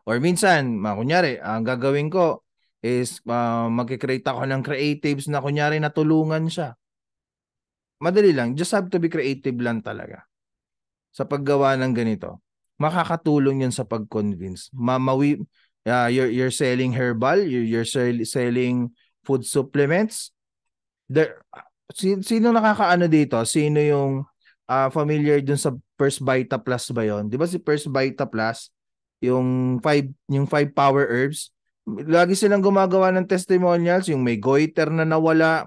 Or minsan, mga kunyari, ang gagawin ko is uh, magkikreate ako ng creatives na kunyari natulungan siya. Madali lang, just have to be creative lang talaga sa paggawa ng ganito. Makakatulong yun sa pag-convince. Mamawi, uh, ah, you're, you're selling herbal, you're, you're sell, selling food supplements. There, sino, nakakaano dito? Sino yung uh, familiar dun sa First Vita Plus ba yon? Di ba si First Vita Plus, yung five yung five power herbs lagi silang gumagawa ng testimonials yung may goiter na nawala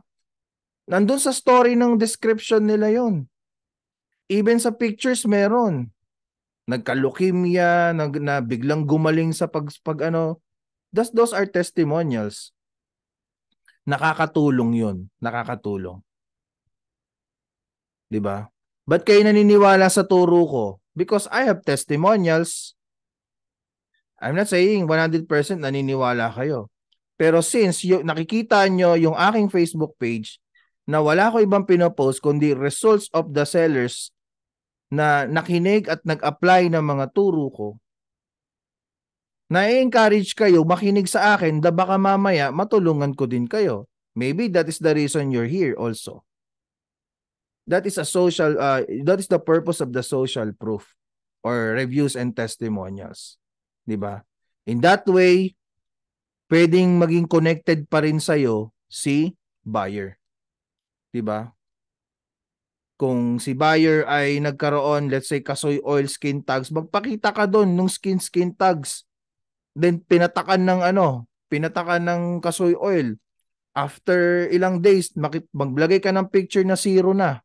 nandun sa story ng description nila yon even sa pictures meron nagka-leukemia nag, na biglang gumaling sa pag, pag ano those, those are testimonials nakakatulong yon nakakatulong 'di ba? but kayo naniniwala sa turo ko? Because I have testimonials. I'm not saying 100% naniniwala kayo. Pero since y- nakikita nyo yung aking Facebook page na wala ko ibang pinopost kundi results of the sellers na nakinig at nag-apply ng mga turo ko, na-encourage kayo makinig sa akin da baka mamaya matulungan ko din kayo. Maybe that is the reason you're here also. That is a social, uh, that is the purpose of the social proof or reviews and testimonials. 'di ba? In that way, pwedeng maging connected pa rin sa iyo si buyer. 'Di ba? Kung si buyer ay nagkaroon, let's say kasoy oil skin tags, magpakita ka doon nung skin skin tags. Then pinatakan ng ano, pinatakan ng kasoy oil. After ilang days, maglagay ka ng picture na zero na.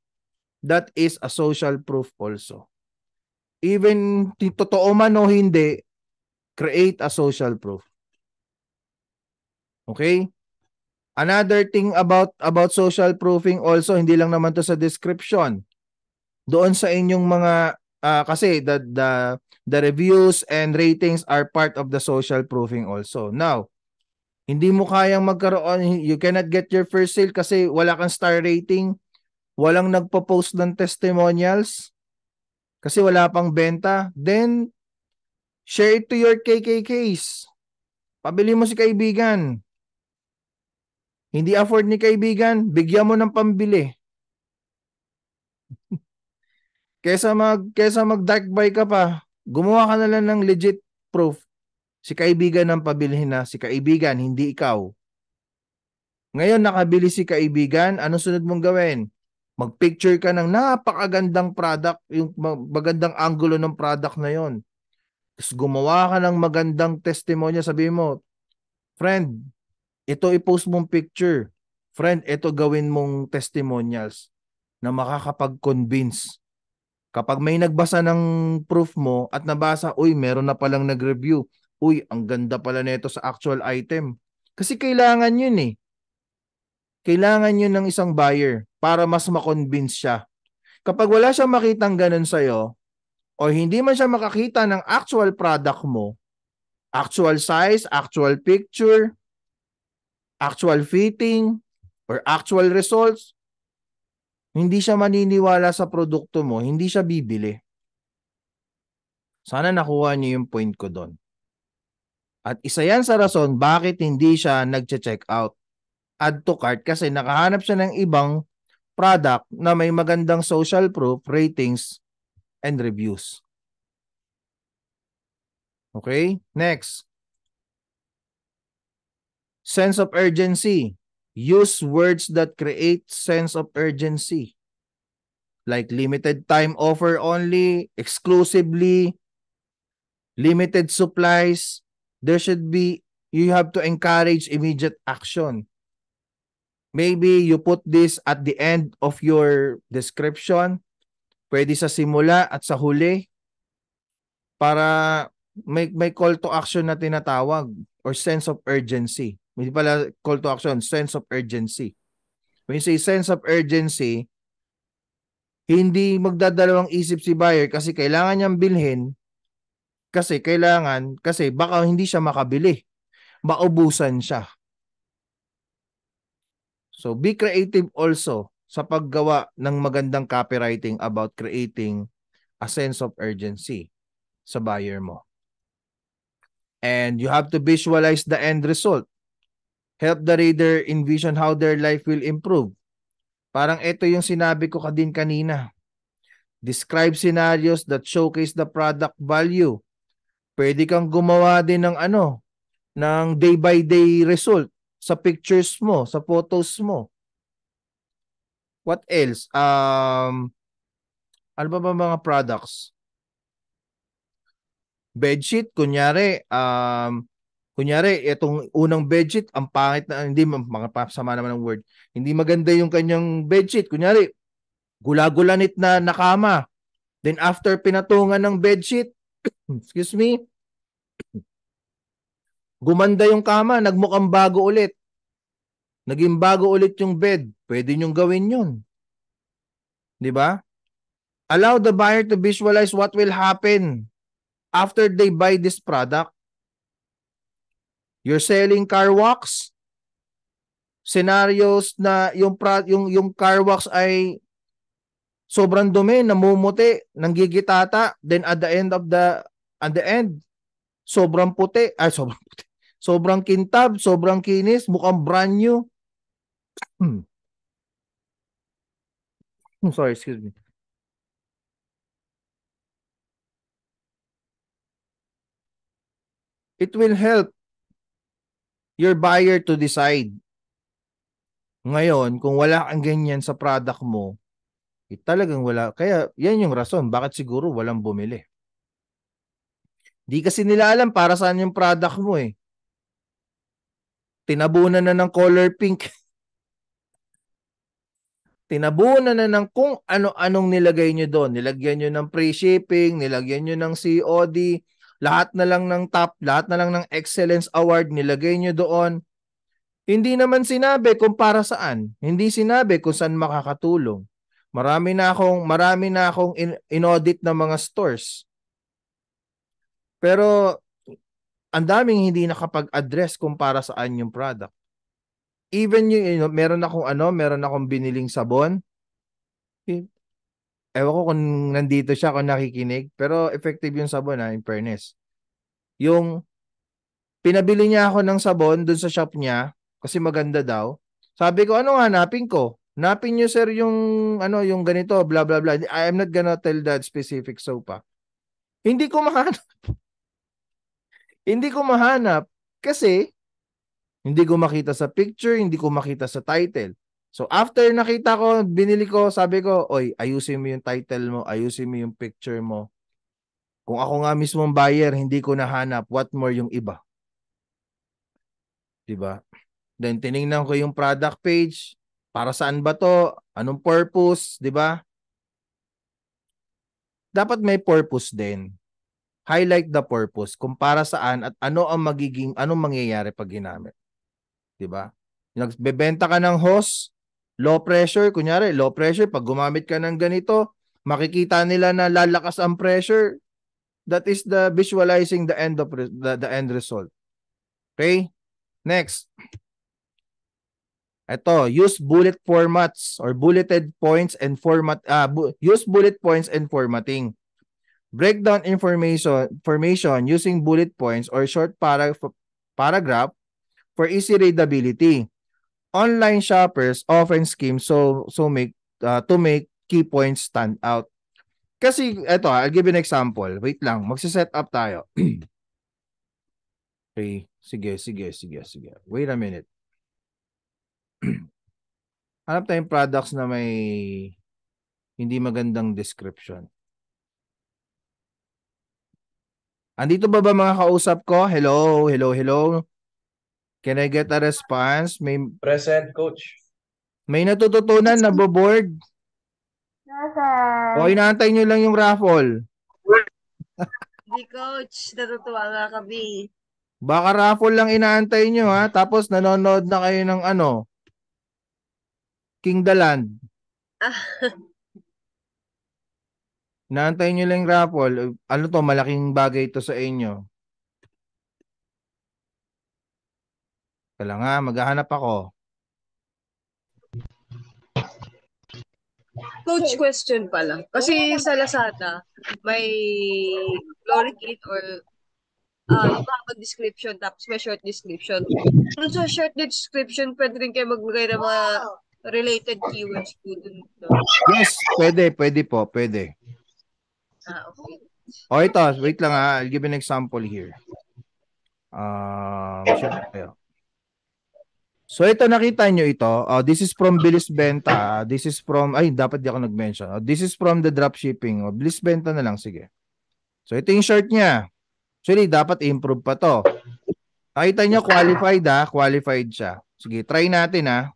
That is a social proof also. Even totoo man o hindi, create a social proof. Okay? Another thing about about social proofing also hindi lang naman 'to sa description. Doon sa inyong mga uh, kasi the the the reviews and ratings are part of the social proofing also. Now, hindi mo kayang magkaroon you cannot get your first sale kasi wala kang star rating, walang nagpo-post ng testimonials kasi wala pang benta, then Share it to your KKKs. Pabili mo si kaibigan. Hindi afford ni kaibigan, bigyan mo ng pambili. kesa mag kesa mag dark buy ka pa, gumawa ka na lang ng legit proof. Si kaibigan ang pabilhin na si kaibigan, hindi ikaw. Ngayon nakabili si kaibigan, ano sunod mong gawin? Magpicture ka ng napakagandang product, yung magandang angulo ng product na yon tapos gumawa ka ng magandang testimonya, sabi mo, friend, ito i-post mong picture. Friend, ito gawin mong testimonials na makakapag-convince. Kapag may nagbasa ng proof mo at nabasa, uy, meron na palang nag-review. Uy, ang ganda pala nito sa actual item. Kasi kailangan yun eh. Kailangan yun ng isang buyer para mas makonvince siya. Kapag wala siyang makitang ganun sa'yo, o hindi man siya makakita ng actual product mo, actual size, actual picture, actual fitting, or actual results, hindi siya maniniwala sa produkto mo, hindi siya bibili. Sana nakuha niyo yung point ko doon. At isa yan sa rason bakit hindi siya nag-check out. Add to cart kasi nakahanap siya ng ibang product na may magandang social proof, ratings, and reviews. Okay, next. Sense of urgency. Use words that create sense of urgency. Like limited time offer only, exclusively, limited supplies. There should be, you have to encourage immediate action. Maybe you put this at the end of your description Pwede sa simula at sa huli para may, may call to action na tinatawag or sense of urgency. Hindi pala call to action, sense of urgency. When you say sense of urgency, hindi magdadalawang isip si buyer kasi kailangan niyang bilhin kasi kailangan kasi baka hindi siya makabili. Maubusan siya. So be creative also sa paggawa ng magandang copywriting about creating a sense of urgency sa buyer mo. And you have to visualize the end result. Help the reader envision how their life will improve. Parang ito yung sinabi ko ka din kanina. Describe scenarios that showcase the product value. Pwede kang gumawa din ng ano, ng day by day result sa pictures mo, sa photos mo. What else? Um, ano ba ba mga products? Bedsheet, kunyari, um, kunyari, itong unang bedsheet, ang pangit na, hindi, mga pasama naman ng word, hindi maganda yung kanyang bedsheet. Kunyari, gulagulanit na nakama. Then after pinatungan ng bedsheet, excuse me, gumanda yung kama, nagmukhang bago ulit. Naging bago ulit yung bed, pwede nyong gawin yun. Di ba? Allow the buyer to visualize what will happen after they buy this product. You're selling car wax. Scenarios na yung yung yung car wax ay sobrang dumi, namumuti, nanggigitata, then at the end of the at the end sobrang puti, ay sobrang puti. Sobrang kintab, sobrang kinis, mukhang brand new. I'm hmm. oh, sorry, excuse me. It will help your buyer to decide. Ngayon, kung wala kang ganyan sa product mo, eh, talagang wala. Kaya yan yung rason bakit siguro walang bumili. Di kasi nila alam para saan yung product mo eh. Tinabunan na ng color pink. tinabunan na ng kung ano-anong nilagay nyo doon. Nilagyan nyo ng free shipping, nilagyan nyo ng COD, lahat na lang ng top, lahat na lang ng excellence award, nilagay nyo doon. Hindi naman sinabi kung para saan. Hindi sinabi kung saan makakatulong. Marami na akong marami na akong in, inaudit ng mga stores. Pero ang daming hindi nakapag-address kung para saan yung product. Even yung, you know, meron akong ano, meron akong biniling sabon. Ewan ko kung nandito siya, kung nakikinig. Pero effective yung sabon ha, ah, in fairness. Yung pinabili niya ako ng sabon dun sa shop niya kasi maganda daw. Sabi ko, ano nga, hanapin ko? Napin niyo sir yung ano yung ganito, blah blah blah. I am not gonna tell that specific soap pa. Ah. Hindi ko mahanap. Hindi ko mahanap kasi hindi ko makita sa picture, hindi ko makita sa title. So after nakita ko, binili ko, sabi ko, oy, ayusin mo yung title mo, ayusin mo yung picture mo. Kung ako nga mismo ang buyer, hindi ko nahanap, what more yung iba? 'Di ba? Then tiningnan ko yung product page, para saan ba 'to? Anong purpose, 'di ba? Dapat may purpose din. Highlight the purpose kung para saan at ano ang magiging anong mangyayari pag ginamit. 'di ba? Nagbebenta ka ng hose, low pressure, kunyari low pressure pag gumamit ka ng ganito, makikita nila na lalakas ang pressure. That is the visualizing the end of the, the end result. Okay? Next. Ito, use bullet formats or bulleted points and format uh, bu- use bullet points and formatting. Break down information formation using bullet points or short para- paragraph for easy readability. Online shoppers often skim so so make uh, to make key points stand out. Kasi eto, I'll give you an example. Wait lang, magse-set up tayo. okay, sige, sige, sige, sige. Wait a minute. Hanap tayong products na may hindi magandang description. Andito ba ba mga kausap ko? Hello, hello, hello. Can I get a response? May Present, coach. May natututunan na bo board? Nasa. O, inaantay niyo lang yung raffle. Hindi, coach. Natutuwa nga kami. Baka raffle lang inaantay niyo ha? Tapos nanonood na kayo ng ano? King Daland. Naantay niyo lang raffle. Ano to, malaking bagay to sa inyo. Kala nga, ah, maghahanap ako. Coach question pala. Kasi sa Lazada, may glory kit or ah, uh, mahabang description tapos may short description. Kung sa short description, pwede rin kayo maglagay ng mga related keywords po dun. No? Yes, pwede, pwede po, pwede. Ah, okay. O oh, ito, wait lang ha. Ah, I'll give an example here. Um, uh, sure, So ito nakita nyo ito. Uh, this is from Bilis Benta. This is from, ay dapat di ako nag-mention. Uh, this is from the dropshipping. Uh, Bilis Benta na lang, sige. So ito yung shirt niya. Actually, dapat improve pa to. Nakita nyo, qualified ah, Qualified siya. Sige, try natin ah.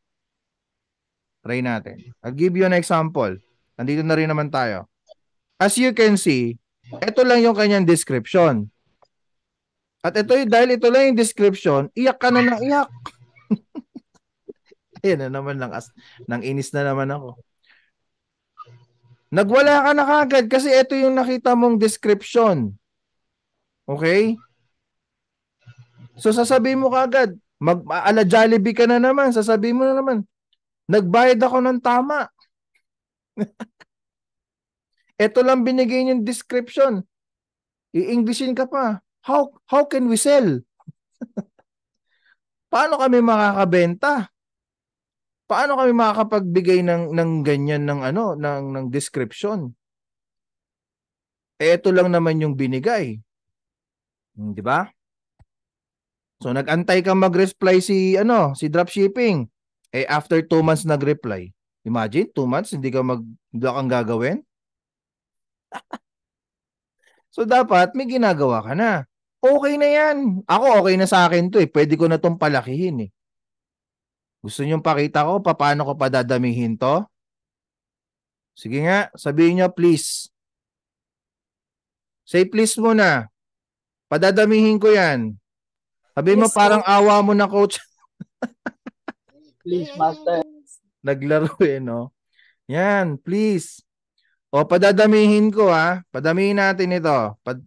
Try natin. I'll give you an example. Nandito na rin naman tayo. As you can see, ito lang yung kanyang description. At ito, dahil ito lang yung description, iyak ka na ng iyak. Ayan na naman ng As, nang inis na naman ako. Nagwala ka na kagad kasi ito yung nakita mong description. Okay? So sasabihin mo kagad, mag ala Jollibee ka na naman, sasabihin mo na naman, nagbayad ako ng tama. ito lang binigay yung description. I-Englishin ka pa. How how can we sell? Paano kami makakabenta? paano kami makakapagbigay ng ng ganyan ng ano ng ng description eh ito lang naman yung binigay hmm, di ba so nagantay ka mag-reply si ano si dropshipping eh after 2 months nag-reply imagine 2 months hindi ka mag wala kang gagawin so dapat may ginagawa ka na okay na yan ako okay na sa akin to eh pwede ko na tong palakihin eh gusto niyong pakita ko paano ko padadamihin to? Sige nga, sabihin niyo please. Say please muna. Padadamihin ko yan. Sabi mo please, parang awa mo na coach. please master. Naglaro eh no. Yan, please. O padadamihin ko ha. Padamihin natin ito. Pad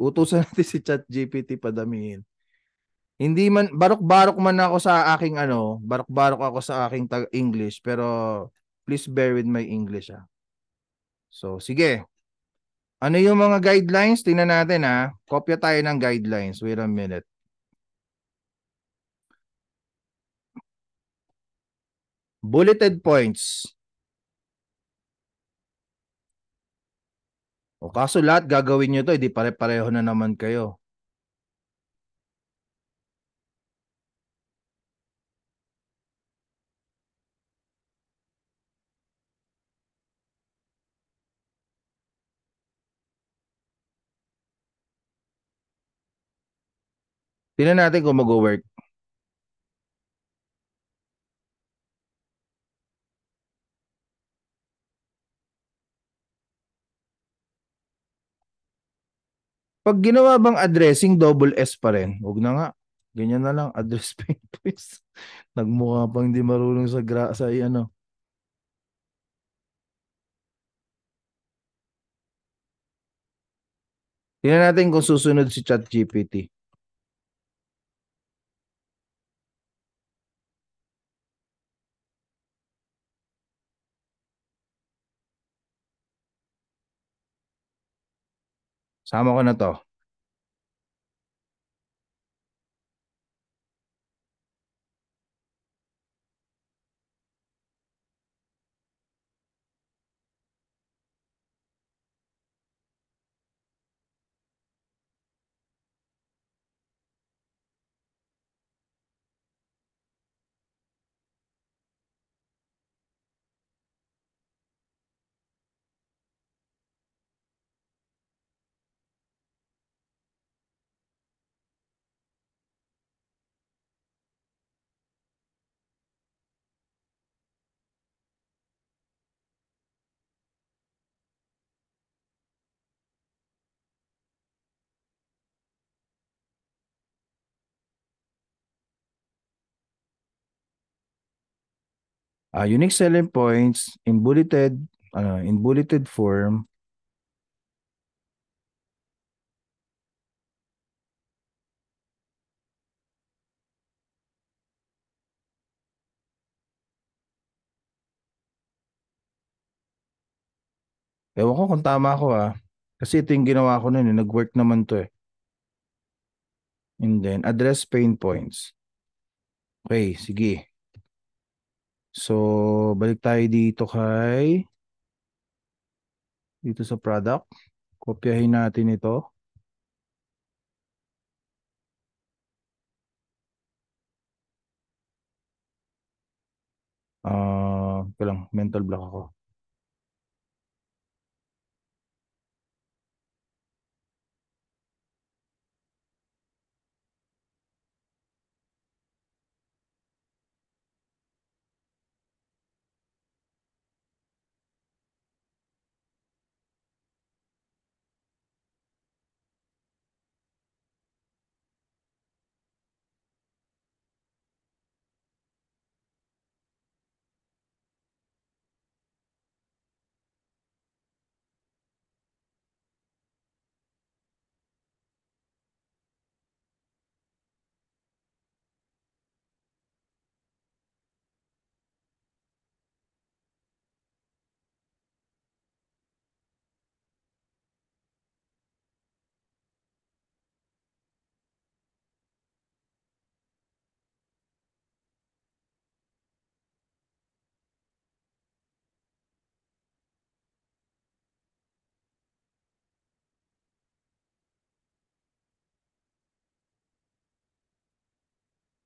utusan natin si ChatGPT padamihin. Hindi man barok-barok man ako sa aking ano, barok-barok ako sa aking tag English pero please bear with my English ah. So sige. Ano yung mga guidelines? Tingnan natin ha. Ah. Kopya tayo ng guidelines. Wait a minute. Bulleted points. O kaso lahat gagawin nyo to, hindi eh, pare-pareho na naman kayo. Tingnan natin kung mag-work. Pag ginawa bang addressing, double S pa rin. Huwag na nga. Ganyan na lang. Address paint twist. Nagmukha pang hindi marunong sa, gra sa ano. Tingnan natin kung susunod si ChatGPT. Sama ko na to. uh, unique selling points in bulleted uh, in bulleted form Ewan ko kung tama ako ah. Kasi ito yung ginawa ko nun eh. Nag-work naman to eh. And then, address pain points. Okay, sige. So, balik tayo dito kay dito sa product. Kopyahin natin ito. Ah, uh, lang, mental block ako.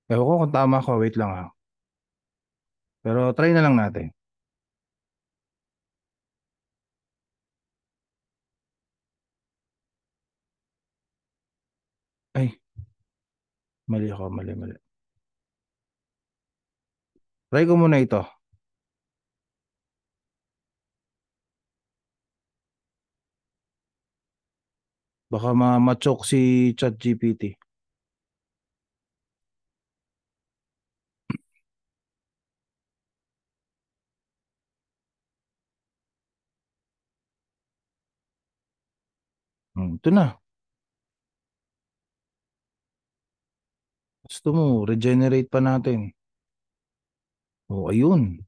Ewan ko kung tama ko, Wait lang ha. Pero try na lang natin. Ay. Mali ako. Mali, mali. Try ko muna ito. Baka ma-choke si ChatGPT. ito na. Gusto mo, regenerate pa natin. O, oh, ayun.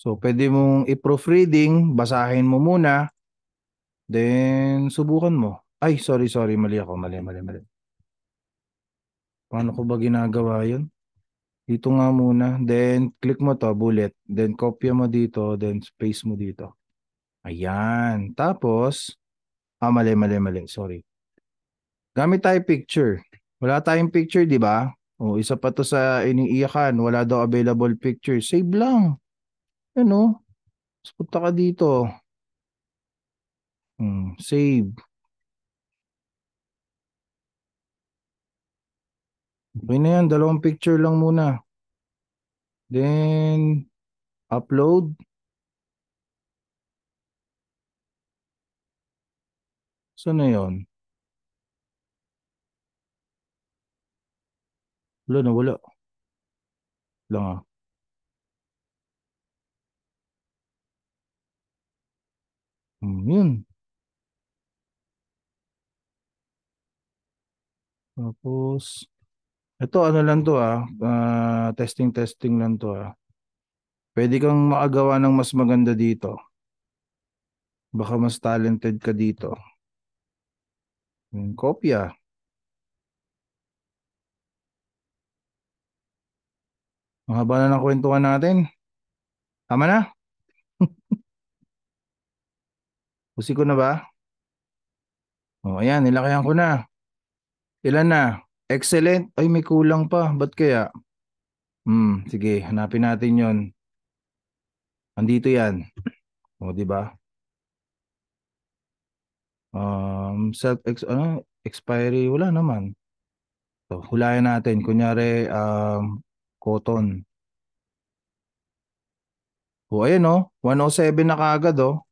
So, pwede mong i-proofreading, basahin mo muna, then subukan mo. Ay, sorry, sorry, mali ako, mali, mali, mali. Paano ko ba ginagawa yun? Dito nga muna. Then, click mo to, bullet. Then, copy mo dito. Then, space mo dito. Ayan. Tapos, ah, mali, mali, mali. Sorry. Gamit tayo picture. Wala tayong picture, di ba? O, oh, isa pa to sa iniiyakan. Wala daw available picture. Save lang. Ano? Punta ka dito. Hmm, save. Okay na yan, dalawang picture lang muna. Then, upload. So na yun? Wala na, wala. Lang ah. Hmm, yun. Tapos, ito ano lang to ah, uh, testing testing lang to ah. Pwede kang makagawa ng mas maganda dito. Baka mas talented ka dito. Yung hmm, kopya. Mahaba na ng kwentuhan natin. Tama na? Pusi ko na ba? O, oh, ayan, nilakihan ko na. Ilan na? Excellent. Ay, may kulang pa. Ba't kaya? Hmm, sige, hanapin natin yon. Andito yan. O, di ba? Um, self ex ano, expiry wala naman. So, hulayan natin kunyari um cotton. O ayan oh, 107 na kaagad oh.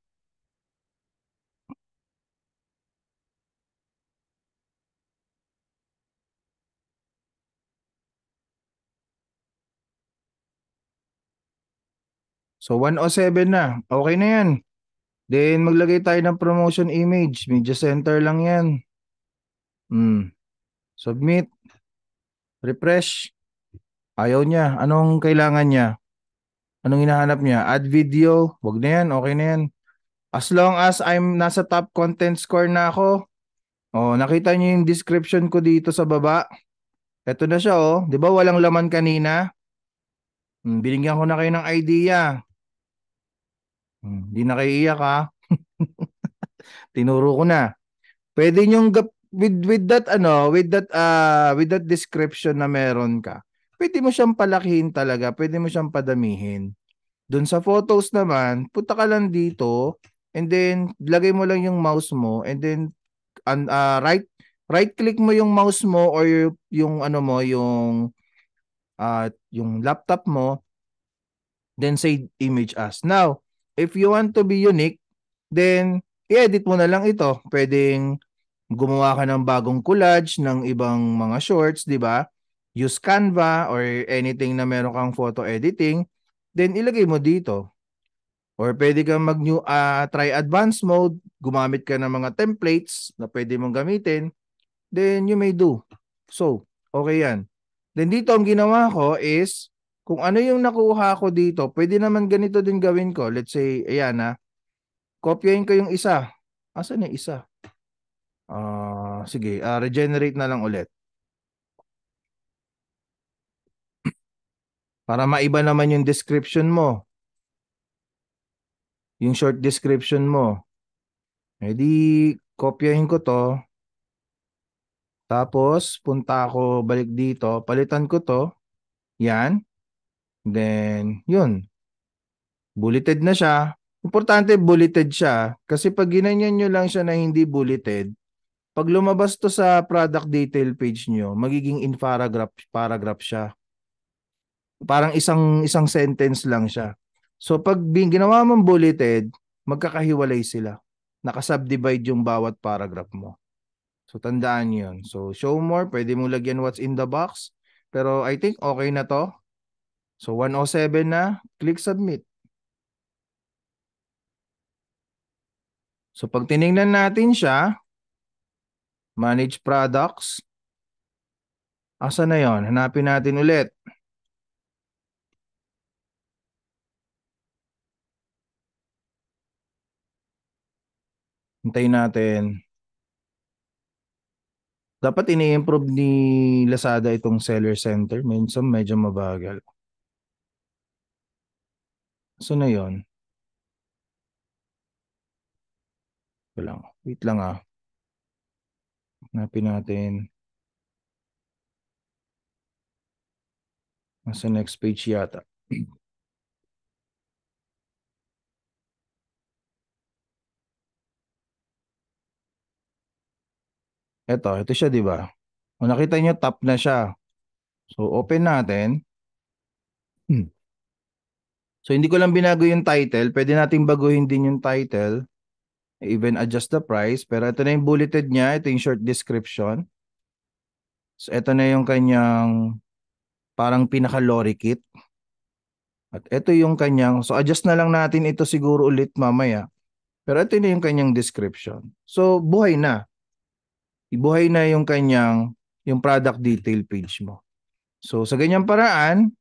So 107 na. Okay na yan. Then maglagay tayo ng promotion image. Media center lang yan. Mm. Submit. Refresh. Ayaw niya. Anong kailangan niya? Anong hinahanap niya? Add video. Wag na yan. Okay na yan. As long as I'm nasa top content score na ako, oh, nakita niyo yung description ko dito sa baba. Ito na siya, oh. 'Di ba walang laman kanina? Hmm, binigyan ko na kayo ng idea. Hindi hmm, na kayo ha. Tinuro ko na. Pwede niyong with with that ano, with that uh, with that description na meron ka. Pwede mo siyang palakihin talaga, pwede mo siyang padamihin. Doon sa photos naman, puta ka lang dito and then lagay mo lang yung mouse mo and then and, uh, ah, right right click mo yung mouse mo or yung, yung ano mo yung uh, yung laptop mo then say image as. Now, if you want to be unique, then i-edit mo na lang ito. Pwedeng gumawa ka ng bagong collage ng ibang mga shorts, di ba? Use Canva or anything na meron kang photo editing, then ilagay mo dito. Or pwede kang mag new, uh, try advanced mode, gumamit ka ng mga templates na pwede mong gamitin, then you may do. So, okay yan. Then dito ang ginawa ko is kung ano yung nakuha ko dito, pwede naman ganito din gawin ko. Let's say, ayan na. Ah, kopyahin ko yung isa. Asan yung isa? Uh, sige, uh, regenerate na lang ulit. Para maiba naman yung description mo. Yung short description mo. E di, kopyahin ko to. Tapos, punta ako balik dito. Palitan ko to. Yan. Then, yun. Bulleted na siya. Importante, bulleted siya. Kasi pag ginanyan nyo lang siya na hindi bulleted, pag lumabas to sa product detail page nyo, magiging in paragraph, paragraph siya. Parang isang, isang sentence lang siya. So pag ginawa mong bulleted, magkakahiwalay sila. Nakasubdivide yung bawat paragraph mo. So tandaan yun. So show more, pwede mo lagyan what's in the box. Pero I think okay na to. So 107 na, click submit. So pag tiningnan natin siya, manage products, asa na yon? Hanapin natin ulit. Hintayin natin. Dapat ini-improve ni Lazada itong seller center. Minsan medyo mabagal. So na yon. lang. Wait lang ah. Hanapin natin. Nasa next page yata. Ito, ito siya 'di ba? O nakita niyo top na siya. So open natin. Hmm. So hindi ko lang binago yung title, pwede nating baguhin din yung title, even adjust the price, pero ito na yung bulleted niya, ito yung short description. So ito na yung kanyang parang pinaka-lorry kit. At ito yung kanyang, so adjust na lang natin ito siguro ulit mamaya. Pero ito na yung kanyang description. So buhay na. Ibuhay na yung kanyang, yung product detail page mo. So sa ganyang paraan,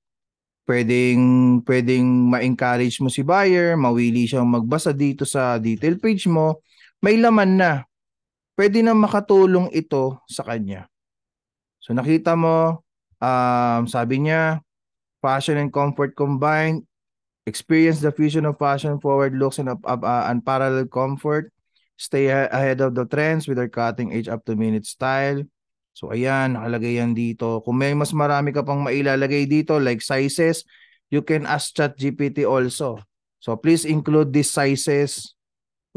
pwedeng pwedeng ma-encourage mo si buyer, mawili siyang magbasa dito sa detail page mo, may laman na. Pwede na makatulong ito sa kanya. So nakita mo, um, sabi niya, fashion and comfort combined, experience the fusion of fashion forward looks and uh, uh, unparalleled comfort, stay ahead of the trends with their cutting edge up to minute style, So ayan, nakalagay yan dito. Kung may mas marami ka pang mailalagay dito like sizes, you can ask ChatGPT also. So please include these sizes.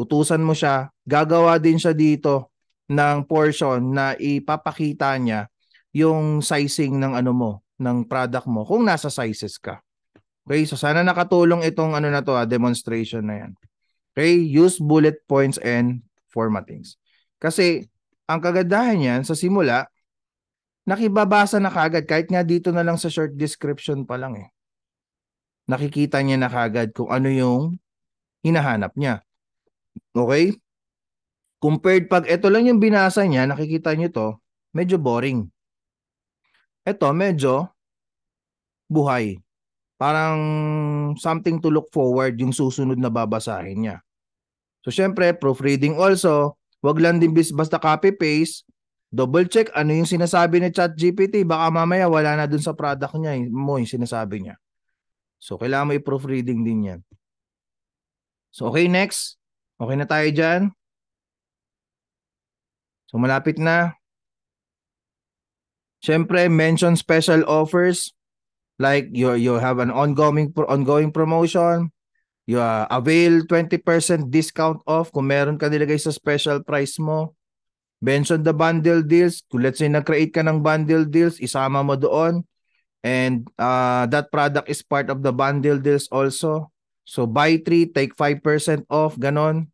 Utusan mo siya. Gagawa din siya dito ng portion na ipapakita niya yung sizing ng ano mo, ng product mo kung nasa sizes ka. Okay, so sana nakatulong itong ano na to, ah, demonstration na yan. Okay, use bullet points and formattings. Kasi ang kagandahan niyan, sa simula, nakibabasa na kagad kahit nga dito na lang sa short description pa lang eh. Nakikita niya na kagad kung ano yung hinahanap niya. Okay? Compared pag ito lang yung binasa niya, nakikita niyo to, medyo boring. Ito medyo buhay. Parang something to look forward yung susunod na babasahin niya. So syempre, proofreading also, Wag lang din basta copy paste. Double check ano yung sinasabi ni ChatGPT. Baka mamaya wala na dun sa product niya eh, mo yung sinasabi niya. So kailangan mo i-proofreading din yan. So okay next. Okay na tayo dyan. So malapit na. Siyempre, mention special offers like you you have an ongoing ongoing promotion, You uh, avail 20% discount off kung meron ka nilagay sa special price mo. Mention the bundle deals. Kung let's say nag-create ka ng bundle deals, isama mo doon. And uh, that product is part of the bundle deals also. So buy 3, take 5% off, ganon.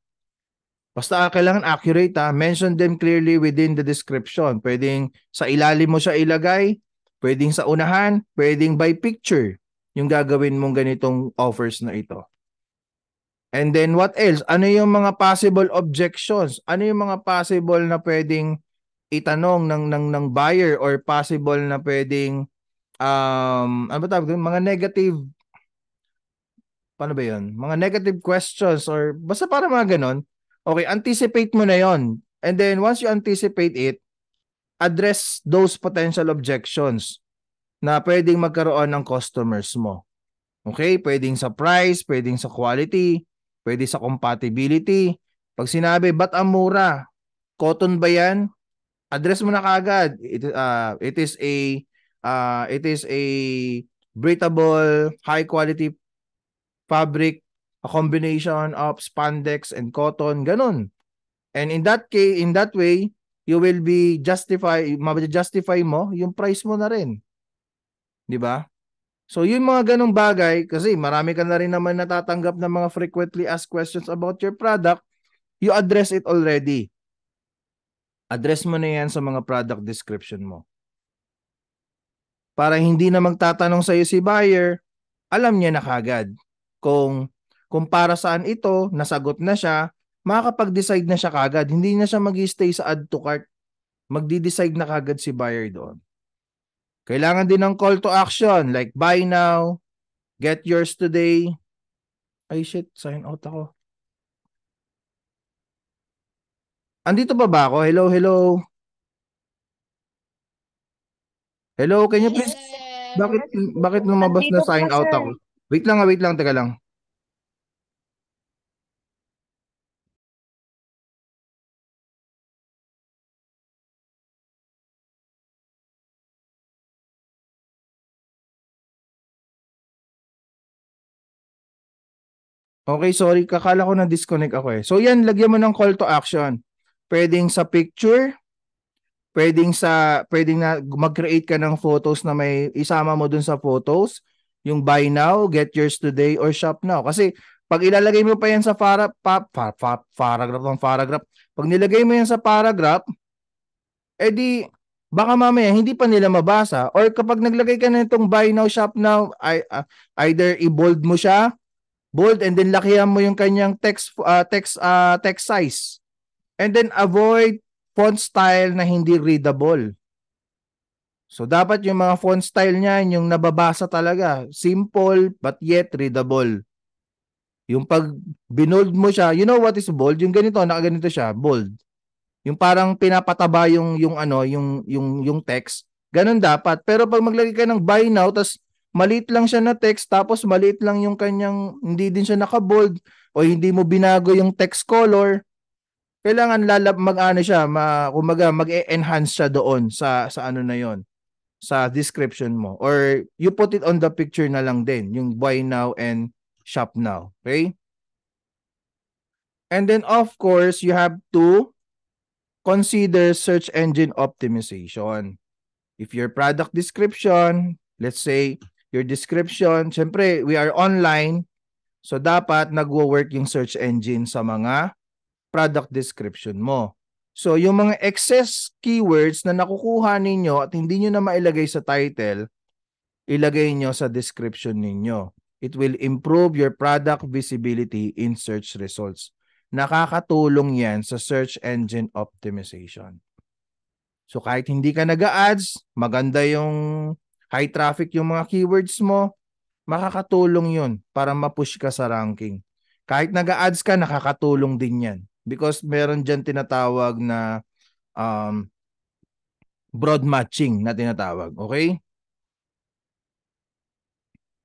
Basta ah, kailangan accurate ha. Ah. Mention them clearly within the description. Pwedeng sa ilalim mo siya ilagay, pwedeng sa unahan, pwedeng by picture yung gagawin mong ganitong offers na ito. And then what else? Ano yung mga possible objections? Ano yung mga possible na pwedeng itanong ng ng ng buyer or possible na pwedeng um ano ba tawag mga negative paano ba 'yon? Mga negative questions or basta para mga ganun. Okay, anticipate mo na 'yon. And then once you anticipate it, address those potential objections na pwedeng magkaroon ng customers mo. Okay, pwedeng sa price, pwedeng sa quality, Pwede sa compatibility. Pag sinabi, ba't ang mura? Cotton ba yan? Address mo na kagad. It, uh, it is a uh, it is a breathable, high quality fabric, a combination of spandex and cotton, ganun. And in that case, in that way, you will be justify, mabajustify mo yung price mo na rin. 'Di ba? So yung mga ganong bagay, kasi marami ka na rin naman natatanggap ng mga frequently asked questions about your product, you address it already. Address mo na yan sa mga product description mo. Para hindi na magtatanong sa iyo si buyer, alam niya na kagad kung kung para saan ito, nasagot na siya, makakapag-decide na siya kagad. Hindi na siya mag stay sa add to cart. Magdi-decide na kagad si buyer doon. Kailangan din ng call to action like buy now, get yours today. Ay shit, sign out ako. Andito ba ba ako? Hello, hello. Hello, can you please? Bakit bakit lumabas na sign out ako? Wait lang, ah, wait lang, teka lang. Okay, sorry. Kakala ko na-disconnect ako eh. So yan, lagyan mo ng call to action. Pwedeng sa picture, pwedeng sa pwedeng na mag-create ka ng photos na may isama mo dun sa photos, yung buy now, get yours today or shop now. Kasi pag ilalagay mo pa yan sa para, pa, pa, pa, paragraph ng paragraph, pag nilagay mo yan sa paragraph, edi baka mamaya hindi pa nila mabasa or kapag naglagay ka na itong buy now, shop now, I, uh, ah, either i-bold mo siya bold and then lakihan mo yung kanyang text uh, text uh, text size. And then avoid font style na hindi readable. So dapat yung mga font style niya yung nababasa talaga, simple but yet readable. Yung pag binold mo siya, you know what is bold? Yung ganito, nakaganito siya, bold. Yung parang pinapataba yung yung ano, yung yung yung text. Ganun dapat. Pero pag maglagay ka ng buy now, tas maliit lang siya na text tapos maliit lang yung kanyang hindi din siya naka-bold o hindi mo binago yung text color kailangan lalab mag-ano siya ma, kumaga mag-enhance siya doon sa sa ano na yon sa description mo or you put it on the picture na lang din yung buy now and shop now okay and then of course you have to consider search engine optimization if your product description let's say your description. Siyempre, we are online. So, dapat nagwo-work yung search engine sa mga product description mo. So, yung mga excess keywords na nakukuha ninyo at hindi nyo na mailagay sa title, ilagay nyo sa description ninyo. It will improve your product visibility in search results. Nakakatulong yan sa search engine optimization. So kahit hindi ka nag-ads, maganda yung high traffic yung mga keywords mo, makakatulong yun para ma-push ka sa ranking. Kahit nag-ads ka, nakakatulong din yan. Because meron dyan tinatawag na um, broad matching na tinatawag. Okay?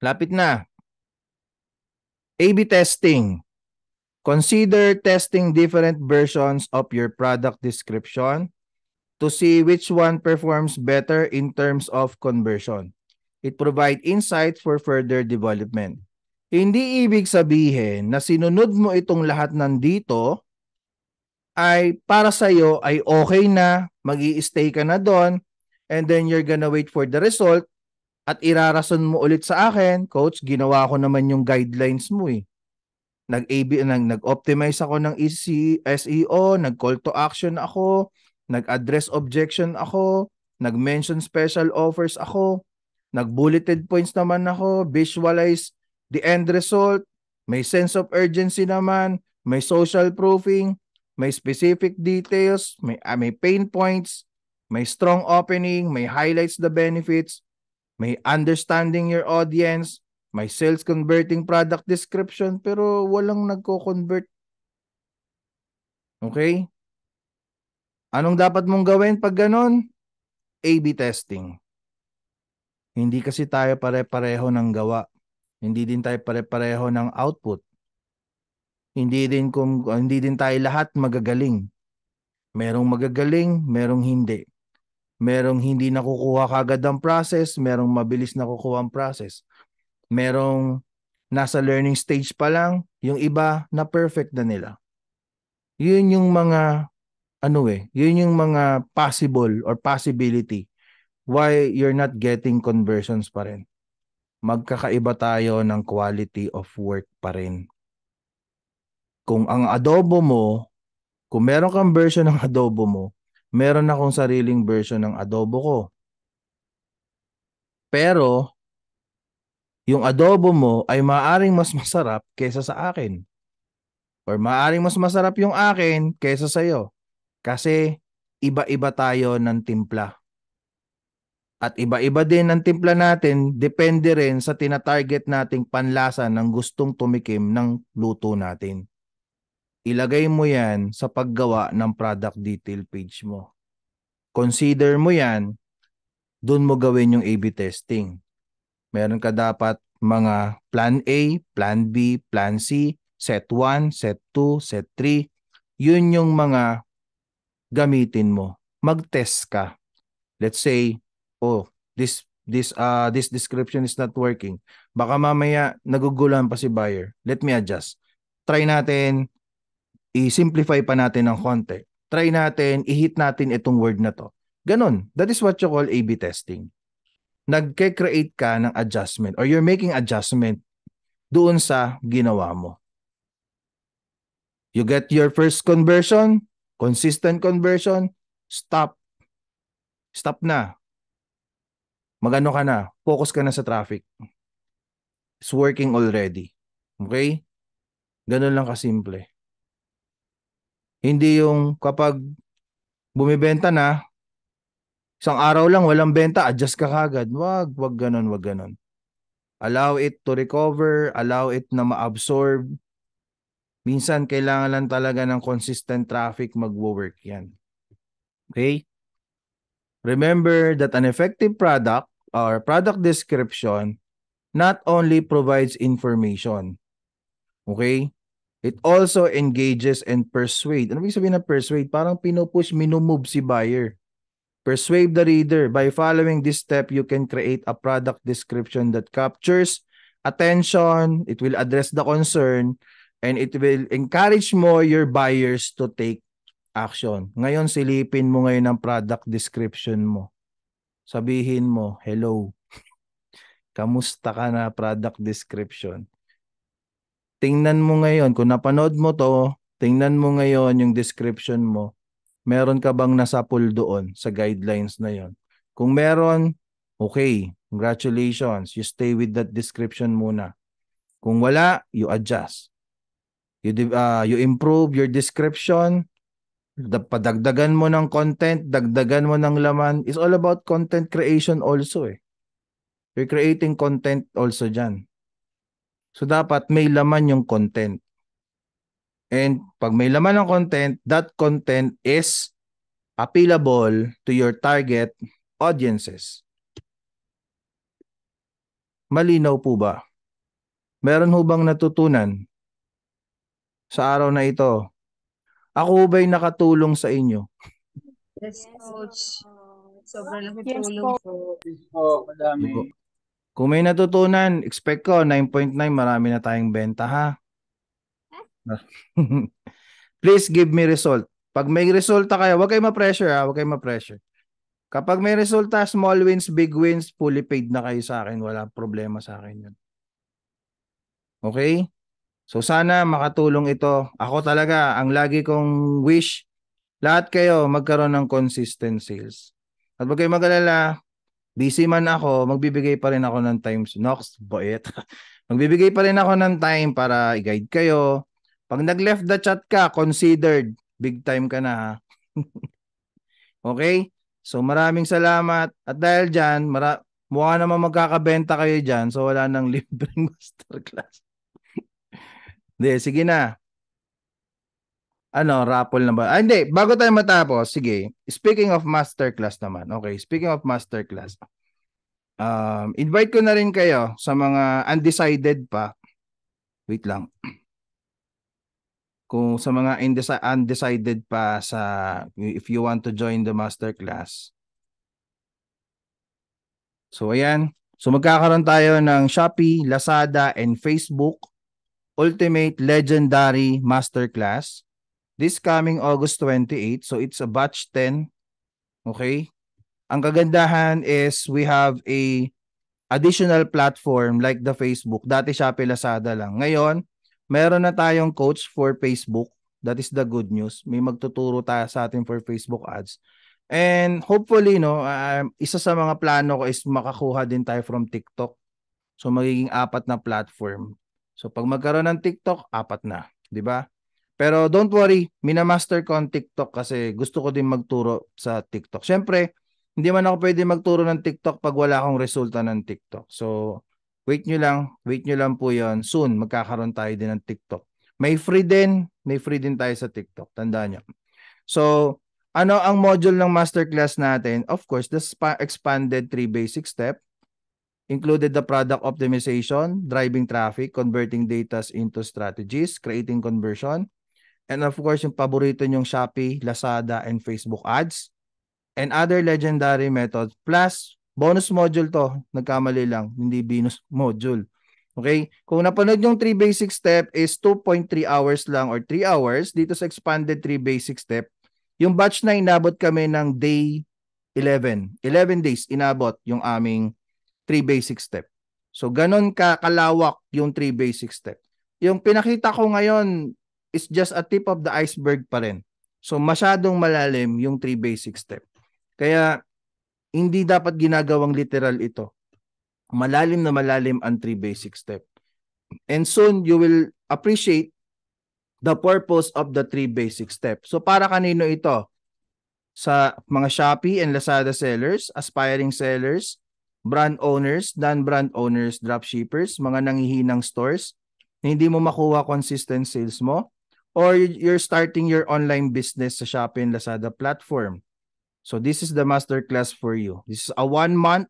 Lapit na. A-B testing. Consider testing different versions of your product description to see which one performs better in terms of conversion. It provide insight for further development. Hindi ibig sabihin na sinunod mo itong lahat dito ay para sa iyo ay okay na, magi-stay ka na doon and then you're gonna wait for the result at irarason mo ulit sa akin, coach, ginawa ko naman yung guidelines mo eh. Nag-AB nag ab nag optimize ako ng e SEO, nag-call to action ako, nag-address objection ako, nag-mention special offers ako, nag-bulleted points naman ako, visualize the end result, may sense of urgency naman, may social proofing, may specific details, may, uh, may pain points, may strong opening, may highlights the benefits, may understanding your audience, may sales converting product description, pero walang nagko-convert. Okay? Anong dapat mong gawin pag ganon? A-B testing. Hindi kasi tayo pare-pareho ng gawa. Hindi din tayo pare-pareho ng output. Hindi din kung hindi din tayo lahat magagaling. Merong magagaling, merong hindi. Merong hindi nakukuha kagad ang process, merong mabilis nakukuha ang process. Merong nasa learning stage pa lang, yung iba na perfect na nila. Yun yung mga ano eh, yun yung mga possible or possibility why you're not getting conversions pa rin. Magkakaiba tayo ng quality of work pa rin. Kung ang adobo mo, kung meron kang version ng adobo mo, meron akong sariling version ng adobo ko. Pero, yung adobo mo ay maaring mas masarap kaysa sa akin. Or maaring mas masarap yung akin kaysa sa'yo. Kasi iba-iba tayo ng timpla. At iba-iba din ang timpla natin, depende rin sa tinatarget nating panlasa ng gustong tumikim ng luto natin. Ilagay mo yan sa paggawa ng product detail page mo. Consider mo yan, doon mo gawin yung A-B testing. Meron ka dapat mga plan A, plan B, plan C, set 1, set 2, set 3. Yun yung mga gamitin mo. Mag-test ka. Let's say, oh, this this uh this description is not working. Baka mamaya nagugulan pa si buyer. Let me adjust. Try natin i-simplify pa natin ng konti. Try natin i-hit natin itong word na to. Ganon. That is what you call A-B testing. Nagke-create ka ng adjustment or you're making adjustment doon sa ginawa mo. You get your first conversion, Consistent conversion, stop. Stop na. Magano ka na, focus ka na sa traffic. It's working already. Okay? Ganun lang kasimple. Hindi yung kapag bumibenta na, isang araw lang walang benta, adjust ka kagad. Wag, wag ganun, wag ganun. Allow it to recover, allow it na ma-absorb Minsan, kailangan lang talaga ng consistent traffic mag-work yan. Okay? Remember that an effective product or product description not only provides information, okay? It also engages and persuade. Ano ibig sabihin ng persuade? Parang pinupush, minumove si buyer. Persuade the reader. By following this step, you can create a product description that captures attention, it will address the concern, and it will encourage mo your buyers to take action. Ngayon, silipin mo ngayon ang product description mo. Sabihin mo, hello, kamusta ka na product description? Tingnan mo ngayon, kung napanood mo to, tingnan mo ngayon yung description mo. Meron ka bang nasapul doon sa guidelines na yon? Kung meron, okay, congratulations. You stay with that description muna. Kung wala, you adjust. You, uh, you improve your description. Padagdagan mo ng content, dagdagan mo ng laman. It's all about content creation also eh. You're creating content also diyan So dapat may laman yung content. And pag may laman ng content, that content is appealable to your target audiences. Malinaw po ba? Meron hubang natutunan sa araw na ito. Ako ba'y nakatulong sa inyo? Yes, Coach. Sobrang laki yes, tulong po. Yes, po. Madami. Kung may natutunan, expect ko 9.9 marami na tayong benta ha. Please give me result. Pag may resulta kayo, wag kayo ma-pressure ha, wag kayo ma-pressure. Kapag may resulta, small wins, big wins, fully paid na kayo sa akin. Wala problema sa akin yun. Okay? So sana makatulong ito. Ako talaga, ang lagi kong wish, lahat kayo magkaroon ng consistent sales. At huwag kayo mag busy man ako, magbibigay pa rin ako ng time. Nox, boyet. magbibigay pa rin ako ng time para i-guide kayo. Pag nag-left the chat ka, considered. Big time ka na ha. okay? So maraming salamat. At dahil dyan, mara- mukha naman magkakabenta kayo dyan. So wala nang libreng masterclass. Hindi, sige na. Ano, raffle na ba? Ah, hindi, bago tayo matapos, sige. Speaking of masterclass naman. Okay, speaking of masterclass. Um, invite ko na rin kayo sa mga undecided pa. Wait lang. Kung sa mga indeci- undecided pa sa if you want to join the masterclass. So ayan, So magkakaroon tayo ng Shopee, Lazada, and Facebook Ultimate Legendary Masterclass this coming August 28. So it's a batch 10. Okay? Ang kagandahan is we have a additional platform like the Facebook. Dati Shopee Lazada lang. Ngayon, meron na tayong coach for Facebook. That is the good news. May magtuturo tayo sa atin for Facebook ads. And hopefully, no, uh, isa sa mga plano ko is makakuha din tayo from TikTok. So magiging apat na platform. So pag magkaroon ng TikTok, apat na, 'di ba? Pero don't worry, minamaster ko ang TikTok kasi gusto ko din magturo sa TikTok. Siyempre, hindi man ako pwede magturo ng TikTok pag wala akong resulta ng TikTok. So, wait nyo lang, wait nyo lang po yon Soon, magkakaroon tayo din ng TikTok. May free din, may free din tayo sa TikTok. Tandaan nyo. So, ano ang module ng masterclass natin? Of course, the expanded three basic step included the product optimization, driving traffic, converting data into strategies, creating conversion, and of course, yung paborito nyong Shopee, Lazada, and Facebook ads, and other legendary methods, plus bonus module to, nagkamali lang, hindi bonus module. Okay? Kung napanood yung 3 basic step is 2.3 hours lang or 3 hours, dito sa expanded 3 basic step, yung batch na inabot kami ng day 11. 11 days inabot yung aming three basic step. So ganun ka kalawak yung three basic step. Yung pinakita ko ngayon is just a tip of the iceberg pa rin. So masyadong malalim yung three basic step. Kaya hindi dapat ginagawang literal ito. Malalim na malalim ang three basic step. And soon you will appreciate the purpose of the three basic step. So para kanino ito? Sa mga Shopee and Lazada sellers, aspiring sellers, brand owners, non-brand owners, dropshippers, mga nangihinang stores na hindi mo makuha consistent sales mo or you're starting your online business sa Shopee and Lazada platform. So this is the masterclass for you. This is a one-month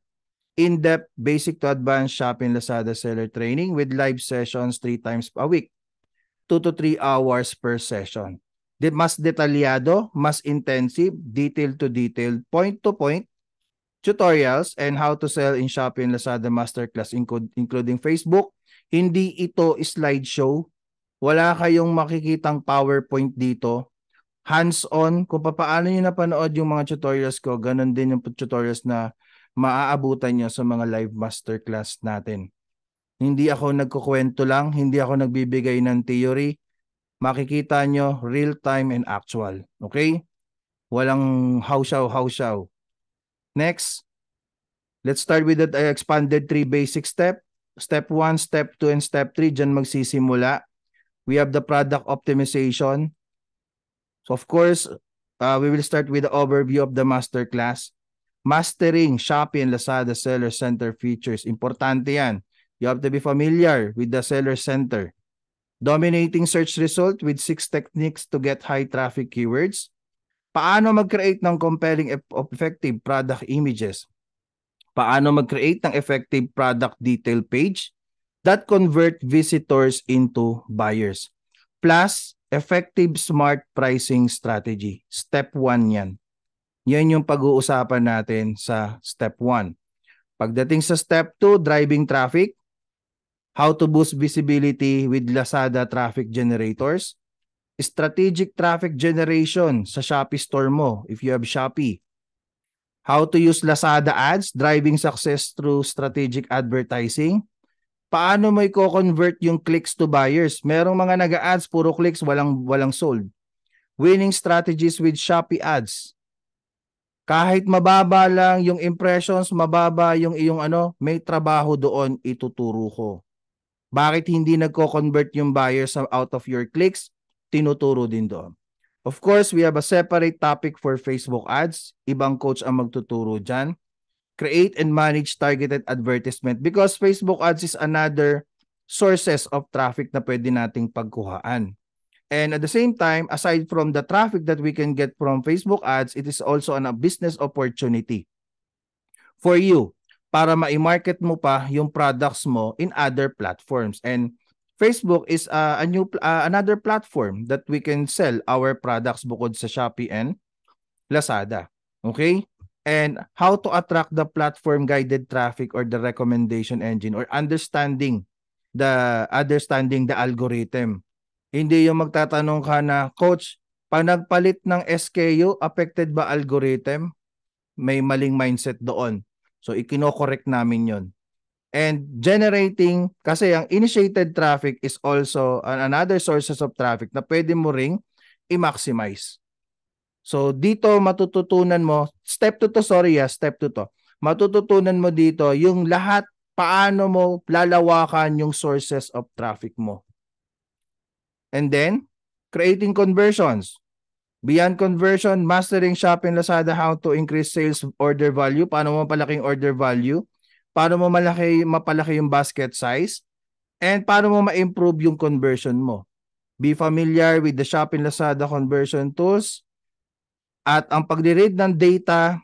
in-depth basic to advanced Shopee and Lazada seller training with live sessions three times a week. 2 to 3 hours per session. Mas detalyado, mas intensive, detail to detail, point to point, tutorials and how to sell in Shopee and Lazada Masterclass including Facebook. Hindi ito slideshow. Wala kayong makikitang PowerPoint dito. Hands-on, kung paano nyo napanood yung mga tutorials ko, ganun din yung tutorials na maaabutan nyo sa mga live masterclass natin. Hindi ako nagkukwento lang, hindi ako nagbibigay ng theory. Makikita nyo real time and actual. Okay? Walang how-show, how hawsaw Next, let's start with the uh, expanded three basic step. Step 1, step 2, and step 3, dyan magsisimula. We have the product optimization. So of course, uh, we will start with the overview of the masterclass. Mastering Shopee and Lazada Seller Center features. Importante yan. You have to be familiar with the Seller Center. Dominating search result with six techniques to get high traffic keywords. Paano mag-create ng compelling effective product images? Paano mag-create ng effective product detail page that convert visitors into buyers? Plus, effective smart pricing strategy. Step 1 yan. Yan yung pag-uusapan natin sa step 1. Pagdating sa step 2, driving traffic. How to boost visibility with Lazada traffic generators strategic traffic generation sa Shopee store mo if you have Shopee. How to use Lazada ads, driving success through strategic advertising. Paano mo i-convert yung clicks to buyers? Merong mga nag-ads, puro clicks, walang, walang sold. Winning strategies with Shopee ads. Kahit mababa lang yung impressions, mababa yung iyong ano, may trabaho doon ituturo ko. Bakit hindi nagko-convert yung buyers out of your clicks? tinuturo din doon. Of course, we have a separate topic for Facebook ads. Ibang coach ang magtuturo dyan. Create and manage targeted advertisement because Facebook ads is another sources of traffic na pwede nating pagkuhaan. And at the same time, aside from the traffic that we can get from Facebook ads, it is also an, a business opportunity for you para ma-market mo pa yung products mo in other platforms. And Facebook is uh, a new uh, another platform that we can sell our products bukod sa Shopee and Lazada. Okay? And how to attract the platform guided traffic or the recommendation engine or understanding the understanding the algorithm. Hindi yung magtatanong ka na, Coach, pag nagpalit ng SKU, affected ba algorithm? May maling mindset doon. So, ikinokorek namin yon and generating kasi ang initiated traffic is also another sources of traffic na pwede mo ring i-maximize. So dito matututunan mo step to to sorry yeah, step to to. Matututunan mo dito yung lahat paano mo lalawakan yung sources of traffic mo. And then creating conversions. Beyond conversion, mastering shopping Lazada how to increase sales order value, paano mo palaking order value paano mo malaki, mapalaki yung basket size, and paano mo ma-improve yung conversion mo. Be familiar with the Shopee Lazada conversion tools at ang pagre-read ng data,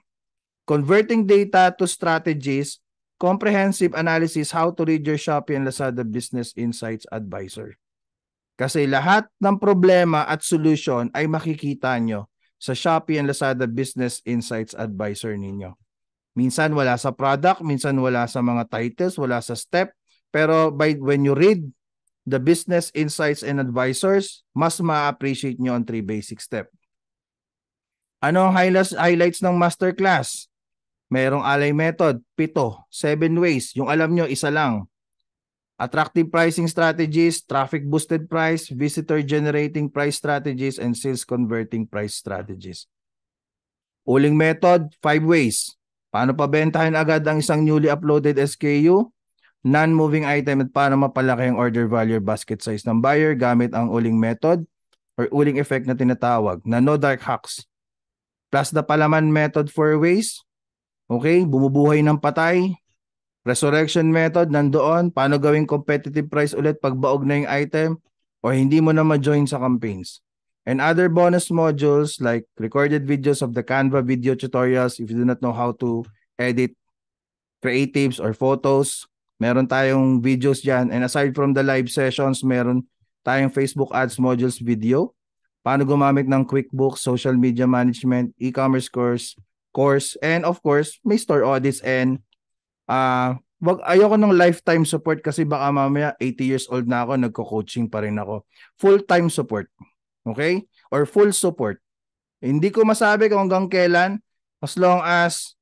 converting data to strategies, comprehensive analysis how to read your Shopee and Lazada business insights advisor. Kasi lahat ng problema at solution ay makikita nyo sa Shopee and Lazada Business Insights Advisor ninyo. Minsan wala sa product, minsan wala sa mga titles, wala sa step. Pero by when you read the business insights and advisors, mas ma-appreciate nyo ang three basic step. Ano ang highlights, highlights ng masterclass? Merong alay method, pito, seven ways. Yung alam nyo, isa lang. Attractive pricing strategies, traffic boosted price, visitor generating price strategies, and sales converting price strategies. Uling method, five ways. Paano pabentahin agad ang isang newly uploaded SKU? Non-moving item at paano mapalaki ang order value or basket size ng buyer gamit ang uling method or uling effect na tinatawag na no dark hacks. Plus the palaman method for ways. Okay, bumubuhay ng patay. Resurrection method nandoon. Paano gawing competitive price ulit pag baog na yung item o hindi mo na ma-join sa campaigns and other bonus modules like recorded videos of the Canva video tutorials if you do not know how to edit creatives or photos. Meron tayong videos dyan. And aside from the live sessions, meron tayong Facebook Ads Modules video. Paano gumamit ng QuickBooks, social media management, e-commerce course, course, and of course, may store audits and uh, wag ayoko ng lifetime support kasi baka mamaya 80 years old na ako, nagko-coaching pa rin ako. Full-time support. Okay? Or full support. Hindi ko masabi kung hanggang kailan as long as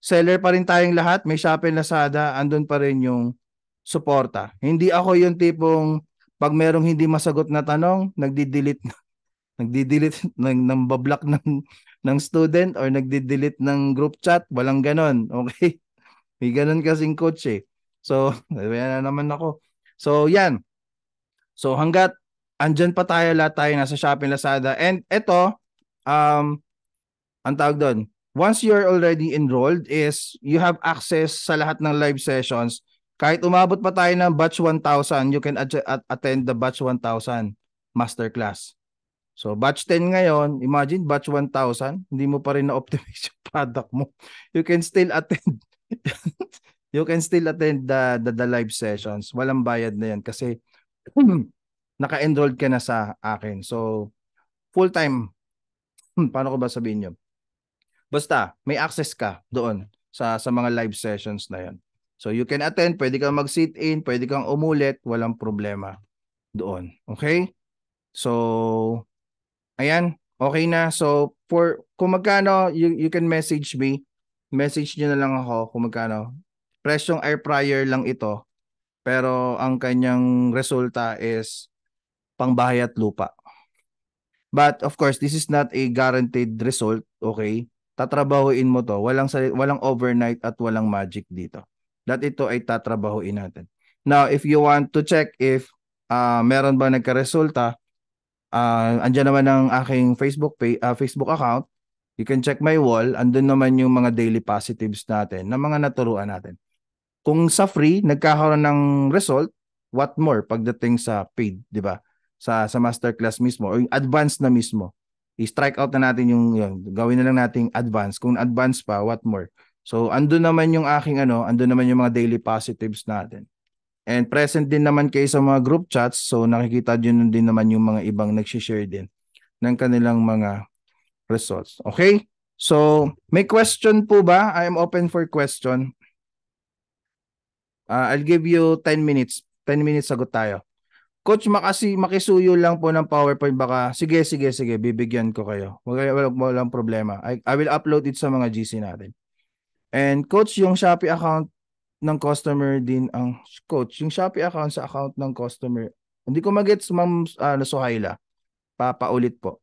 seller pa rin tayong lahat, may Shopee Lazada, andun pa rin yung suporta. Hindi ako yung tipong pag merong hindi masagot na tanong, nagdi-delete nagdi-delete ng nang bablock ng ng student or nagdi-delete ng group chat, walang ganon. Okay? May ganon kasing coach eh. So, ayan na naman ako. So, yan. So, hanggat andyan pa tayo lahat tayo nasa Shopping Lazada. And ito, um, ang tawag doon, once you're already enrolled is you have access sa lahat ng live sessions. Kahit umabot pa tayo ng batch 1,000, you can at- attend the batch 1,000 masterclass. So batch 10 ngayon, imagine batch 1,000, hindi mo pa rin na-optimize yung product mo. You can still attend. you can still attend the, the, the live sessions. Walang bayad na yan kasi naka-enrolled ka na sa akin. So, full-time, hmm, paano ko ba sabihin yun? Basta, may access ka doon sa, sa mga live sessions na yon. So, you can attend, pwede kang mag-sit-in, pwede kang umulit, walang problema doon. Okay? So, ayan, okay na. So, for, kung magkano, you, you can message me. Message nyo na lang ako kung magkano. Presyong air fryer lang ito. Pero ang kanyang resulta is pangbahay at lupa. But of course, this is not a guaranteed result, okay? Tatrabahuin mo to. Walang walang overnight at walang magic dito. That ito ay tatrabahuin natin. Now, if you want to check if uh, meron ba nagka-resulta, uh, andyan naman ang aking Facebook pay, uh, ah, Facebook account. You can check my wall. Andun naman yung mga daily positives natin na mga naturuan natin. Kung sa free, nagkakaroon ng result, what more pagdating sa paid, di ba? sa sa masterclass mismo or yung advanced na mismo. I-strike out na natin yung yun. Gawin na lang nating advance. Kung advance pa, what more? So andun naman yung aking ano, andun naman yung mga daily positives natin. And present din naman kayo sa mga group chats. So nakikita din din naman yung mga ibang nag-share din ng kanilang mga results. Okay? So, may question po ba? I am open for question. Uh, I'll give you 10 minutes. 10 minutes sagot tayo. Coach, makasi, makisuyo lang po ng PowerPoint baka. Sige, sige, sige, bibigyan ko kayo. Wag wala, walang problema. I, I will upload it sa mga GC natin. And coach, yung Shopee account ng customer din ang coach, yung Shopee account sa account ng customer. Hindi ko magets Ma'am uh, Suhaila. Papaulit po.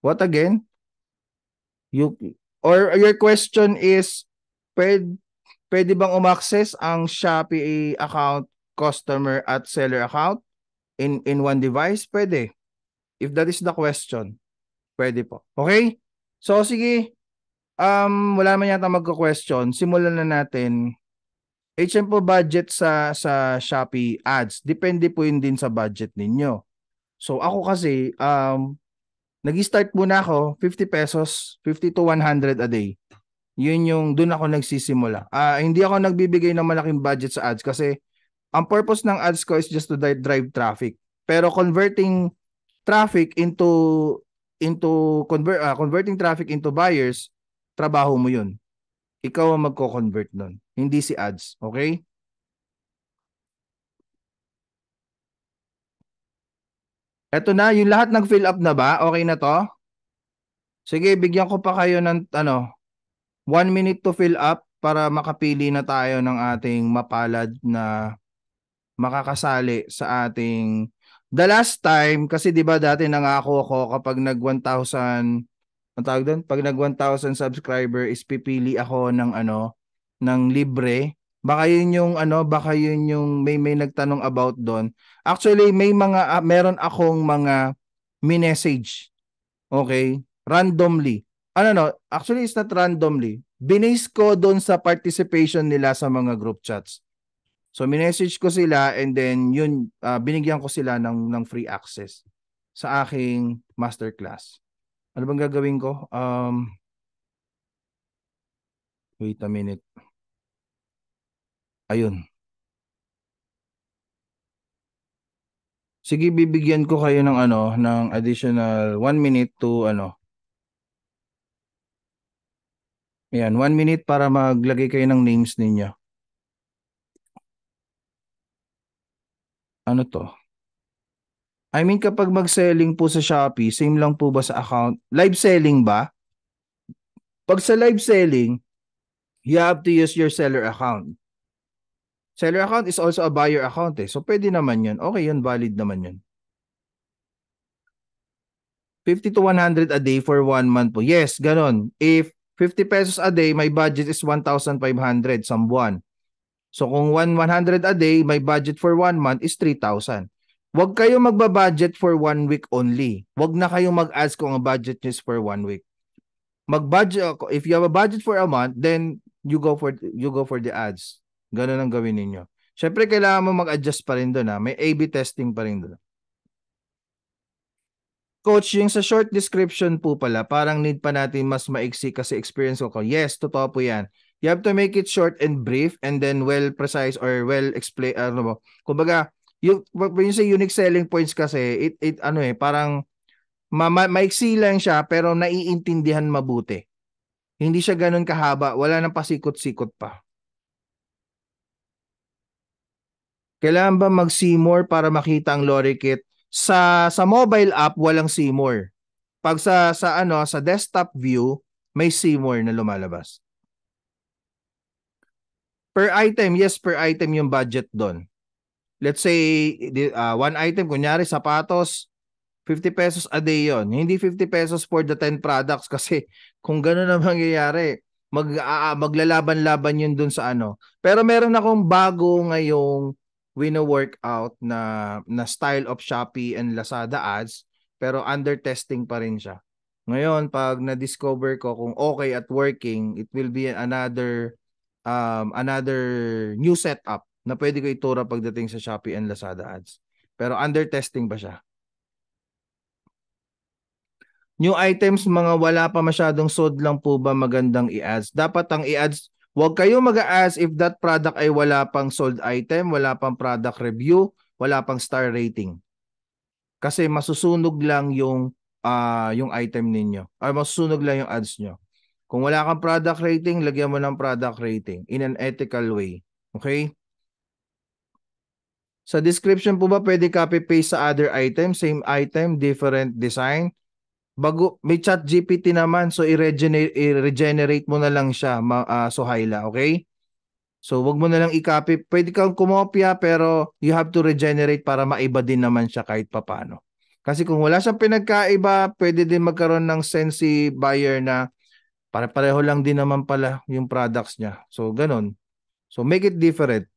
What again? You or your question is pwede Pwede bang umaccess ang Shopee account, customer at seller account in in one device? Pwede. If that is the question. Pwede po. Okay? So sige, um wala man yata magko-question. Simulan na natin. HM po budget sa sa Shopee ads. Depende po yun din sa budget ninyo. So ako kasi um nag-start muna ako 50 pesos, 50 to 100 a day. Yun yung doon ako nagsisimula. Ah, hindi ako nagbibigay ng malaking budget sa ads kasi ang purpose ng ads ko is just to drive traffic. Pero converting traffic into into convert uh, ah, converting traffic into buyers, trabaho mo 'yun. Ikaw ang magko-convert nun. Hindi si ads, okay? Eto na, yung lahat nag-fill up na ba? Okay na to? Sige, bigyan ko pa kayo ng ano, one minute to fill up para makapili na tayo ng ating mapalad na makakasali sa ating the last time kasi 'di ba dati nangako ako kapag nag 1,000 ang tawag doon, pag nag 1,000 subscriber is pipili ako ng ano, ng libre. Baka yun yung ano, baka yun yung may may nagtanong about doon. Actually, may mga uh, meron akong mga message Okay? Randomly ano no, actually it's not randomly. Binase ko doon sa participation nila sa mga group chats. So minessage ko sila and then yun uh, binigyan ko sila ng ng free access sa aking masterclass. Ano bang gagawin ko? Um Wait a minute. Ayun. Sige, bibigyan ko kayo ng ano, ng additional 1 minute to ano Yan, one minute para maglagay kayo ng names ninyo. Ano to? I mean, kapag mag-selling po sa Shopee, same lang po ba sa account? Live selling ba? Pag sa live selling, you have to use your seller account. Seller account is also a buyer account eh. So, pwede naman yun. Okay yun, valid naman yun. 50 to 100 a day for one month po. Yes, ganun. If 50 pesos a day, my budget is 1,500 some buwan. So kung 1,100 a day, my budget for 1 month is 3,000. Huwag kayo magbabudget for one week only. Huwag na kayong mag-ask kung ang budget nyo is for one week. Mag-budget, if you have a budget for a month, then you go for you go for the ads. Ganun ang gawin ninyo. Siyempre, kailangan mo mag-adjust pa rin doon. Ha? May A-B testing pa rin doon. Coach, yung sa short description po pala, parang need pa natin mas maiksi kasi experience ko ko. Yes, totoo po yan. You have to make it short and brief and then well precise or well explain ano mo. Kumbaga, yung you say unique selling points kasi it it ano eh parang ma, ma, maiksi lang siya pero naiintindihan mabuti. Hindi siya ganoon kahaba, wala nang pasikot-sikot pa. Kailangan ba mag-see more para makita ang lorry kit sa sa mobile app walang see more. Pag sa sa ano sa desktop view may see more na lumalabas. Per item, yes, per item yung budget doon. Let's say uh, one item kunyari sapatos 50 pesos a day yon. Hindi 50 pesos for the 10 products kasi kung gano'n na mangyayari, mag, uh, maglalaban-laban yun dun sa ano. Pero meron akong bago ngayong wino-work out na, na style of Shopee and Lazada ads pero under testing pa rin siya. Ngayon, pag na-discover ko kung okay at working, it will be another um, another new setup na pwede ko itura pagdating sa Shopee and Lazada ads. Pero under testing pa siya? New items, mga wala pa masyadong sold lang po ba magandang i-ads? Dapat ang i-ads, Huwag kayo mag-ask if that product ay wala pang sold item, wala pang product review, wala pang star rating. Kasi masusunog lang yung uh, yung item ninyo. Ay masusunog lang yung ads nyo. Kung wala kang product rating, lagyan mo ng product rating in an ethical way. Okay? Sa description po ba pwede copy paste sa other item, same item, different design? bago may chat GPT naman so i-regenerate, i-regenerate mo na lang siya ma, uh, Sohaila okay so wag mo na lang i-copy pwede kang kumopya pero you have to regenerate para maiba din naman siya kahit papano kasi kung wala siyang pinagkaiba pwede din magkaroon ng sense si buyer na pare-pareho lang din naman pala yung products niya so ganun so make it different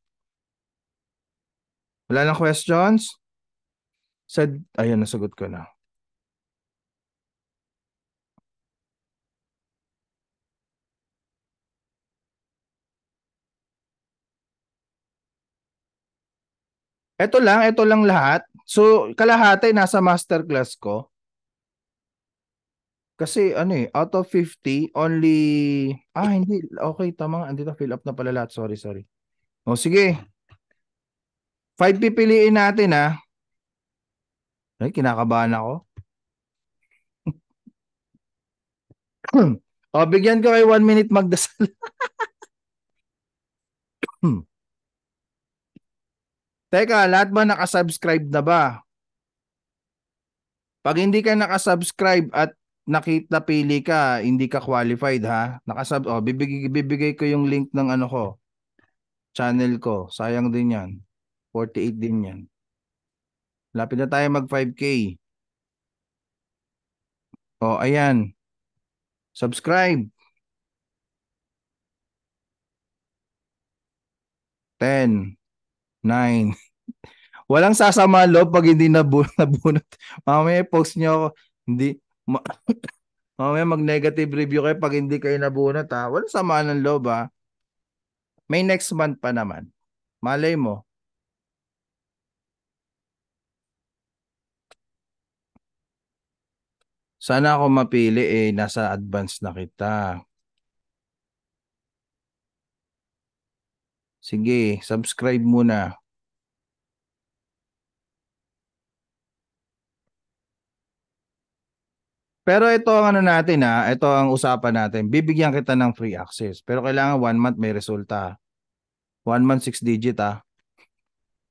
wala nang questions? Said, ayun, nasagot ko na. Ito lang, ito lang lahat. So, kalahati nasa masterclass ko. Kasi ano eh, out of 50, only... Ah, hindi. Okay, tama. Andito, fill up na pala lahat. Sorry, sorry. O, sige. Five pipiliin natin ha. Ah. Ay, kinakabahan ako. o, bigyan ko kay 1 minute magdasal. Hmm. Teka, lahat ba nakasubscribe na ba? Pag hindi ka nakasubscribe at nakita pili ka, hindi ka qualified ha. Nakasub oh, bibigay bibigay ko yung link ng ano ko. Channel ko. Sayang din 'yan. 48 din 'yan. Lapit na tayo mag 5k. Oh, ayan. Subscribe. 10 9 Walang sasama loob pag hindi nabu- nabunot. Mamaya post nyo ako. Hindi. Ma- Mamaya mag-negative review kayo pag hindi kayo nabunot ha. Walang sama ng loob ha. May next month pa naman. Malay mo. Sana ako mapili eh, nasa advance na kita. Sige, subscribe muna. Pero ito ang ano natin ha, ah, ito ang usapan natin. Bibigyan kita ng free access. Pero kailangan one month may resulta. One month, six digit ha. Ah.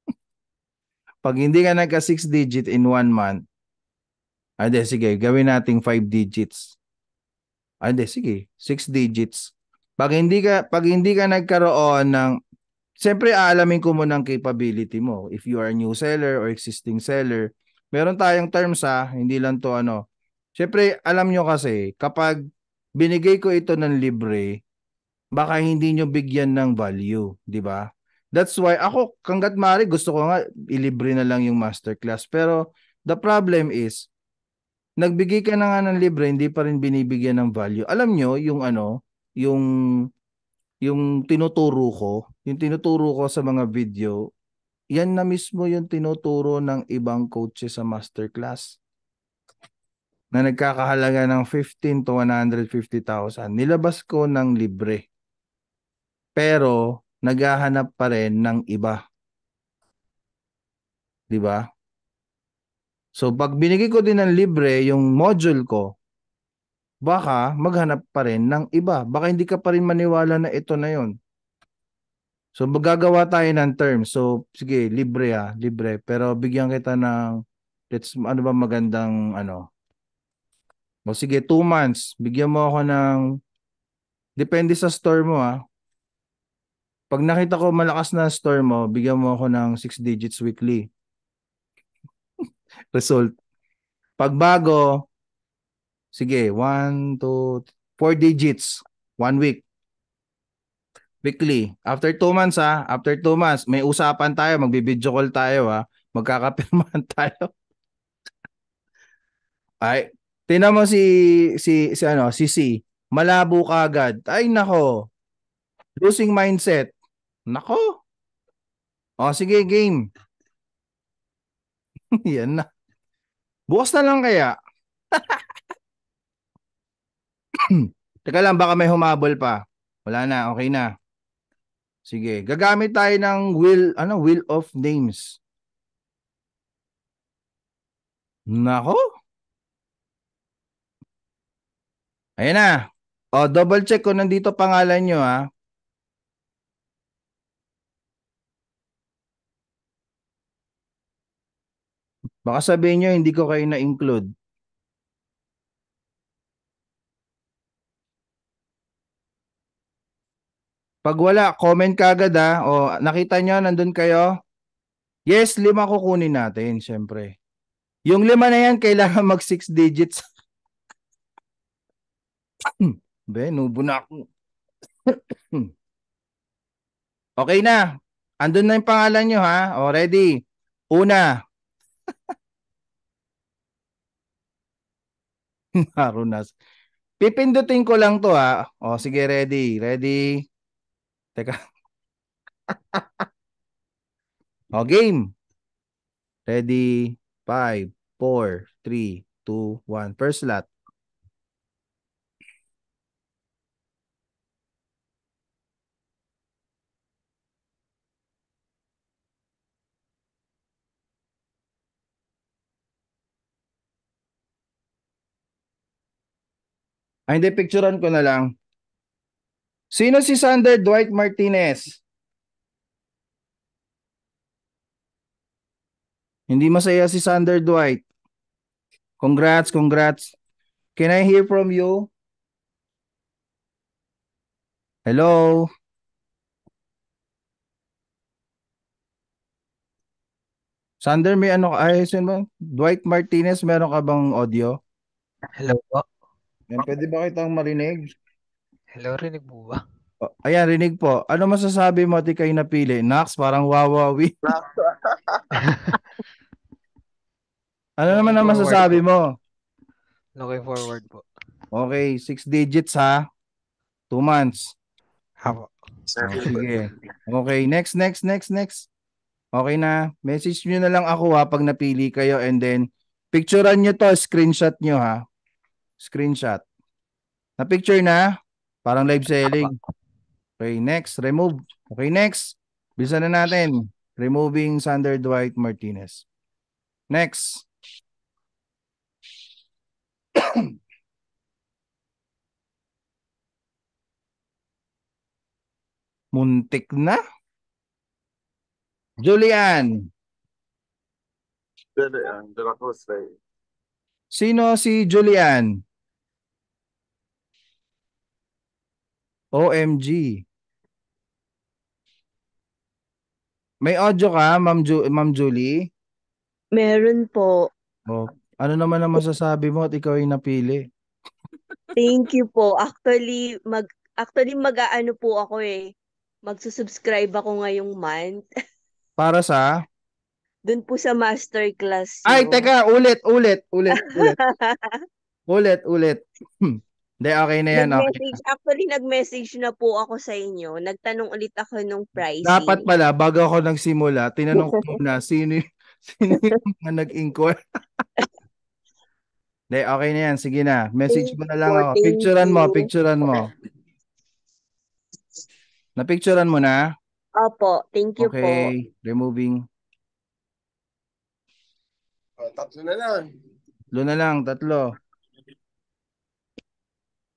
Pag hindi ka nagka six digit in one month, ade ah, sige, gawin nating five digits. Ade sige, six digits. Pag hindi ka pag hindi ka nagkaroon ng Siyempre, aalamin ko muna ang capability mo. If you are a new seller or existing seller, meron tayong terms ha, hindi lang to ano, Siyempre, alam nyo kasi, kapag binigay ko ito ng libre, baka hindi nyo bigyan ng value, di ba? That's why ako, kanggat mari, gusto ko nga ilibre na lang yung masterclass. Pero the problem is, nagbigay ka na nga ng libre, hindi pa rin binibigyan ng value. Alam nyo, yung ano, yung yung tinuturo ko, yung tinuturo ko sa mga video, yan na mismo yung tinuturo ng ibang coaches sa masterclass na nagkakahalaga ng 15 to 150,000, nilabas ko ng libre. Pero naghahanap pa rin ng iba. 'Di ba? So pag binigay ko din ng libre yung module ko, baka maghanap pa rin ng iba. Baka hindi ka pa rin maniwala na ito na 'yon. So magagawa tayo ng term. So sige, libre ah, libre. Pero bigyan kita ng let's ano ba magandang ano o sige, two months. Bigyan mo ako ng... Depende sa store mo ah. Pag nakita ko malakas na store mo, bigyan mo ako ng 6 digits weekly. Result. Pag bago, sige, 1, 2, 4 digits. One week. Weekly. After 2 months ah, after 2 months, may usapan tayo, magbibideo call tayo ah. Magkakapirmahan tayo. Ay, Tinan mo si si si ano, si C. Malabo kagad. Ay nako. Losing mindset. Nako. O sige, game. Yan na. Bukas na lang kaya. Teka lang, baka may humabol pa. Wala na, okay na. Sige, gagamit tayo ng will, ano, will of names. Nako? Ayan na. O, double check kung nandito pangalan nyo ha. Baka sabihin nyo, hindi ko kayo na-include. Pag wala, comment ka ha. O, nakita nyo, nandun kayo. Yes, lima kukunin natin, syempre. Yung lima na yan, kailangan mag 6 digits. Be, nubo na ako. okay na. Andun na yung pangalan nyo ha. O, ready. Una. Marunas. Pipindutin ko lang to ha. O, sige, ready. Ready. Teka. o, game. Ready. 5, 4, 3, 2, 1. First lot. Ay, ah, hindi, picturean ko na lang. Sino si Sander Dwight Martinez? Hindi masaya si Sander Dwight. Congrats, congrats. Can I hear from you? Hello? Sander, may ano, ka? ay, Dwight Martinez, meron ka bang audio? Hello po. Yan, pwede ba kitang marinig? Hello, rinig po ba? Oh, ayan, rinig po. Ano masasabi mo at kayo napili? Nax, parang wawawi. ano naman ang masasabi mo? Looking forward po. Okay, six digits ha. Two months. Hapo. Oh, sige. Okay, next, next, next, next. Okay na. Message nyo na lang ako ha pag napili kayo and then picturean nyo to, screenshot nyo ha. Screenshot. Na-picture na. Parang live selling. Okay, next. Remove. Okay, next. Bilisan na natin. Removing Sander Dwight Martinez. Next. Muntik na? Julian. Julian, de la Sino si Julian? OMG. May audio ka, Ma'am Ju Ma'am Julie? Meron po. Oh, ano naman ang masasabi mo at ikaw ay napili? Thank you po. Actually, mag actually mag-aano po ako eh. Magsusubscribe ako ngayong month. Para sa doon po sa masterclass. Ay, teka, ulit, ulit, ulit, ulit. ulit, ulit. Hindi, okay na yan. Okay. Actually, nag-message na po ako sa inyo. Nagtanong ulit ako nung pricing. Dapat pala, bago ako nagsimula, tinanong ko na sino, sino yung nag-inquire? Hindi, okay na yan. Sige na. Message mo na lang ako. Picturean mo, picturean mo. Na-picturean mo na? Opo, thank you okay. po. Okay, removing. Oh, tatlo na lang. Tatlo na lang, tatlo.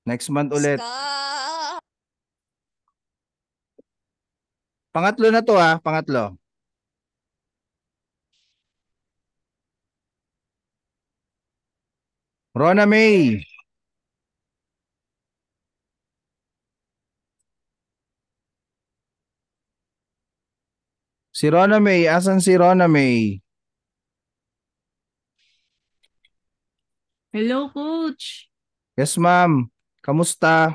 Next month ulit. Pangatlo na to ha, ah. pangatlo. Rona May. Si Rona May, asan si Rona May? Hello, Coach. Yes, ma'am. Kamusta?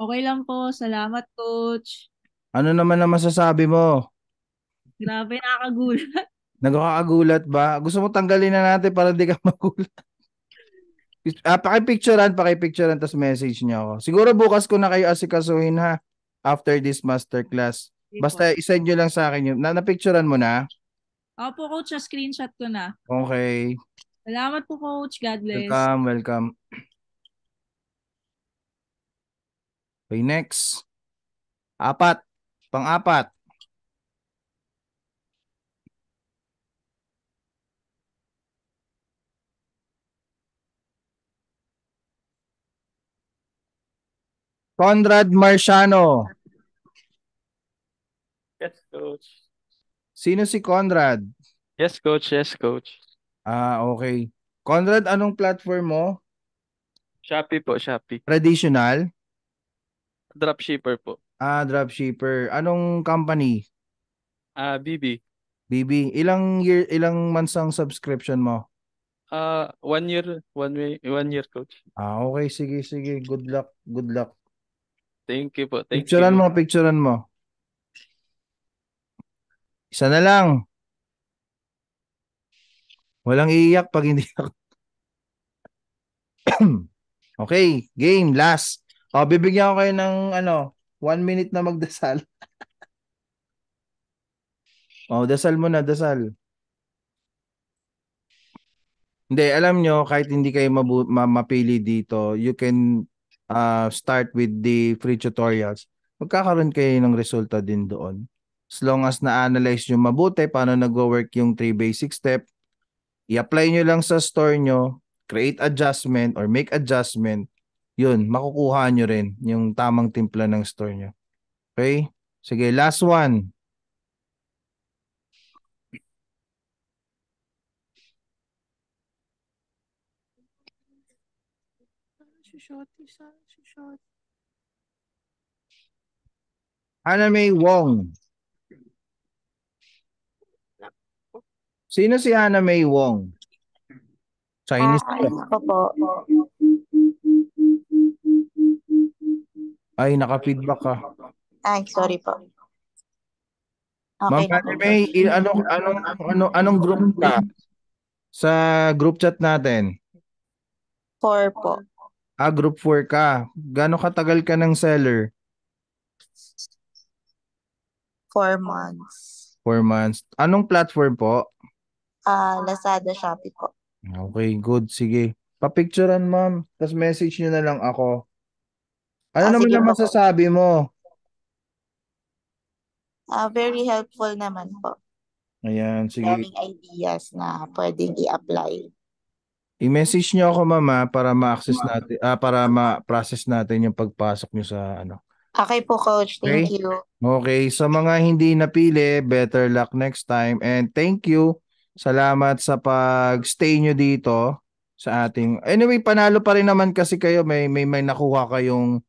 Okay lang po. Salamat, Coach. Ano naman ang masasabi mo? Grabe, nakakagulat. Nagkakagulat ba? Gusto mo tanggalin na natin para di ka magulat. Ah, pakipicturean, pakipicturean, tapos message niyo ako. Siguro bukas ko na kayo asikasuhin ha, after this masterclass. Basta isend nyo lang sa akin yun. Na, picturean mo na? Opo, Coach. screenshot ko na. Okay. Salamat po, Coach. God bless. Welcome, welcome. Okay, next. Apat. Pang-apat. Conrad Marciano. Yes, coach. Sino si Conrad? Yes, coach. Yes, coach. Ah, okay. Conrad, anong platform mo? Shopee po, Shopee. Traditional? Dropshipper po. Ah, dropshipper. Anong company? Ah, BB. BB, ilang year ilang months ang subscription mo? Ah, one year, one way, one year coach. Ah, okay, sige, sige. Good luck, good luck. Thank you po. Thank picturean you. mo, picturean mo. Isa na lang. Walang iiyak pag hindi ako. okay, game, last. O, oh, bibigyan ko kayo ng ano, one minute na magdasal. o, oh, dasal mo na, dasal. Hindi, alam nyo, kahit hindi kayo mabu- ma- mapili dito, you can uh, start with the free tutorials. Magkakaroon kayo ng resulta din doon. As long as na-analyze nyo mabuti paano nag-work yung three basic step, i-apply nyo lang sa store nyo, create adjustment or make adjustment, yun, makukuha nyo rin yung tamang timpla ng store nyo. Okay? Sige, last one. Shorty sa Haname Wong. Sino si Anna May Wong? Chinese. Ah, ako po. Ay, naka-feedback ka. Ay, sorry po. Okay. Ma'am Anna May, anong, anong, anong, anong group ka sa group chat natin? Four po. Ah, group 4 ka. Gano'ng katagal ka ng seller? Four months. Four months. Anong platform po? ah Lazada, Shopee po. Okay, good. Sige. Papicturean, ma'am. Tapos message nyo na lang ako. Ano Ah, naman sige masasabi mo? ah very helpful naman po. Ayan, sige. Daming ideas na pwedeng i-apply. I-message nyo ako, mama, para ma-access natin, ah, para ma-process natin yung pagpasok nyo sa ano. Okay po, coach. Thank you. Okay, sa mga hindi napili, better luck next time. And thank you Salamat sa pag-stay nyo dito sa ating... Anyway, panalo pa rin naman kasi kayo. May, may, may nakuha kayong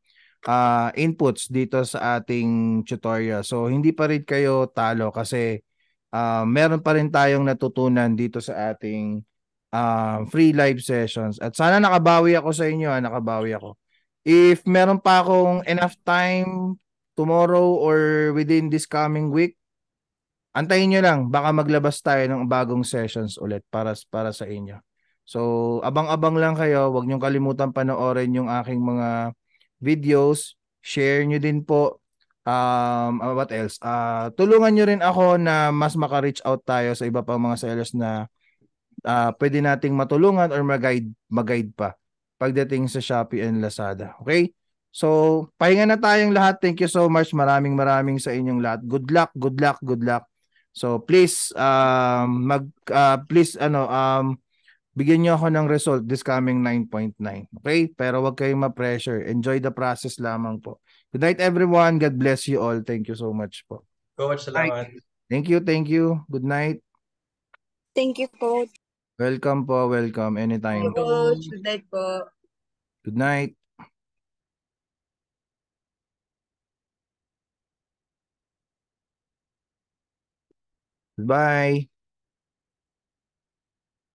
uh, inputs dito sa ating tutorial. So, hindi pa rin kayo talo kasi uh, meron pa rin tayong natutunan dito sa ating uh, free live sessions. At sana nakabawi ako sa inyo. Ha? Nakabawi ako. If meron pa akong enough time tomorrow or within this coming week, antayin nyo lang, baka maglabas tayo ng bagong sessions ulit para, para sa inyo. So, abang-abang lang kayo. Huwag nyo kalimutan panoorin yung aking mga videos. Share nyo din po. Um, ah, what else? Uh, tulungan nyo rin ako na mas maka-reach out tayo sa iba pang mga sellers na uh, pwede nating matulungan or mag-guide, mag-guide pa pagdating sa Shopee and Lazada. Okay? So, pahinga na tayong lahat. Thank you so much. Maraming maraming sa inyong lahat. Good luck, good luck, good luck. So please um mag uh, please ano um bigyan niyo ako ng result this coming 9.9. Okay? Pero wag kayong ma-pressure. Enjoy the process lamang po. Good night everyone. God bless you all. Thank you so much po. Coach, salamat. Thank you, thank you. Good night. Thank you, coach. Welcome po, welcome anytime. Thank you, coach. Good night po. Good night. Bye.